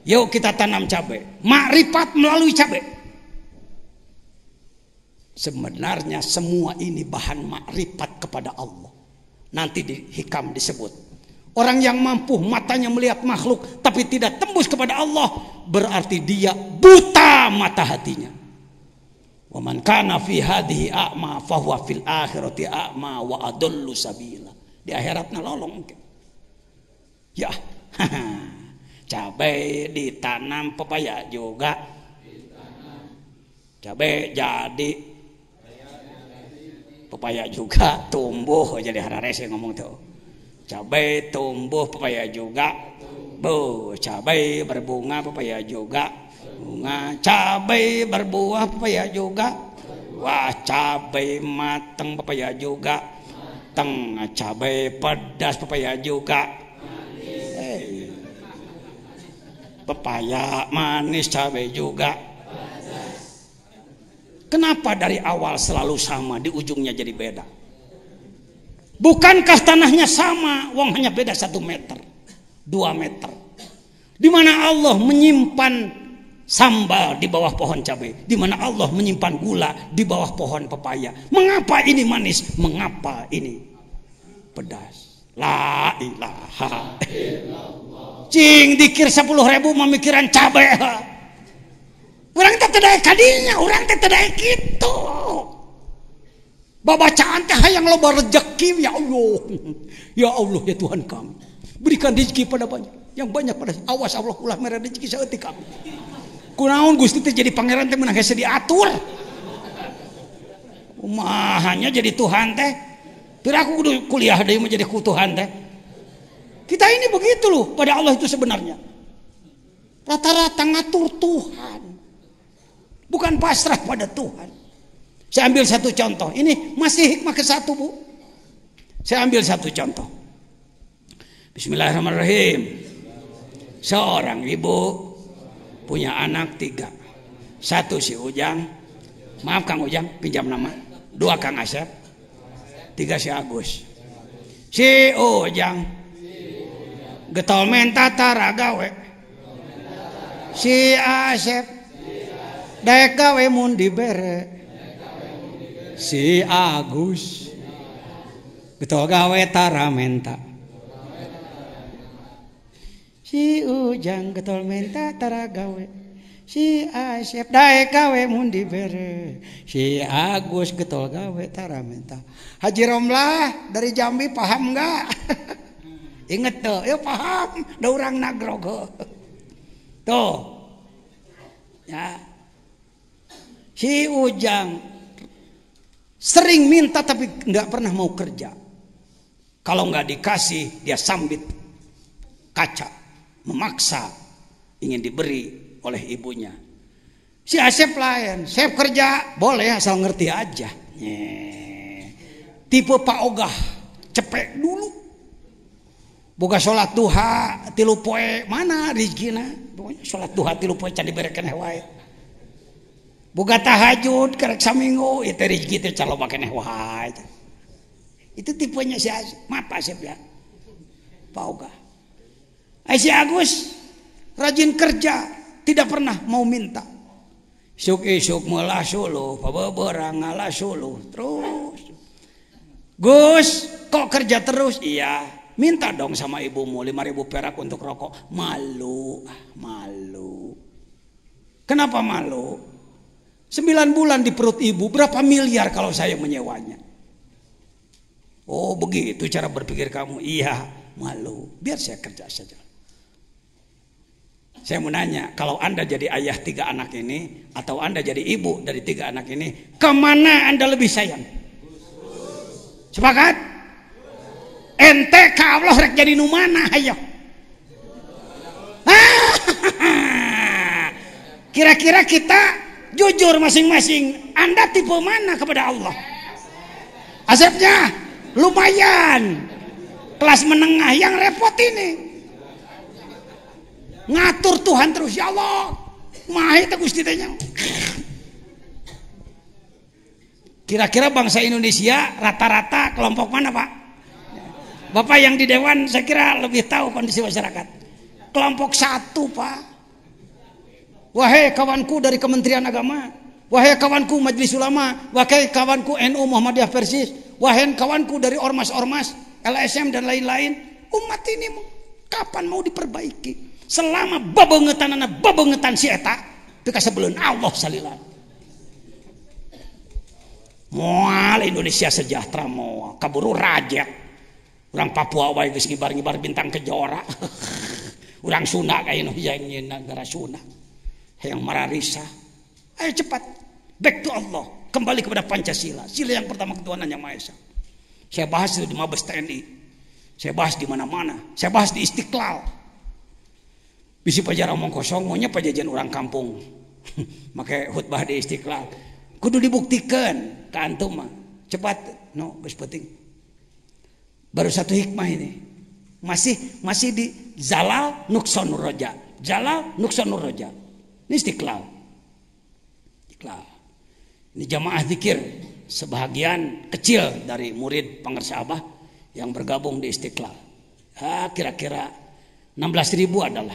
Yuk kita tanam cabai. Makrifat melalui cabai. Sebenarnya semua ini bahan makrifat kepada Allah. Nanti di hikam disebut. Orang yang mampu matanya melihat makhluk tapi tidak tembus kepada Allah berarti dia buta mata hatinya. Wa man kana fi hadhihi a'ma fahuwa fil akhirati a'ma wa adullu sabila. Di akhiratna lolong. Ya. Cabai ditanam pepaya juga. Cabai jadi pepaya juga tumbuh oh, jadi harares yang ngomong tuh. Cabai tumbuh pepaya juga. Bu, cabai berbunga pepaya juga bunga cabai berbuah pepaya juga wah cabai mateng pepaya juga tengah cabai pedas pepaya juga hey. Eh, pepaya manis cabai juga kenapa dari awal selalu sama di ujungnya jadi beda bukankah tanahnya sama wong hanya beda satu meter dua meter di mana Allah menyimpan sambal di bawah pohon cabai, di mana Allah menyimpan gula di bawah pohon pepaya. Mengapa ini manis? Mengapa ini pedas? La ilaha Cing dikir sepuluh ribu memikiran cabai. Orang tak terdaya kadinya, orang tak terdaya gitu. Babacaan teh yang loba rezeki ya Allah. Ya Allah ya Tuhan kami. Berikan rezeki pada banyak. Yang banyak pada awas Allah ulah merah rezeki seetik kami kunaon Gusti teh jadi pangeran teh menang hese diatur kumahanya jadi Tuhan teh Tapi aku kudu kuliah dari menjadi Tuhan teh kita ini begitu loh pada Allah itu sebenarnya rata-rata ngatur Tuhan bukan pasrah pada Tuhan saya ambil satu contoh ini masih hikmah ke satu bu saya ambil satu contoh Bismillahirrahmanirrahim seorang ibu punya anak tiga satu si Ujang maaf Kang Ujang pinjam nama dua Kang Asep tiga si Agus si Ujang getol menta taragawe si Asep dekawe mundi mun si Agus getol gawe tara menta si ujang getol menta tara gawe si Asep dae gawe mundi bere si Agus getol gawe tara menta Haji Romlah dari Jambi paham nggak inget tuh ya paham da orang nagrogo tuh ya si ujang sering minta tapi nggak pernah mau kerja kalau nggak dikasih dia sambit kaca memaksa ingin diberi oleh ibunya. Si Asep lain, Asep kerja boleh asal ngerti aja. Nye. Tipe Pak Ogah, cepet dulu. Boga sholat duha, tilu poe, mana rizkina? Pokoknya sholat duha, tilu poe, cari berikan hewai. Ya. Boga tahajud, kerek seminggu itu rizki itu calo makan hewai. Itu tipenya si Asep, maaf Asep ya. Pak Ogah. Eh, si Agus rajin kerja, tidak pernah mau minta. Syuk isuk malah solo, barang ngalah solo, terus. Gus, kok kerja terus? Iya, minta dong sama ibumu 5000 perak untuk rokok. Malu, ah, malu. Kenapa malu? 9 bulan di perut ibu, berapa miliar kalau saya menyewanya? Oh, begitu cara berpikir kamu. Iya, malu. Biar saya kerja saja. Saya mau nanya, kalau Anda jadi ayah tiga anak ini, atau Anda jadi ibu dari tiga anak ini, kemana Anda lebih sayang? Sepakat? Ente ke Allah rek jadi numana, ayo. Ah! Kira-kira kita jujur masing-masing, Anda tipe mana kepada Allah? Asepnya lumayan, kelas menengah yang repot ini ngatur Tuhan terus ya Allah Mahi tak ditanya kira-kira bangsa Indonesia rata-rata kelompok mana Pak Bapak yang di Dewan saya kira lebih tahu kondisi masyarakat kelompok satu Pak wahai kawanku dari Kementerian Agama wahai kawanku Majelis Ulama wahai kawanku NU Muhammadiyah Persis wahai kawanku dari ormas-ormas LSM dan lain-lain umat ini kapan mau diperbaiki selama babengetan anak babengetan si eta teka sebelum Allah salilah mual Indonesia sejahtera mual kaburu raja orang Papua wae geus ngibar-ngibar bintang kejora orang Sunda kayaknya nu ya negara Sunda yang marah mararisa ayo cepat back to Allah kembali kepada Pancasila sila yang pertama ketuhanan yang Maha saya bahas itu di Mabes TNI saya bahas di mana-mana saya bahas di Istiqlal bisi pajar omong kosong maunya pajajan orang kampung make khutbah di istiqlal kudu dibuktikan ke antum mah cepat no geus penting baru satu hikmah ini masih masih di zalal nuksonur roja zalal nuksonur roja ini istiqlal istiqlal ini jamaah zikir sebahagian kecil dari murid Abah. yang bergabung di istiqlal ah kira-kira 16 ribu adalah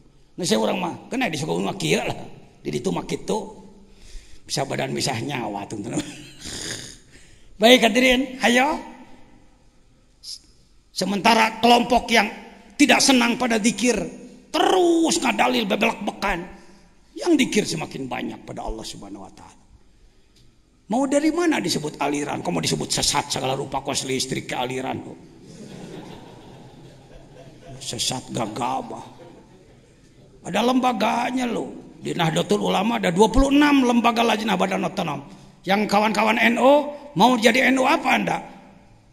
saya orang mah kena di suku mah kia lah di itu mah gitu bisa badan bisa nyawa tuh baik hadirin ayo sementara kelompok yang tidak senang pada dikir terus ngadalil bebelak bekan yang dikir semakin banyak pada Allah subhanahu wa ta'ala mau dari mana disebut aliran kok mau disebut sesat segala rupa kos listrik ke aliran kok sesat gagabah ada lembaganya loh. Di Nahdlatul Ulama ada 26 lembaga lajnah badan otonom. Yang kawan-kawan NU NO, mau jadi NU NO apa Anda?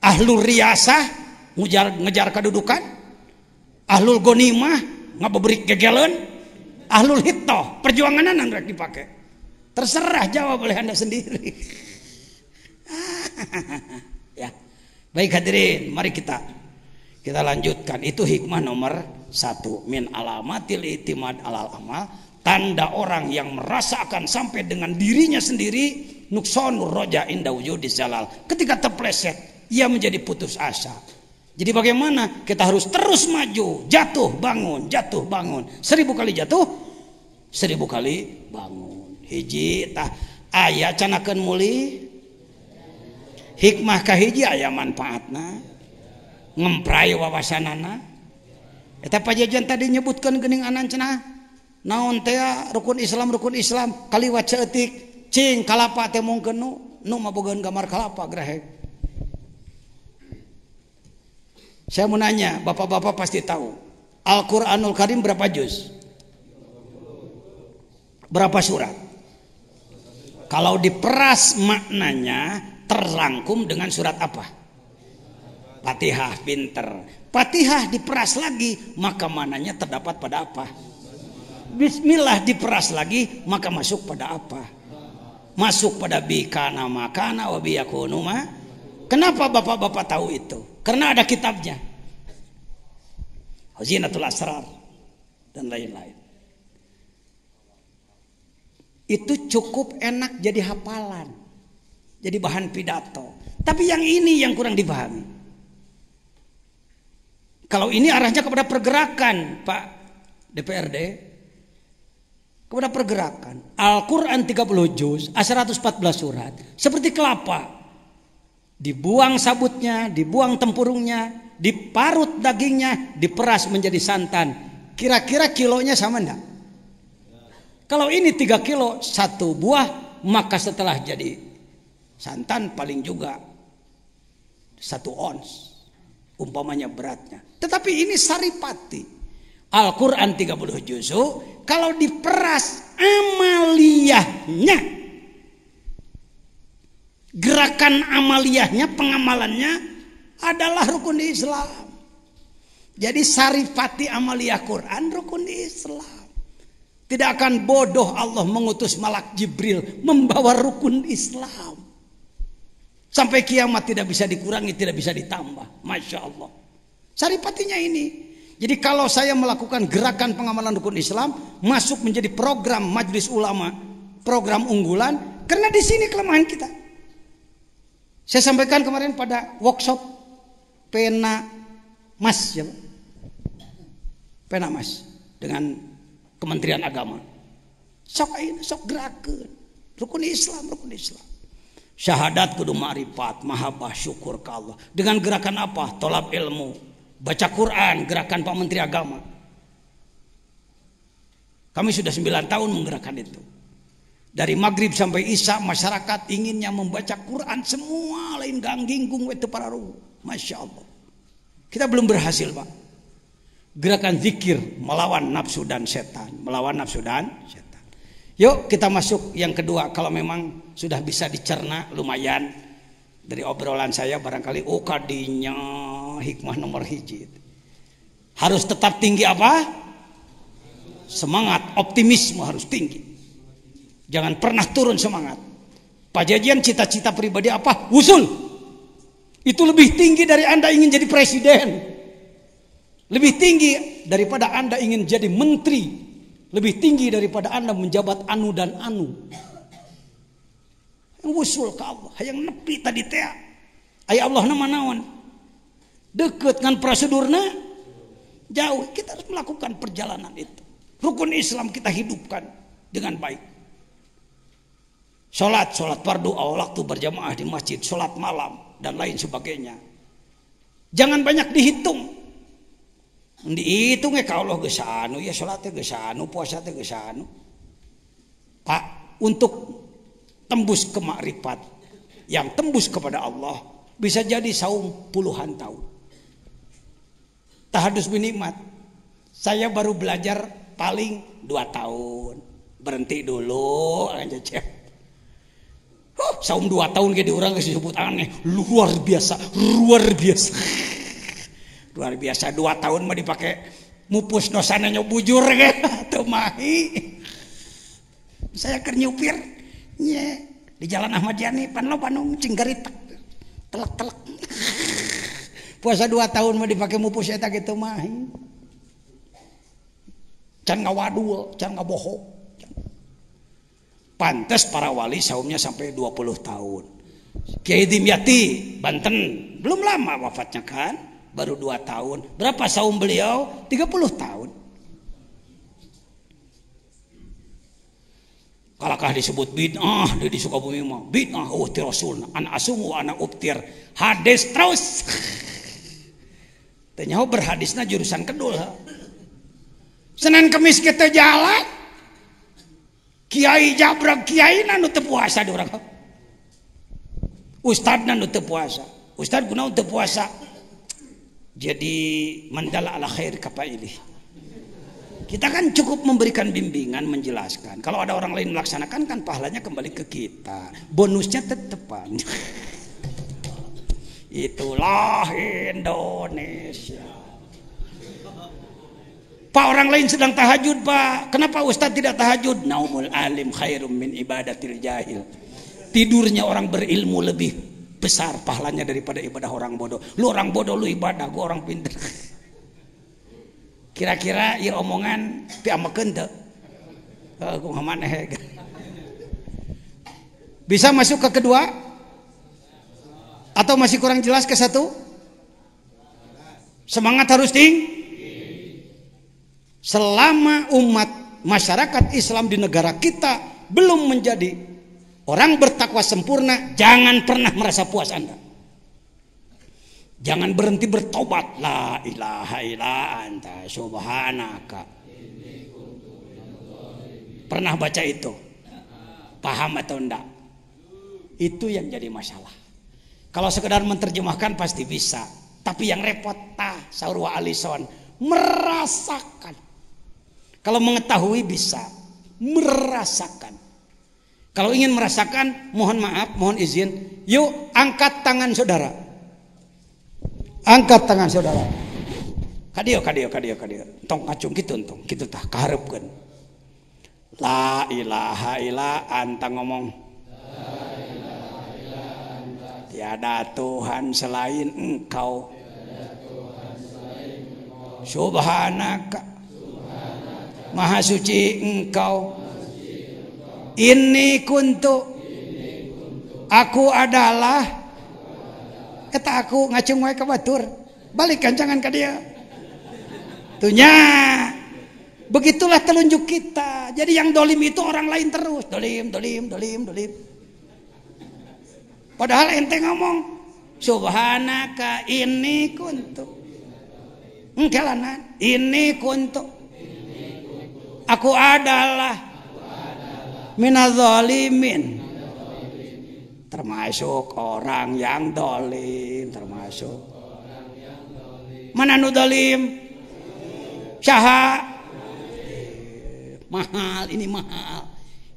Ahlul riasah ngejar, ngejar kedudukan? Ahlul gonimah ngabeberik gegelen? Ahlul Hito perjuangan Anda hendak dipakai? Terserah jawab oleh Anda sendiri. ya. Baik hadirin, mari kita kita lanjutkan. Itu hikmah nomor satu. Min alamatil itimad alal amal. Tanda orang yang merasakan sampai dengan dirinya sendiri. Nuksonur roja inda wujudis jalal. Ketika terpleset, ia menjadi putus asa. Jadi bagaimana? Kita harus terus maju. Jatuh, bangun. Jatuh, bangun. Seribu kali jatuh, seribu kali bangun. Hiji, tah. Ayah canakan muli. Hikmah kahiji ayah manfaatna ngemprai wawasanana eta pajajan tadi nyebutkan gening anan cenah naon tea ya, rukun Islam rukun Islam kaliwat seetik cing kalapa temung kenu, nu nu gamar kalapa grahek saya mau nanya bapak-bapak pasti tahu Al-Quranul Karim berapa juz berapa surat kalau diperas maknanya terangkum dengan surat apa Fatihah pinter. Fatihah diperas lagi, maka mananya terdapat pada apa? Bismillah diperas lagi, maka masuk pada apa? Masuk pada bikana makana wabiyakunuma. Kenapa bapak-bapak tahu itu? Karena ada kitabnya. Hazinatul Asrar dan lain-lain. Itu cukup enak jadi hafalan. Jadi bahan pidato. Tapi yang ini yang kurang dipahami. Kalau ini arahnya kepada pergerakan, Pak DPRD. Kepada pergerakan. Al-Quran 30 juz, 114 surat. Seperti kelapa. Dibuang sabutnya, dibuang tempurungnya, diparut dagingnya, diperas menjadi santan. Kira-kira kilonya sama enggak? Kalau ini 3 kilo, satu buah, maka setelah jadi santan paling juga satu ons umpamanya beratnya. Tetapi ini saripati. Al-Quran 30 juz kalau diperas amaliyahnya gerakan amaliyahnya pengamalannya adalah rukun di Islam. Jadi saripati amaliyah Quran rukun di Islam. Tidak akan bodoh Allah mengutus malak Jibril membawa rukun Islam. Sampai kiamat tidak bisa dikurangi, tidak bisa ditambah. Masya Allah. Saripatinya ini. Jadi kalau saya melakukan gerakan pengamalan rukun Islam, masuk menjadi program majlis ulama, program unggulan, karena di sini kelemahan kita. Saya sampaikan kemarin pada workshop pena mas, ya, pena mas dengan Kementerian Agama. Sok ini, sok gerakan, rukun Islam, rukun Islam syahadat kudu ma'rifat mahabbah syukur ke Allah dengan gerakan apa tolap ilmu baca Quran gerakan Pak Menteri Agama kami sudah 9 tahun menggerakkan itu dari maghrib sampai isya masyarakat inginnya membaca Quran semua lain ganggingkung itu para ruh Masya Allah kita belum berhasil Pak gerakan zikir melawan nafsu dan setan melawan nafsu dan setan Yuk kita masuk yang kedua kalau memang sudah bisa dicerna lumayan dari obrolan saya barangkali oh kadinya hikmah nomor hijit harus tetap tinggi apa semangat optimisme harus tinggi jangan pernah turun semangat pajajian cita-cita pribadi apa usul itu lebih tinggi dari anda ingin jadi presiden lebih tinggi daripada anda ingin jadi menteri lebih tinggi daripada anda menjabat anu dan anu. Yang usul ke Allah, yang nepi tadi teh. Ayah Allah nama naon. Deket dengan prosedurnya, jauh. Kita harus melakukan perjalanan itu. Rukun Islam kita hidupkan dengan baik. Sholat, sholat fardu waktu berjamaah di masjid, sholat malam, dan lain sebagainya. Jangan banyak dihitung itu dihitung ya, kalau ke sana ya ke gesanu puasa sana Pak untuk tembus ke makrifat yang tembus kepada Allah bisa jadi saum puluhan tahun tahadus binikmat saya baru belajar paling dua tahun berhenti dulu aja cek. huh, saum dua tahun kayak diurang disebut aneh luar biasa luar biasa luar biasa dua tahun mau dipakai mupus dosananya bujur atau mahi saya ker nyupir nye di jalan Ahmad Yani pan lo panung cinggarit telak telak puasa dua tahun mau dipakai mupus tak gitu mahi can ngawadul jangan ngabohok pantas para wali saumnya sampai 20 tahun Kiai Dimyati Banten belum lama wafatnya kan baru dua tahun. Berapa saum beliau? 30 tahun. Kalakah disebut bid'ah di, di Sukabumi mah? Bid'ah oh ti rasul an asumu oh, anak uptir. Hadis terus. ternyata berhadisnya jurusan kedul. Senin Kemis kita jalan. Kiai Jabrak Kiai nanu puasa di orang. Ustad nanu puasa. Ustad guna untuk puasa jadi mendala ala khair ini. Kita kan cukup memberikan bimbingan, menjelaskan. Kalau ada orang lain melaksanakan kan pahalanya kembali ke kita. Bonusnya tetepan. Itulah Indonesia. Pak orang lain sedang tahajud pak Kenapa Ustadz tidak tahajud Naumul alim khairum min ibadatil jahil Tidurnya orang berilmu lebih besar pahalanya daripada ibadah orang bodoh. Lu orang bodoh lu ibadah, gua orang pinter. Kira-kira ya omongan pi amekeun teu? Eh, Aku maneh. Bisa masuk ke kedua? Atau masih kurang jelas ke satu? Semangat harus tinggi. Selama umat masyarakat Islam di negara kita belum menjadi Orang bertakwa sempurna jangan pernah merasa puas Anda. Jangan berhenti bertobat. La ilaha illa anta subhanaka. Pernah baca itu? Paham atau enggak? Itu yang jadi masalah. Kalau sekedar menerjemahkan pasti bisa. Tapi yang repot tah sahurwa alison merasakan. Kalau mengetahui bisa merasakan kalau ingin merasakan, mohon maaf, mohon izin. Yuk, angkat tangan saudara. Angkat tangan saudara. Kadio, kadio, kadio, kadio. Tong acung gitu, tong gitu tah kaharepkan. La ilaha illa anta ngomong. Tiada Tuhan selain engkau. Subhanaka. Maha suci engkau ini kuntu aku adalah kata aku ngacung wae ke batur balikan jangan ke dia tunya begitulah telunjuk kita jadi yang dolim itu orang lain terus dolim dolim dolim dolim padahal ente ngomong subhanaka ini kuntu engkelanan ini kuntu aku adalah minadzalimin termasuk orang yang dolim termasuk mana nu dolim saha mahal ini mahal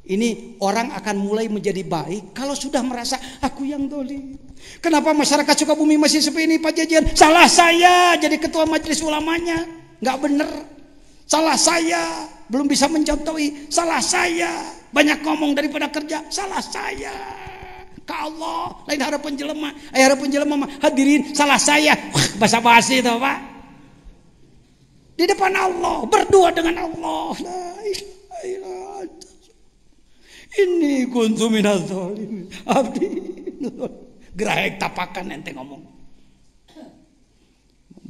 ini orang akan mulai menjadi baik kalau sudah merasa aku yang dolim kenapa masyarakat suka bumi masih seperti ini Pak Jajan salah saya jadi ketua majelis ulamanya nggak bener Salah saya belum bisa mencontohi. Salah saya banyak ngomong daripada kerja. Salah saya. Ke Allah lain harap jelema. Ayah eh, harap jelema hadirin salah saya. Wah, bahasa bahasa itu Pak. Di depan Allah, berdua dengan Allah. Ini kuntu minaz Abdi. Gerahek tapakan ente ngomong.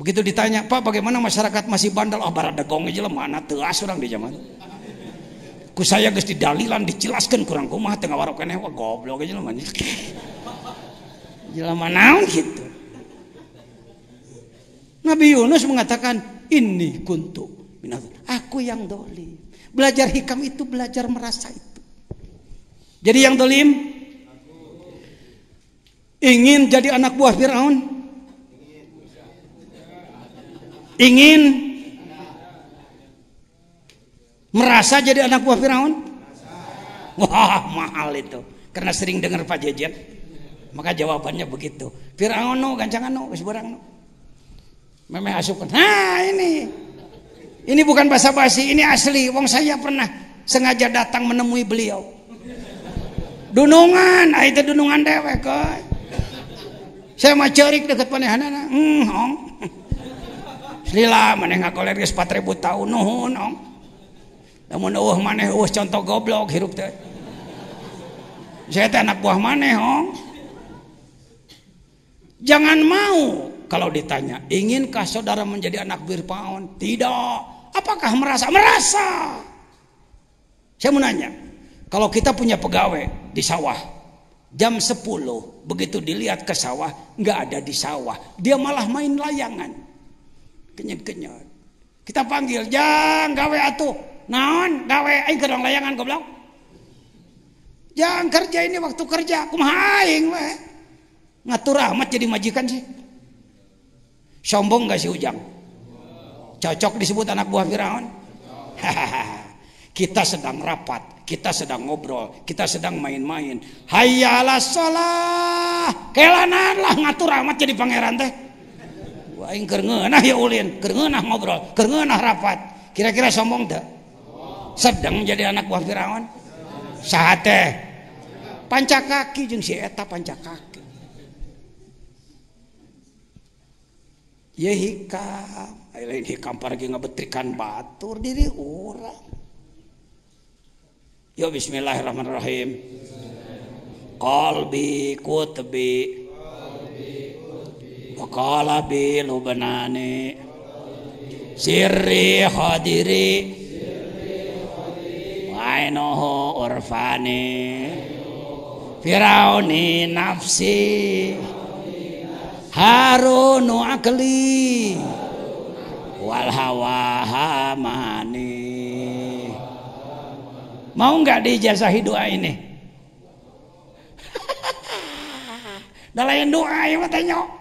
Begitu ditanya, Pak bagaimana masyarakat masih bandel? Oh ah, baradegong aja lah, mana telas orang di zaman. Ku saya di dalilan dijelaskan kurang kumah tengah warokan wah goblok aja lah mana. Jelema naon gitu. Nabi Yunus mengatakan, ini kuntu Aku yang dolim. Belajar hikam itu belajar merasa itu. Jadi yang dolim ingin jadi anak buah Fir'aun ingin merasa jadi anak buah Firaun? Wah mahal itu, karena sering dengar Pak Jejen. Maka jawabannya begitu. Firaun no, gancangan no, wis barang no. Memang asupan. Nah ini, ini bukan basa-basi, ini asli. Wong saya pernah sengaja datang menemui beliau. Dunungan, ah itu dunungan dewek. Saya mau cerik deket panehanana. Hmm, hong. Lila maneh ngakoler geus ribu tahun nuhun ong. Lamun eueuh maneh eueuh contoh goblok hirup teh. Saya teh anak buah maneh ong. Jangan mau kalau ditanya, inginkah saudara menjadi anak Fir'aun? Tidak. Apakah merasa? Merasa. Saya mau nanya, kalau kita punya pegawai di sawah, jam 10 begitu dilihat ke sawah, nggak ada di sawah. Dia malah main layangan kenyet-kenyet. Kita panggil, jangan gawe atuh. Naon, gawe aing gerong layangan goblok. Jang kerja ini waktu kerja, kumaha aing we. Ngatur rahmat jadi majikan sih. Sombong gak sih Ujang? Cocok disebut anak buah Firaun. kita sedang rapat, kita sedang ngobrol, kita sedang main-main. Hayalah sholah, kelananlah ngatur rahmat jadi pangeran teh. Aing keur ngeunah ya ulin, keur ngeunah ngobrol, keur ngeunah rapat. Kira-kira sombong teu? Sedang jadi anak buah Firaun. Saha teh? Panca kaki jeung si eta panca kaki. Ye hikam, lain hikam pargi ngabetrikan batur diri orang. Yo ya bismillahirrahmanirrahim. Qalbi kutbi Pakala belu benane, Sirri hadiri Wainoho urfani Firauni nafsi Harunu akli Walhawa hamani Mau nggak jasa doa ini? Dalam nah, doa ya tanya.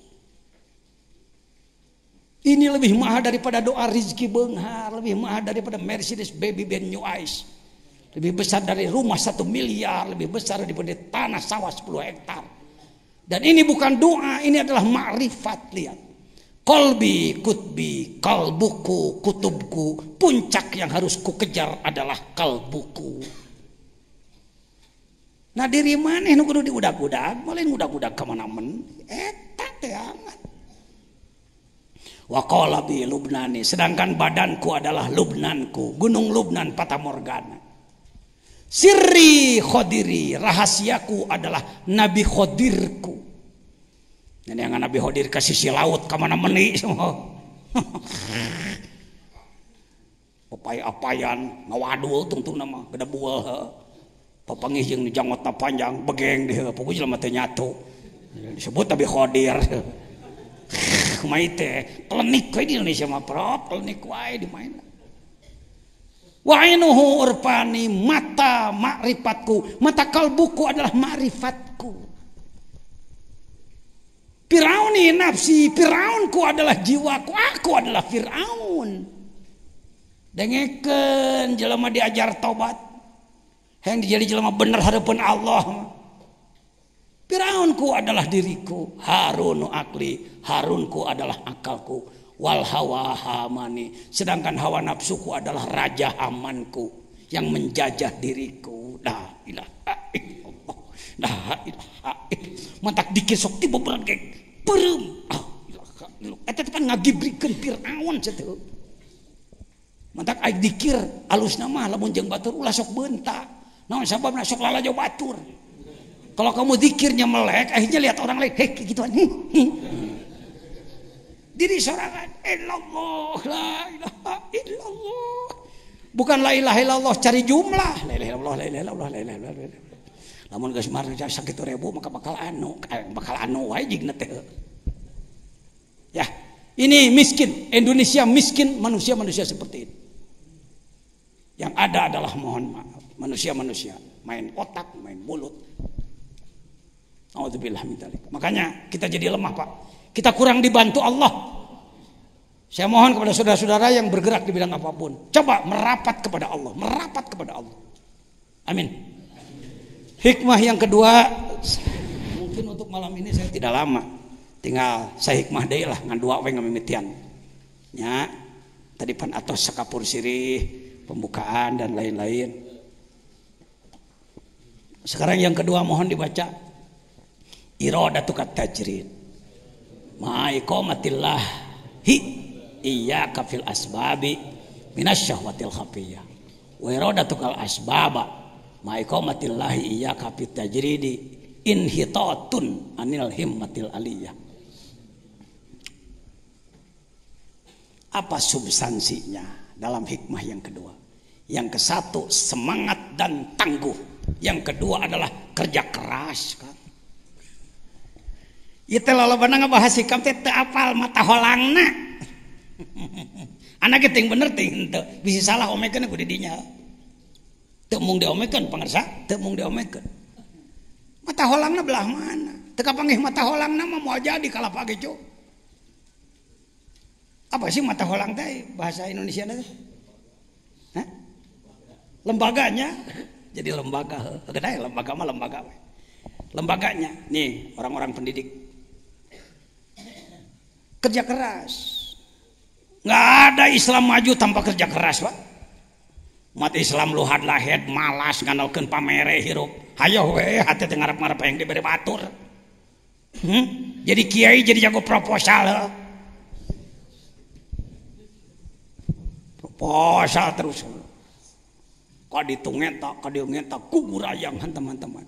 Ini lebih mahal daripada doa Rizki Benghar, lebih mahal daripada Mercedes Baby Ben New Ice. Lebih besar dari rumah satu miliar, lebih besar daripada tanah sawah 10 hektar. Dan ini bukan doa, ini adalah makrifat lihat. Kolbi, kutbi, kalbuku, kutubku. Puncak yang harus ku kejar adalah kalbuku. Nah diri mana yang kudu diudak-udak, malah udak-udak kemana men. Eh tak, ya, Wakolabi Lubnani. Sedangkan badanku adalah Lubnanku. Gunung Lubnan Pata Morgana. Sirri Khodiri. Rahasiaku adalah Nabi Khodirku. Ini yang Nabi Khodir ke sisi laut kemana meni semua. Papai-apayan. Ngawadul tungtung nama. Gede buah. Papangih yang dijangotna panjang. Begeng dia. Pokoknya lama nyatu. Disebut Nabi Khodir. maite klenik wae di Indonesia mah prop klenik di mana? Wainuhu urpani mata makrifatku mata kalbuku adalah makrifatku Firauni nafsi Firaunku adalah jiwaku aku adalah Firaun dengeken jelema diajar taubat yang dijadi jelema bener hadapan Allah Firaunku adalah diriku, Harunu akli, Harunku adalah akalku, wal hawa hamani. Sedangkan hawa nafsuku adalah raja hamanku yang menjajah diriku. Nah, ilah, Nah, ilaha Mantak Matak sok tiba berangkeng. Perum. Ah, ilaha illallah. Eh, Eta kan ngagibrikan Firaun satu. Mantak aik dikir alus nama lamun jeng batur ulah sok bentak. Naon sabab sok lala jauh batur. Kalau kamu zikirnya melek, akhirnya lihat orang lain, heh gitu kan. Diri sorangan, illallah, la ilaha illallah. Bukan la ilaha illallah cari jumlah. La ilaha illallah, la ilaha illallah, la ilaha illallah. Lamun geus marang sakit rebu, maka bakal anu, bakal anu wae jigna teh. Ya, ini miskin, Indonesia miskin manusia-manusia seperti ini. Yang ada adalah mohon maaf, manusia-manusia main otak, main mulut, Makanya kita jadi lemah pak. Kita kurang dibantu Allah. Saya mohon kepada saudara-saudara yang bergerak di bidang apapun, coba merapat kepada Allah, merapat kepada Allah. Amin. Hikmah yang kedua, mungkin untuk malam ini saya tidak lama, tinggal saya hikmah deh lah ngan dua weng ngamimitian. Ya, tadi pan atas sekapur sirih, pembukaan dan lain-lain. Sekarang yang kedua mohon dibaca iradatu tukat tajrid iqamatillah hi iya kafil asbabi minasyahwatil khafiyah wa iradatu kal asbaba ma iya iyyaka fit tajridi inhitotun anil himmatil aliyah apa substansinya dalam hikmah yang kedua yang ke satu semangat dan tangguh yang kedua adalah kerja keras Ya lalu bahas sikap apal mata holang anak ting bener ting bisa salah omekan aku didinya temung diomekan pengersa temung diomekan mata holangna belah mana teka panggih mata holang mau jadi kalau pakai cok apa sih mata holang teh bahasa Indonesia nanti lembaganya jadi lembaga kedai lembaga mah lembaga lembaganya nih orang-orang pendidik kerja keras nggak ada Islam maju tanpa kerja keras pak mat Islam luhad lahed malas nganalkan pamere hirup hayo we hati tengarap ngarap yang diberi batur hmm? jadi kiai jadi jago proposal he. proposal terus kok ditungen tak kok diungen tak ayangan teman-teman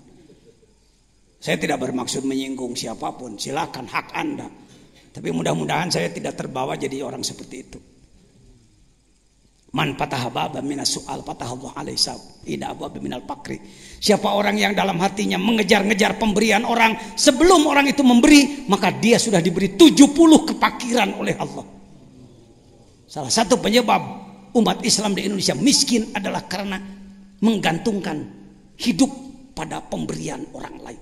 saya tidak bermaksud menyinggung siapapun silahkan hak anda tapi mudah-mudahan saya tidak terbawa jadi orang seperti itu. Man patah baba minas su'al patah Allah Ida abwa minal pakri. Siapa orang yang dalam hatinya mengejar-ngejar pemberian orang. Sebelum orang itu memberi. Maka dia sudah diberi 70 kepakiran oleh Allah. Salah satu penyebab umat Islam di Indonesia miskin adalah karena menggantungkan hidup pada pemberian orang lain.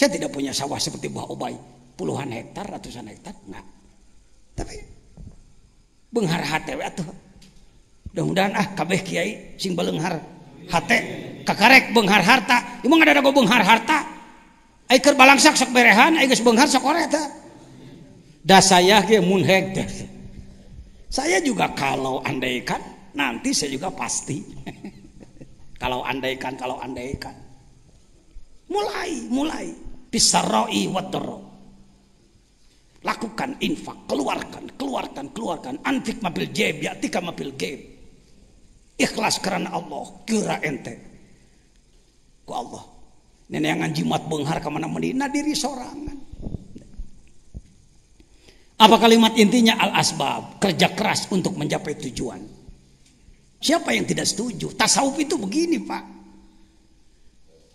Saya tidak punya sawah seperti buah Obai Puluhan hektar, ratusan hektar. Enggak. Tapi benghar hate atuh. Mudah-mudahan ah kabeh kiai sing belenghar hate kakarek benghar harta. Emang ada dago benghar harta? Ai keur balangsak sok berehan, ai geus benghar sok ore teh. saya ge mun hektar. Saya juga kalau andaikan nanti saya juga pasti. kalau andaikan kalau andaikan mulai mulai bisarroi wadro, Lakukan infak, keluarkan, keluarkan, keluarkan. Antik mabil jeb, ya tika mabil jeb. Ikhlas karena Allah, kira ente. Ku Allah. nenek Neneangan jimat benghar kemana menina diri sorangan. Apa kalimat intinya al-asbab, kerja keras untuk mencapai tujuan. Siapa yang tidak setuju? Tasawuf itu begini, Pak.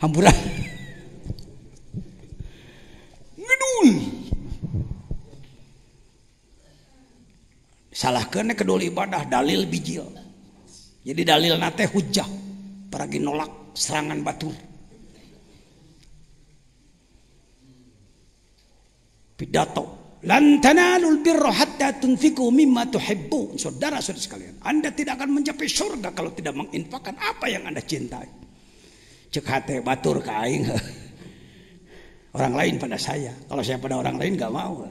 Hampura, Ngedul. Salah kena kedul ibadah dalil bijil. Jadi dalil nate hujah. Peragi nolak serangan batur. Pidato Lan tanalul birra hatta tunfiku mimma tuhibbu. Saudara-saudara sekalian, Anda tidak akan mencapai surga kalau tidak menginfakkan apa yang Anda cintai. Cek hati batur ke Orang lain pada saya. Kalau saya pada orang lain gak mau.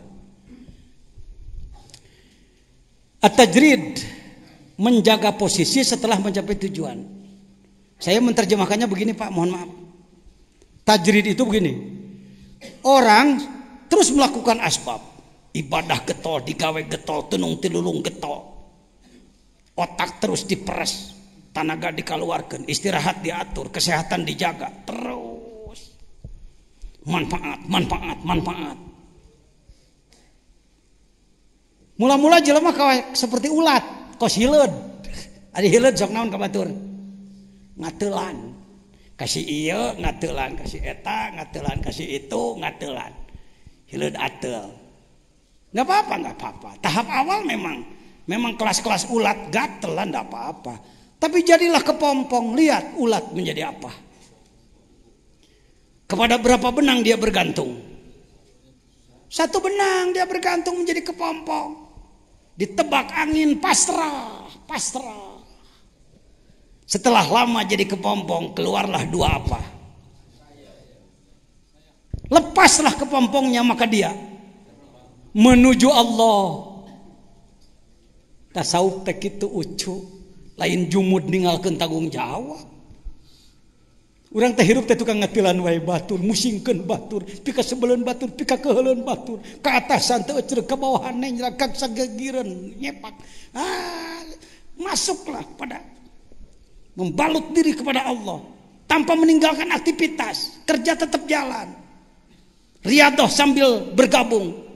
Atajrid menjaga posisi setelah mencapai tujuan. Saya menerjemahkannya begini Pak, mohon maaf. Tajrid itu begini. Orang terus melakukan asbab ibadah getol digawai getol tenung tilulung getok otak terus dipres tanaga dikaluarkan istirahat diatur kesehatan dijaga terus manfaat manfaat manfaat mula-mula jelama seperti ulatlan kasih ngalan kasih etang ngalan kasih itu ngalan Nggak apa-apa, nggak apa-apa. Tahap awal memang memang kelas-kelas ulat gatelan nggak apa-apa. Tapi jadilah kepompong, lihat ulat menjadi apa. Kepada berapa benang dia bergantung? Satu benang dia bergantung menjadi kepompong. Ditebak angin pasrah, pasrah. Setelah lama jadi kepompong, keluarlah dua apa? Lepaslah kepompongnya maka dia menuju Allahtek itucu lain ju meninggalkan tanggung jawa mukan sebelumka ketur ke atas ke bawah masuklah pada membaluk diri kepada Allah tanpa meninggalkan aktivitas kerja tetap jalan Ridhoh sambil bergabung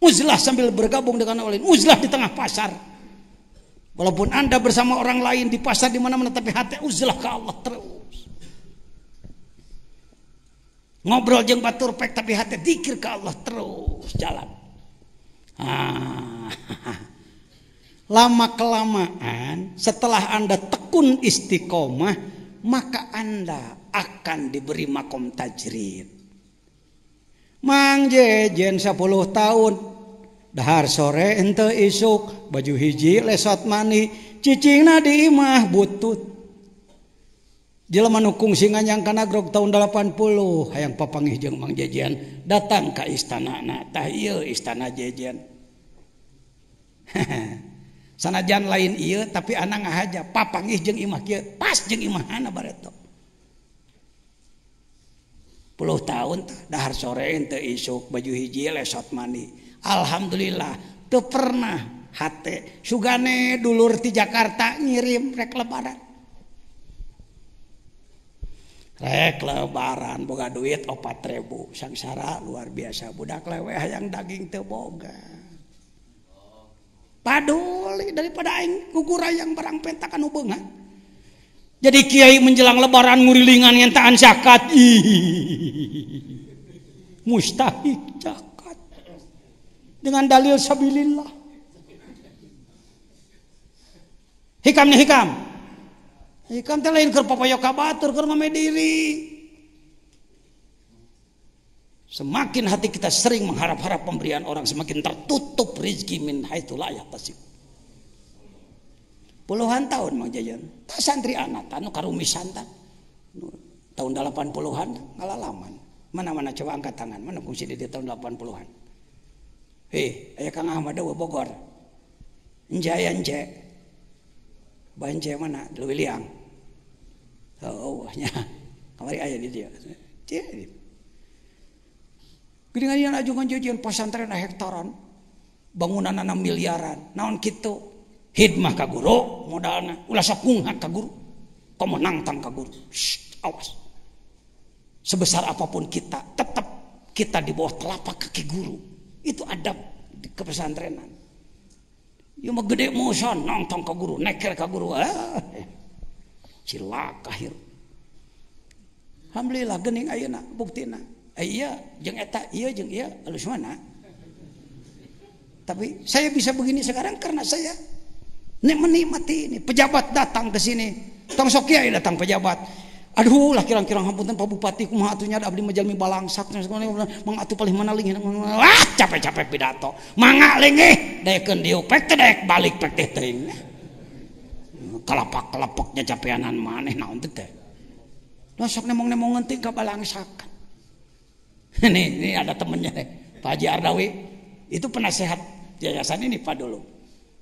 Uzlah sambil bergabung dengan orang lain. Uzlah di tengah pasar. Walaupun Anda bersama orang lain di pasar di mana-mana tapi hati uzlah ke Allah terus. Ngobrol jeng batur pek tapi hati dikir ke Allah terus jalan. Ah. Lama kelamaan setelah Anda tekun istiqomah maka Anda akan diberi makom tajrid. Mang Jejen 10 tahun Dahar sore ente isuk baju hijji lesmani Ccina di imahutng singanya grog tahun 80 ayaang papang ngijeng mang jajian datang ka istana istana ja sanajan lain tapi anak nga aja papa ngijeng imah pas ipuluh tahunhar sore ente isuk baju hijji lesotmani. Alhamdulillah pernah Sugane dulur di Jakarta ngirim rek lebaran lebaran boga duit opat trebu sangsara luar biasa budak leweh yang daging te Boga pad daripada kuukurara yang barang pentakan hubungan jadi Kyai menjelang lebaran murilingan yang takyakat mustahi dengan dalil sabilillah. Hikam nih hikam. Hikam teh lain keur papayo kabatur keur diri. Semakin hati kita sering mengharap-harap pemberian orang, semakin tertutup rezeki min haitsu la yahtasib. Puluhan tahun Mang Jajan, tak santri anak anu karumis santan Tahun 80-an ngalalaman. Mana-mana coba angkat tangan, mana kungsi di tahun 80-an? Hei, ayah Kang Ahmad dah Bogor. Enjay nje. Banje mana? Leuwih liang. Oh, nya. Kamari ayah di dia. Jadi. Gede ngadian ajungan jajan pesantren hektaran. Bangunan enam miliaran. Naon kita? Hidmah ka guru modalna. Ulah sapungha ka guru. Pemenang tang ka Shh, awas. Sebesar apapun kita, tetap kita di bawah telapak kaki guru. Itu adab kepesantrenan. Yo ya mah gede muson nongtong ke guru, neker ke guru. Cilaka ah, eh. hir. akhir. Alhamdulillah gening ayeuna buktina. Eh, iya, jeung eta iya jeung iya alus mana. Tapi saya bisa begini sekarang karena saya menikmati ini. Pejabat datang ke sini. Tong sok iya datang pejabat. Aduh lah kirang-kirang hampunten Pak Bupati kumaha atuh nya abdi majalmi balangsak mangatu paling mana leungih ah capek-capek pidato manga leungih daekeun dieu pek teh daek balik pek teh teuing kalapak-kalapaknya capeanan maneh naon teh teh lah sok nemong-nemongan teh kabalangsakan Ini, ini ada temennya Pak Haji Ardawi itu penasehat yayasan ini Pak dulu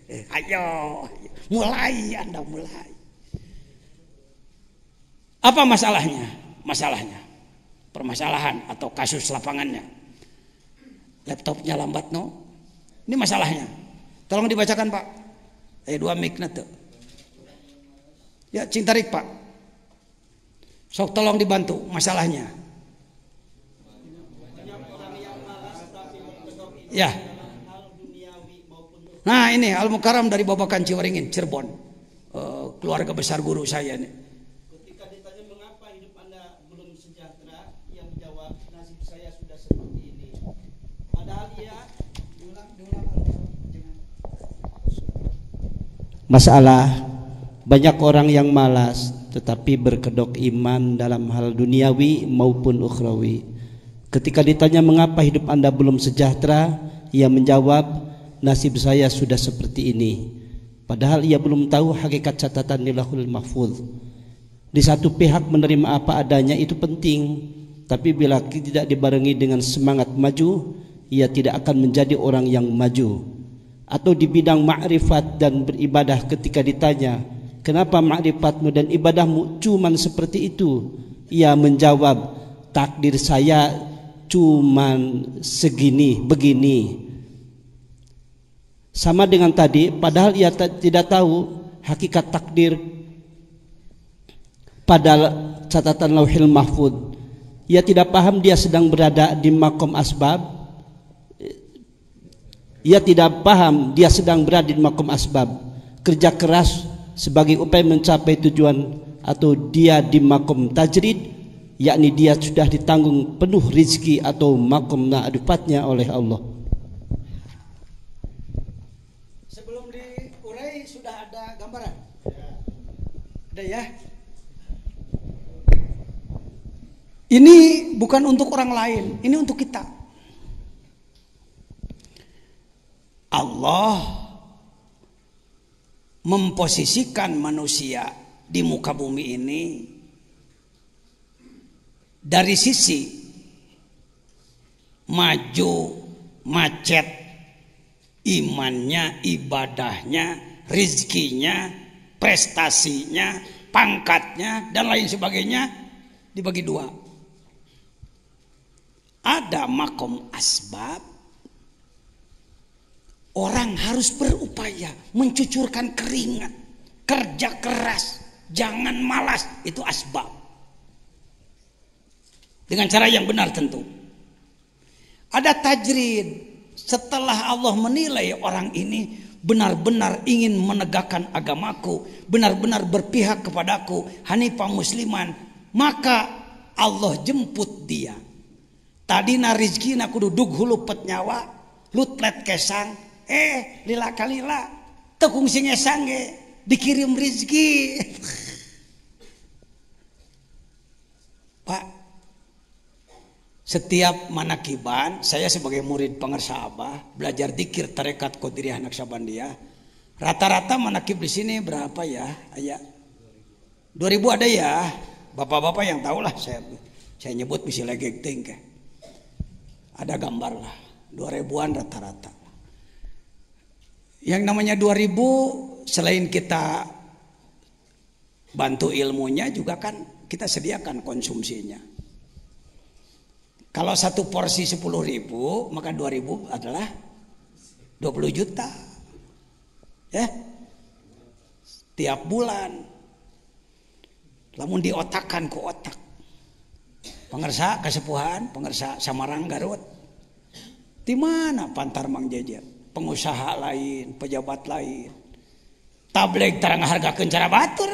ayo, mulai anda mulai apa masalahnya masalahnya permasalahan atau kasus lapangannya laptopnya lambat no ini masalahnya tolong dibacakan pak eh dua mic tuh ya cintarik pak sok tolong dibantu masalahnya ya Nah ini Al Mukaram dari Babakan Ciwaringin, Cirebon. Uh, keluarga besar guru saya ini. Ketika ditanya mengapa hidup Anda belum sejahtera, yang menjawab nasib saya sudah seperti ini. Padahal ia Masalah banyak orang yang malas tetapi berkedok iman dalam hal duniawi maupun ukhrawi. Ketika ditanya mengapa hidup Anda belum sejahtera, ia menjawab, nasib saya sudah seperti ini. Padahal ia belum tahu hakikat catatan di lahul mahfuz. Di satu pihak menerima apa adanya itu penting, tapi bila tidak dibarengi dengan semangat maju, ia tidak akan menjadi orang yang maju. Atau di bidang makrifat dan beribadah ketika ditanya, "Kenapa makrifatmu dan ibadahmu cuma seperti itu?" Ia menjawab, "Takdir saya cuma segini, begini." sama dengan tadi padahal ia tidak tahu hakikat takdir pada catatan lauhil mahfud ia tidak paham dia sedang berada di makom asbab ia tidak paham dia sedang berada di makom asbab kerja keras sebagai upaya mencapai tujuan atau dia di makom tajrid yakni dia sudah ditanggung penuh rizki atau makom naadupatnya oleh Allah Ada ya. Ini bukan untuk orang lain, ini untuk kita. Allah memposisikan manusia di muka bumi ini dari sisi maju, macet, imannya, ibadahnya, rizkinya, prestasinya, pangkatnya, dan lain sebagainya dibagi dua. Ada makom asbab, orang harus berupaya mencucurkan keringat, kerja keras, jangan malas, itu asbab. Dengan cara yang benar tentu. Ada tajrid, setelah Allah menilai orang ini, benar-benar ingin menegakkan agamaku, benar-benar berpihak kepadaku, hanifah musliman, maka Allah jemput dia. Tadi narizki rizkina kudu hulu pet nyawa, lutlet kesang, eh lila kalila, tekung sinya sangge, dikirim rizki. Pak, setiap manakiban, saya sebagai murid pengersa Abah, belajar dikir tarekat Qadiriyah Naksabandia. Rata-rata manakib di sini berapa ya? Ayah. 2000 ada ya? Bapak-bapak yang tahu lah saya saya nyebut misi legek tingkah. Ada gambar lah, 2000-an rata-rata. Yang namanya 2000 selain kita bantu ilmunya juga kan kita sediakan konsumsinya. Kalau satu porsi 10 ribu, maka 2 ribu adalah 20 juta. Ya. Tiap bulan. Namun diotakkan ke otak. Pengersa kesepuhan, pengersa Samarang Garut. Di mana pantar Mang jajar? Pengusaha lain, pejabat lain. tablet terang harga kencara batur.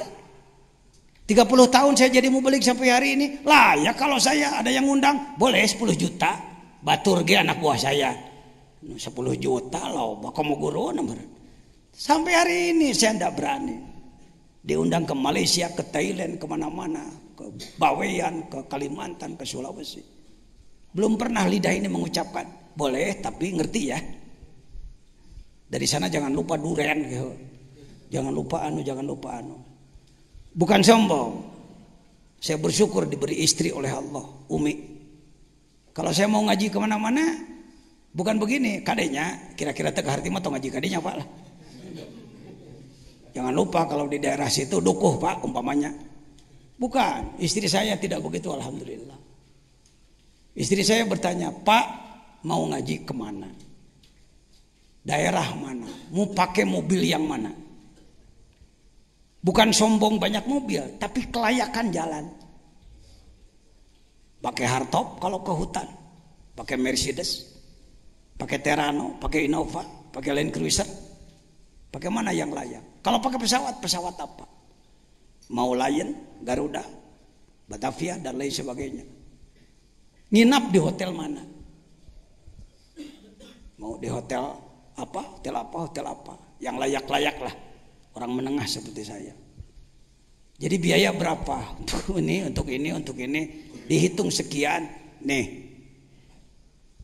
30 tahun saya jadi mubalik sampai hari ini. lah ya kalau saya ada yang undang boleh 10 juta. Batur ge anak buah saya. 10 juta loh, bako mau guru Sampai hari ini saya tidak berani. Diundang ke Malaysia, ke Thailand, ke mana mana Ke Bawean, ke Kalimantan, ke Sulawesi. Belum pernah lidah ini mengucapkan. Boleh, tapi ngerti ya. Dari sana jangan lupa durian duren. Gitu. Jangan lupa anu, jangan lupa anu. Bukan sombong. Saya bersyukur diberi istri oleh Allah, Umi. Kalau saya mau ngaji kemana-mana, bukan begini. Kadenya, kira-kira tegak hati mah ngaji kadenya pak lah. Jangan lupa kalau di daerah situ dukuh pak umpamanya. Bukan, istri saya tidak begitu alhamdulillah. Istri saya bertanya, Pak mau ngaji kemana? Daerah mana? Mau pakai mobil yang mana? Bukan sombong banyak mobil, tapi kelayakan jalan. Pakai hardtop kalau ke hutan, pakai Mercedes, pakai Terano, pakai Innova, pakai Land Cruiser. Pakai mana yang layak? Kalau pakai pesawat, pesawat apa? Mau Lion, Garuda, Batavia dan lain sebagainya. Nginap di hotel mana? Mau di hotel apa? Hotel apa? Hotel apa? Yang layak-layak lah orang menengah seperti saya. Jadi biaya berapa untuk ini, untuk ini, untuk ini dihitung sekian nih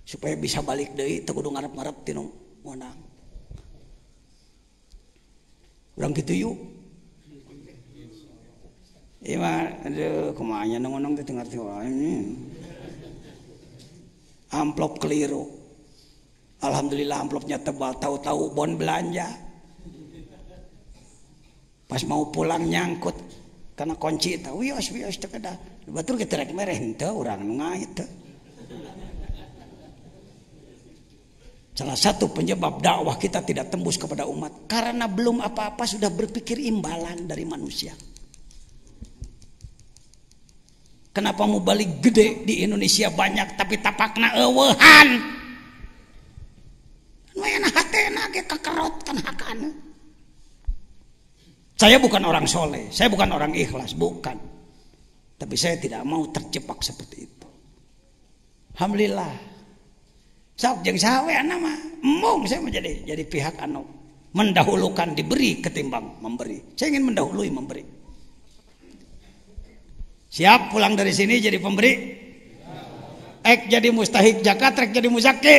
supaya bisa balik deui teu kudu ngarep-ngarep tinu monang. Urang kitu yuk. Iya aduh kumaha nongonong sih. ngerti ini. Hmm. Amplop keliru. Alhamdulillah amplopnya tebal tahu-tahu bon belanja pas mau pulang nyangkut karena kunci itu wios wios itu kada betul kita gitu, rek mereh itu orang nungah itu salah satu penyebab dakwah kita tidak tembus kepada umat karena belum apa-apa sudah berpikir imbalan dari manusia Kenapa mau balik gede di Indonesia banyak tapi tapakna ewehan? Nuena hatena ge kekerot kan hakana. Saya bukan orang soleh, saya bukan orang ikhlas, bukan. Tapi saya tidak mau terjebak seperti itu. Alhamdulillah. Sok jeng sawe nama, mung saya menjadi jadi pihak anu mendahulukan diberi ketimbang memberi. Saya ingin mendahului memberi. Siap pulang dari sini jadi pemberi? Ek jadi mustahik zakat, rek jadi muzaki.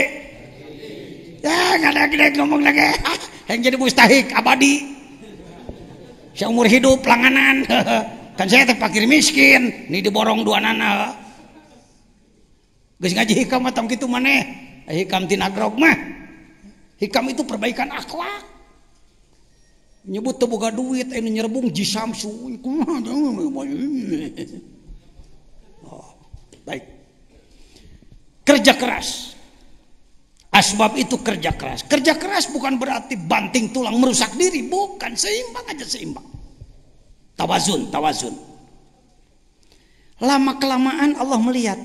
Ya, nggak ada kita ngomong lagi. Yang jadi mustahik abadi. umur hidup pelaganan kan saya terir miskin ini diborong dua nanaji hikam man hikam itu perbaikan aqua menyebut tabbuka duit ini nyerebung jisu kerja keras Asbab itu kerja keras. Kerja keras bukan berarti banting tulang merusak diri, bukan seimbang aja seimbang. Tawazun, tawazun. Lama kelamaan Allah melihat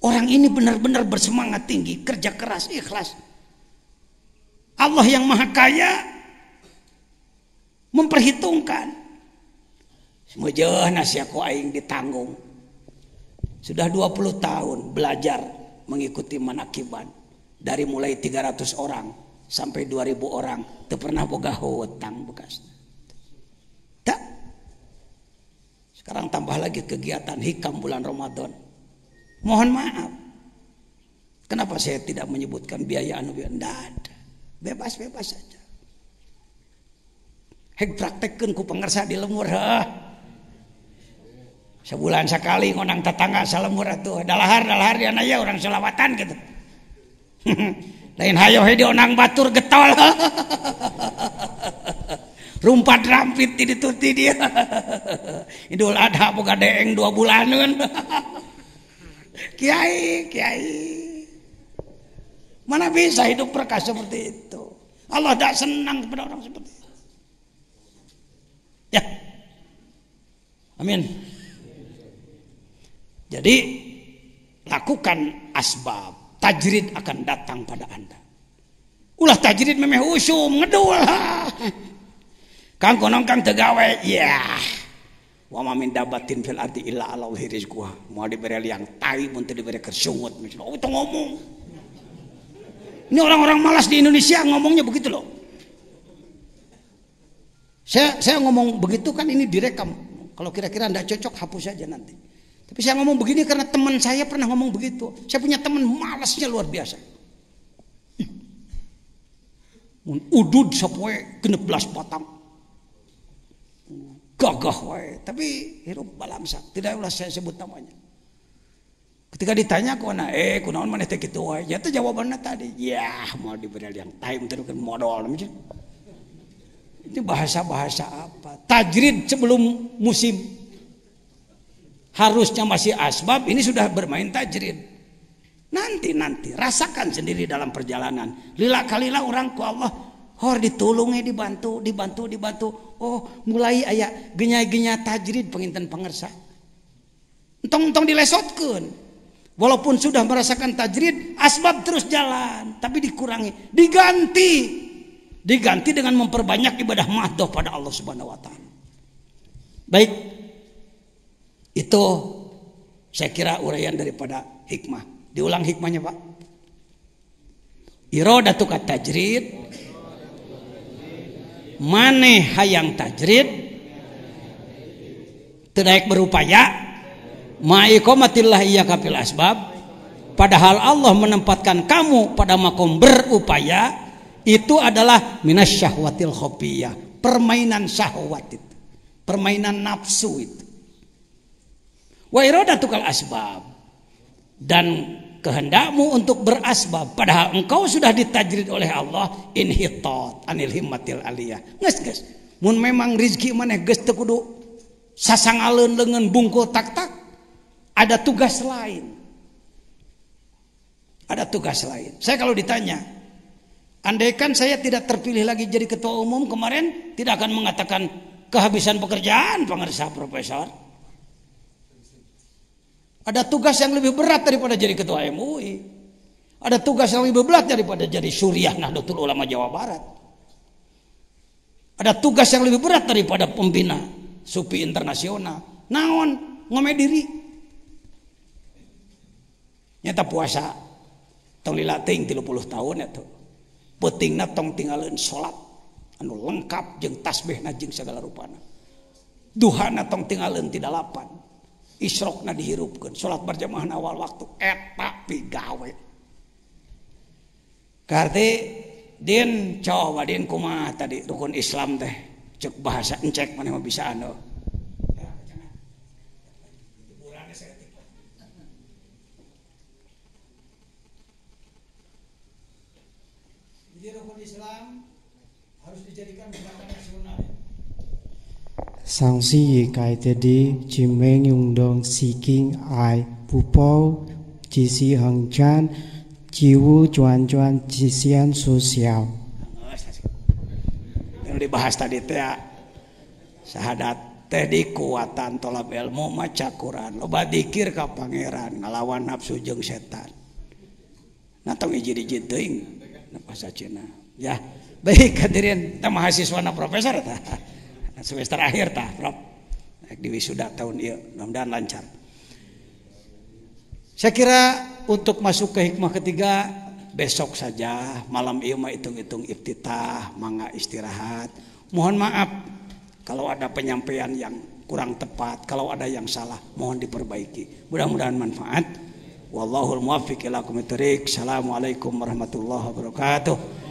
orang ini benar-benar bersemangat tinggi, kerja keras, ikhlas. Allah yang maha kaya memperhitungkan. semua aku aing ditanggung. Sudah 20 tahun belajar mengikuti manakiban dari mulai 300 orang sampai 2000 orang teu pernah boga hutang bekas tak sekarang tambah lagi kegiatan hikam bulan Ramadan mohon maaf kenapa saya tidak menyebutkan biaya anu biaya bebas bebas saja hek praktekkeun ku pengersa di lemur ha? sebulan sekali ngonang tetangga salemur tuh dalahar dalahar dia naya orang selawatan gitu lain hayo hede onang batur getol rumpat rampit di tidur dia idul adha buka deeng dua kan kiai kiai mana bisa hidup perkasa seperti itu Allah tidak senang kepada orang seperti itu ya amin jadi lakukan asbab tajrid akan datang pada anda. Ulah tajrid memeh usum ngedul. Kang konon kang tegawe, ya. Yeah. Wa ma min dabatin fil ardi illa ala Mau diberi liang tai pun tidak diberi kersungut. Oh, itu ngomong. Ini orang-orang malas di Indonesia ngomongnya begitu loh. Saya, saya ngomong begitu kan ini direkam. Kalau kira-kira tidak cocok hapus saja nanti. Tapi saya ngomong begini karena teman saya pernah ngomong begitu. Saya punya teman malasnya luar biasa. Udud sapoe kena belas batang. Gagah wae, tapi hirup balamsa. Tidak ulah saya sebut namanya. Ketika ditanya ana, eh kunaon maneh teh kitu wae. Ya teh jawabannya tadi, ya mau diberi yang time tadi kan modal Ini bahasa-bahasa apa? Tajrid sebelum musim harusnya masih asbab ini sudah bermain tajrid nanti nanti rasakan sendiri dalam perjalanan lila kalila orang ku Allah hor ditulungi dibantu dibantu dibantu oh mulai ayak genya-genya tajrid penginten pengersa entong-entong dilesotkan walaupun sudah merasakan tajrid asbab terus jalan tapi dikurangi diganti diganti dengan memperbanyak ibadah mahdoh pada Allah Subhanahu wa taala baik itu saya kira uraian daripada hikmah. Diulang hikmahnya Pak. Irodatuka tajrid. Mane hayang tajrid. Tidak berupaya. Ma'ikomatillah iya kapil asbab. Padahal Allah menempatkan kamu pada makom berupaya. Itu adalah minas syahwatil khofiyah. Permainan syahwat itu. Permainan nafsu itu. Wa tukal asbab. Dan kehendakmu untuk berasbab padahal engkau sudah ditajrid oleh Allah inhitat anil himmatil aliyah nges nges mun memang rizki maneh geus teu kudu sasangalun lengan bungkul tak tak ada tugas lain ada tugas lain saya kalau ditanya andaikan saya tidak terpilih lagi jadi ketua umum kemarin tidak akan mengatakan kehabisan pekerjaan pengersa profesor ada tugas yang lebih berat daripada jadi ketua MU ada tugas yang lebih beblarat daripada jadi Suriah Nahtul ulama Jawa Barat ada tugas yang lebih berat daripada pembina supi internasional naon ngo dirinyata puasa 30 tahun tuh salat lengkap je tasbihing segala ruanahana tong tinggal tidak 8 Surokna dihirupkan salat berjamaahan awal waktu tapiwe kar cowma tadi rukun Islam tehh cek bahasaecekk mana Islam harus dijadikan Sangsi ye kai te di chi meng yung dong si king ai pu po chi chan chi wu cuan cuan chi sian su siao. Ah, Yang dibahas tadi teh ah, sahadat teh di kuatan tolap ilmu maca Quran loba dikir ka pangeran ngelawan nafsu jeng setan. Nah iji-iji teuing bahasa Cina. Ya, baik hadirin, teh mahasiswa na profesor semester akhir tah Prof di wisuda tahun ieu iya, mudah-mudahan lancar saya kira untuk masuk ke hikmah ketiga besok saja malam ieu iya mah hitung-hitung iftitah mangga istirahat mohon maaf kalau ada penyampaian yang kurang tepat kalau ada yang salah mohon diperbaiki mudah-mudahan manfaat wallahul muwaffiq ila Assalamualaikum warahmatullahi wabarakatuh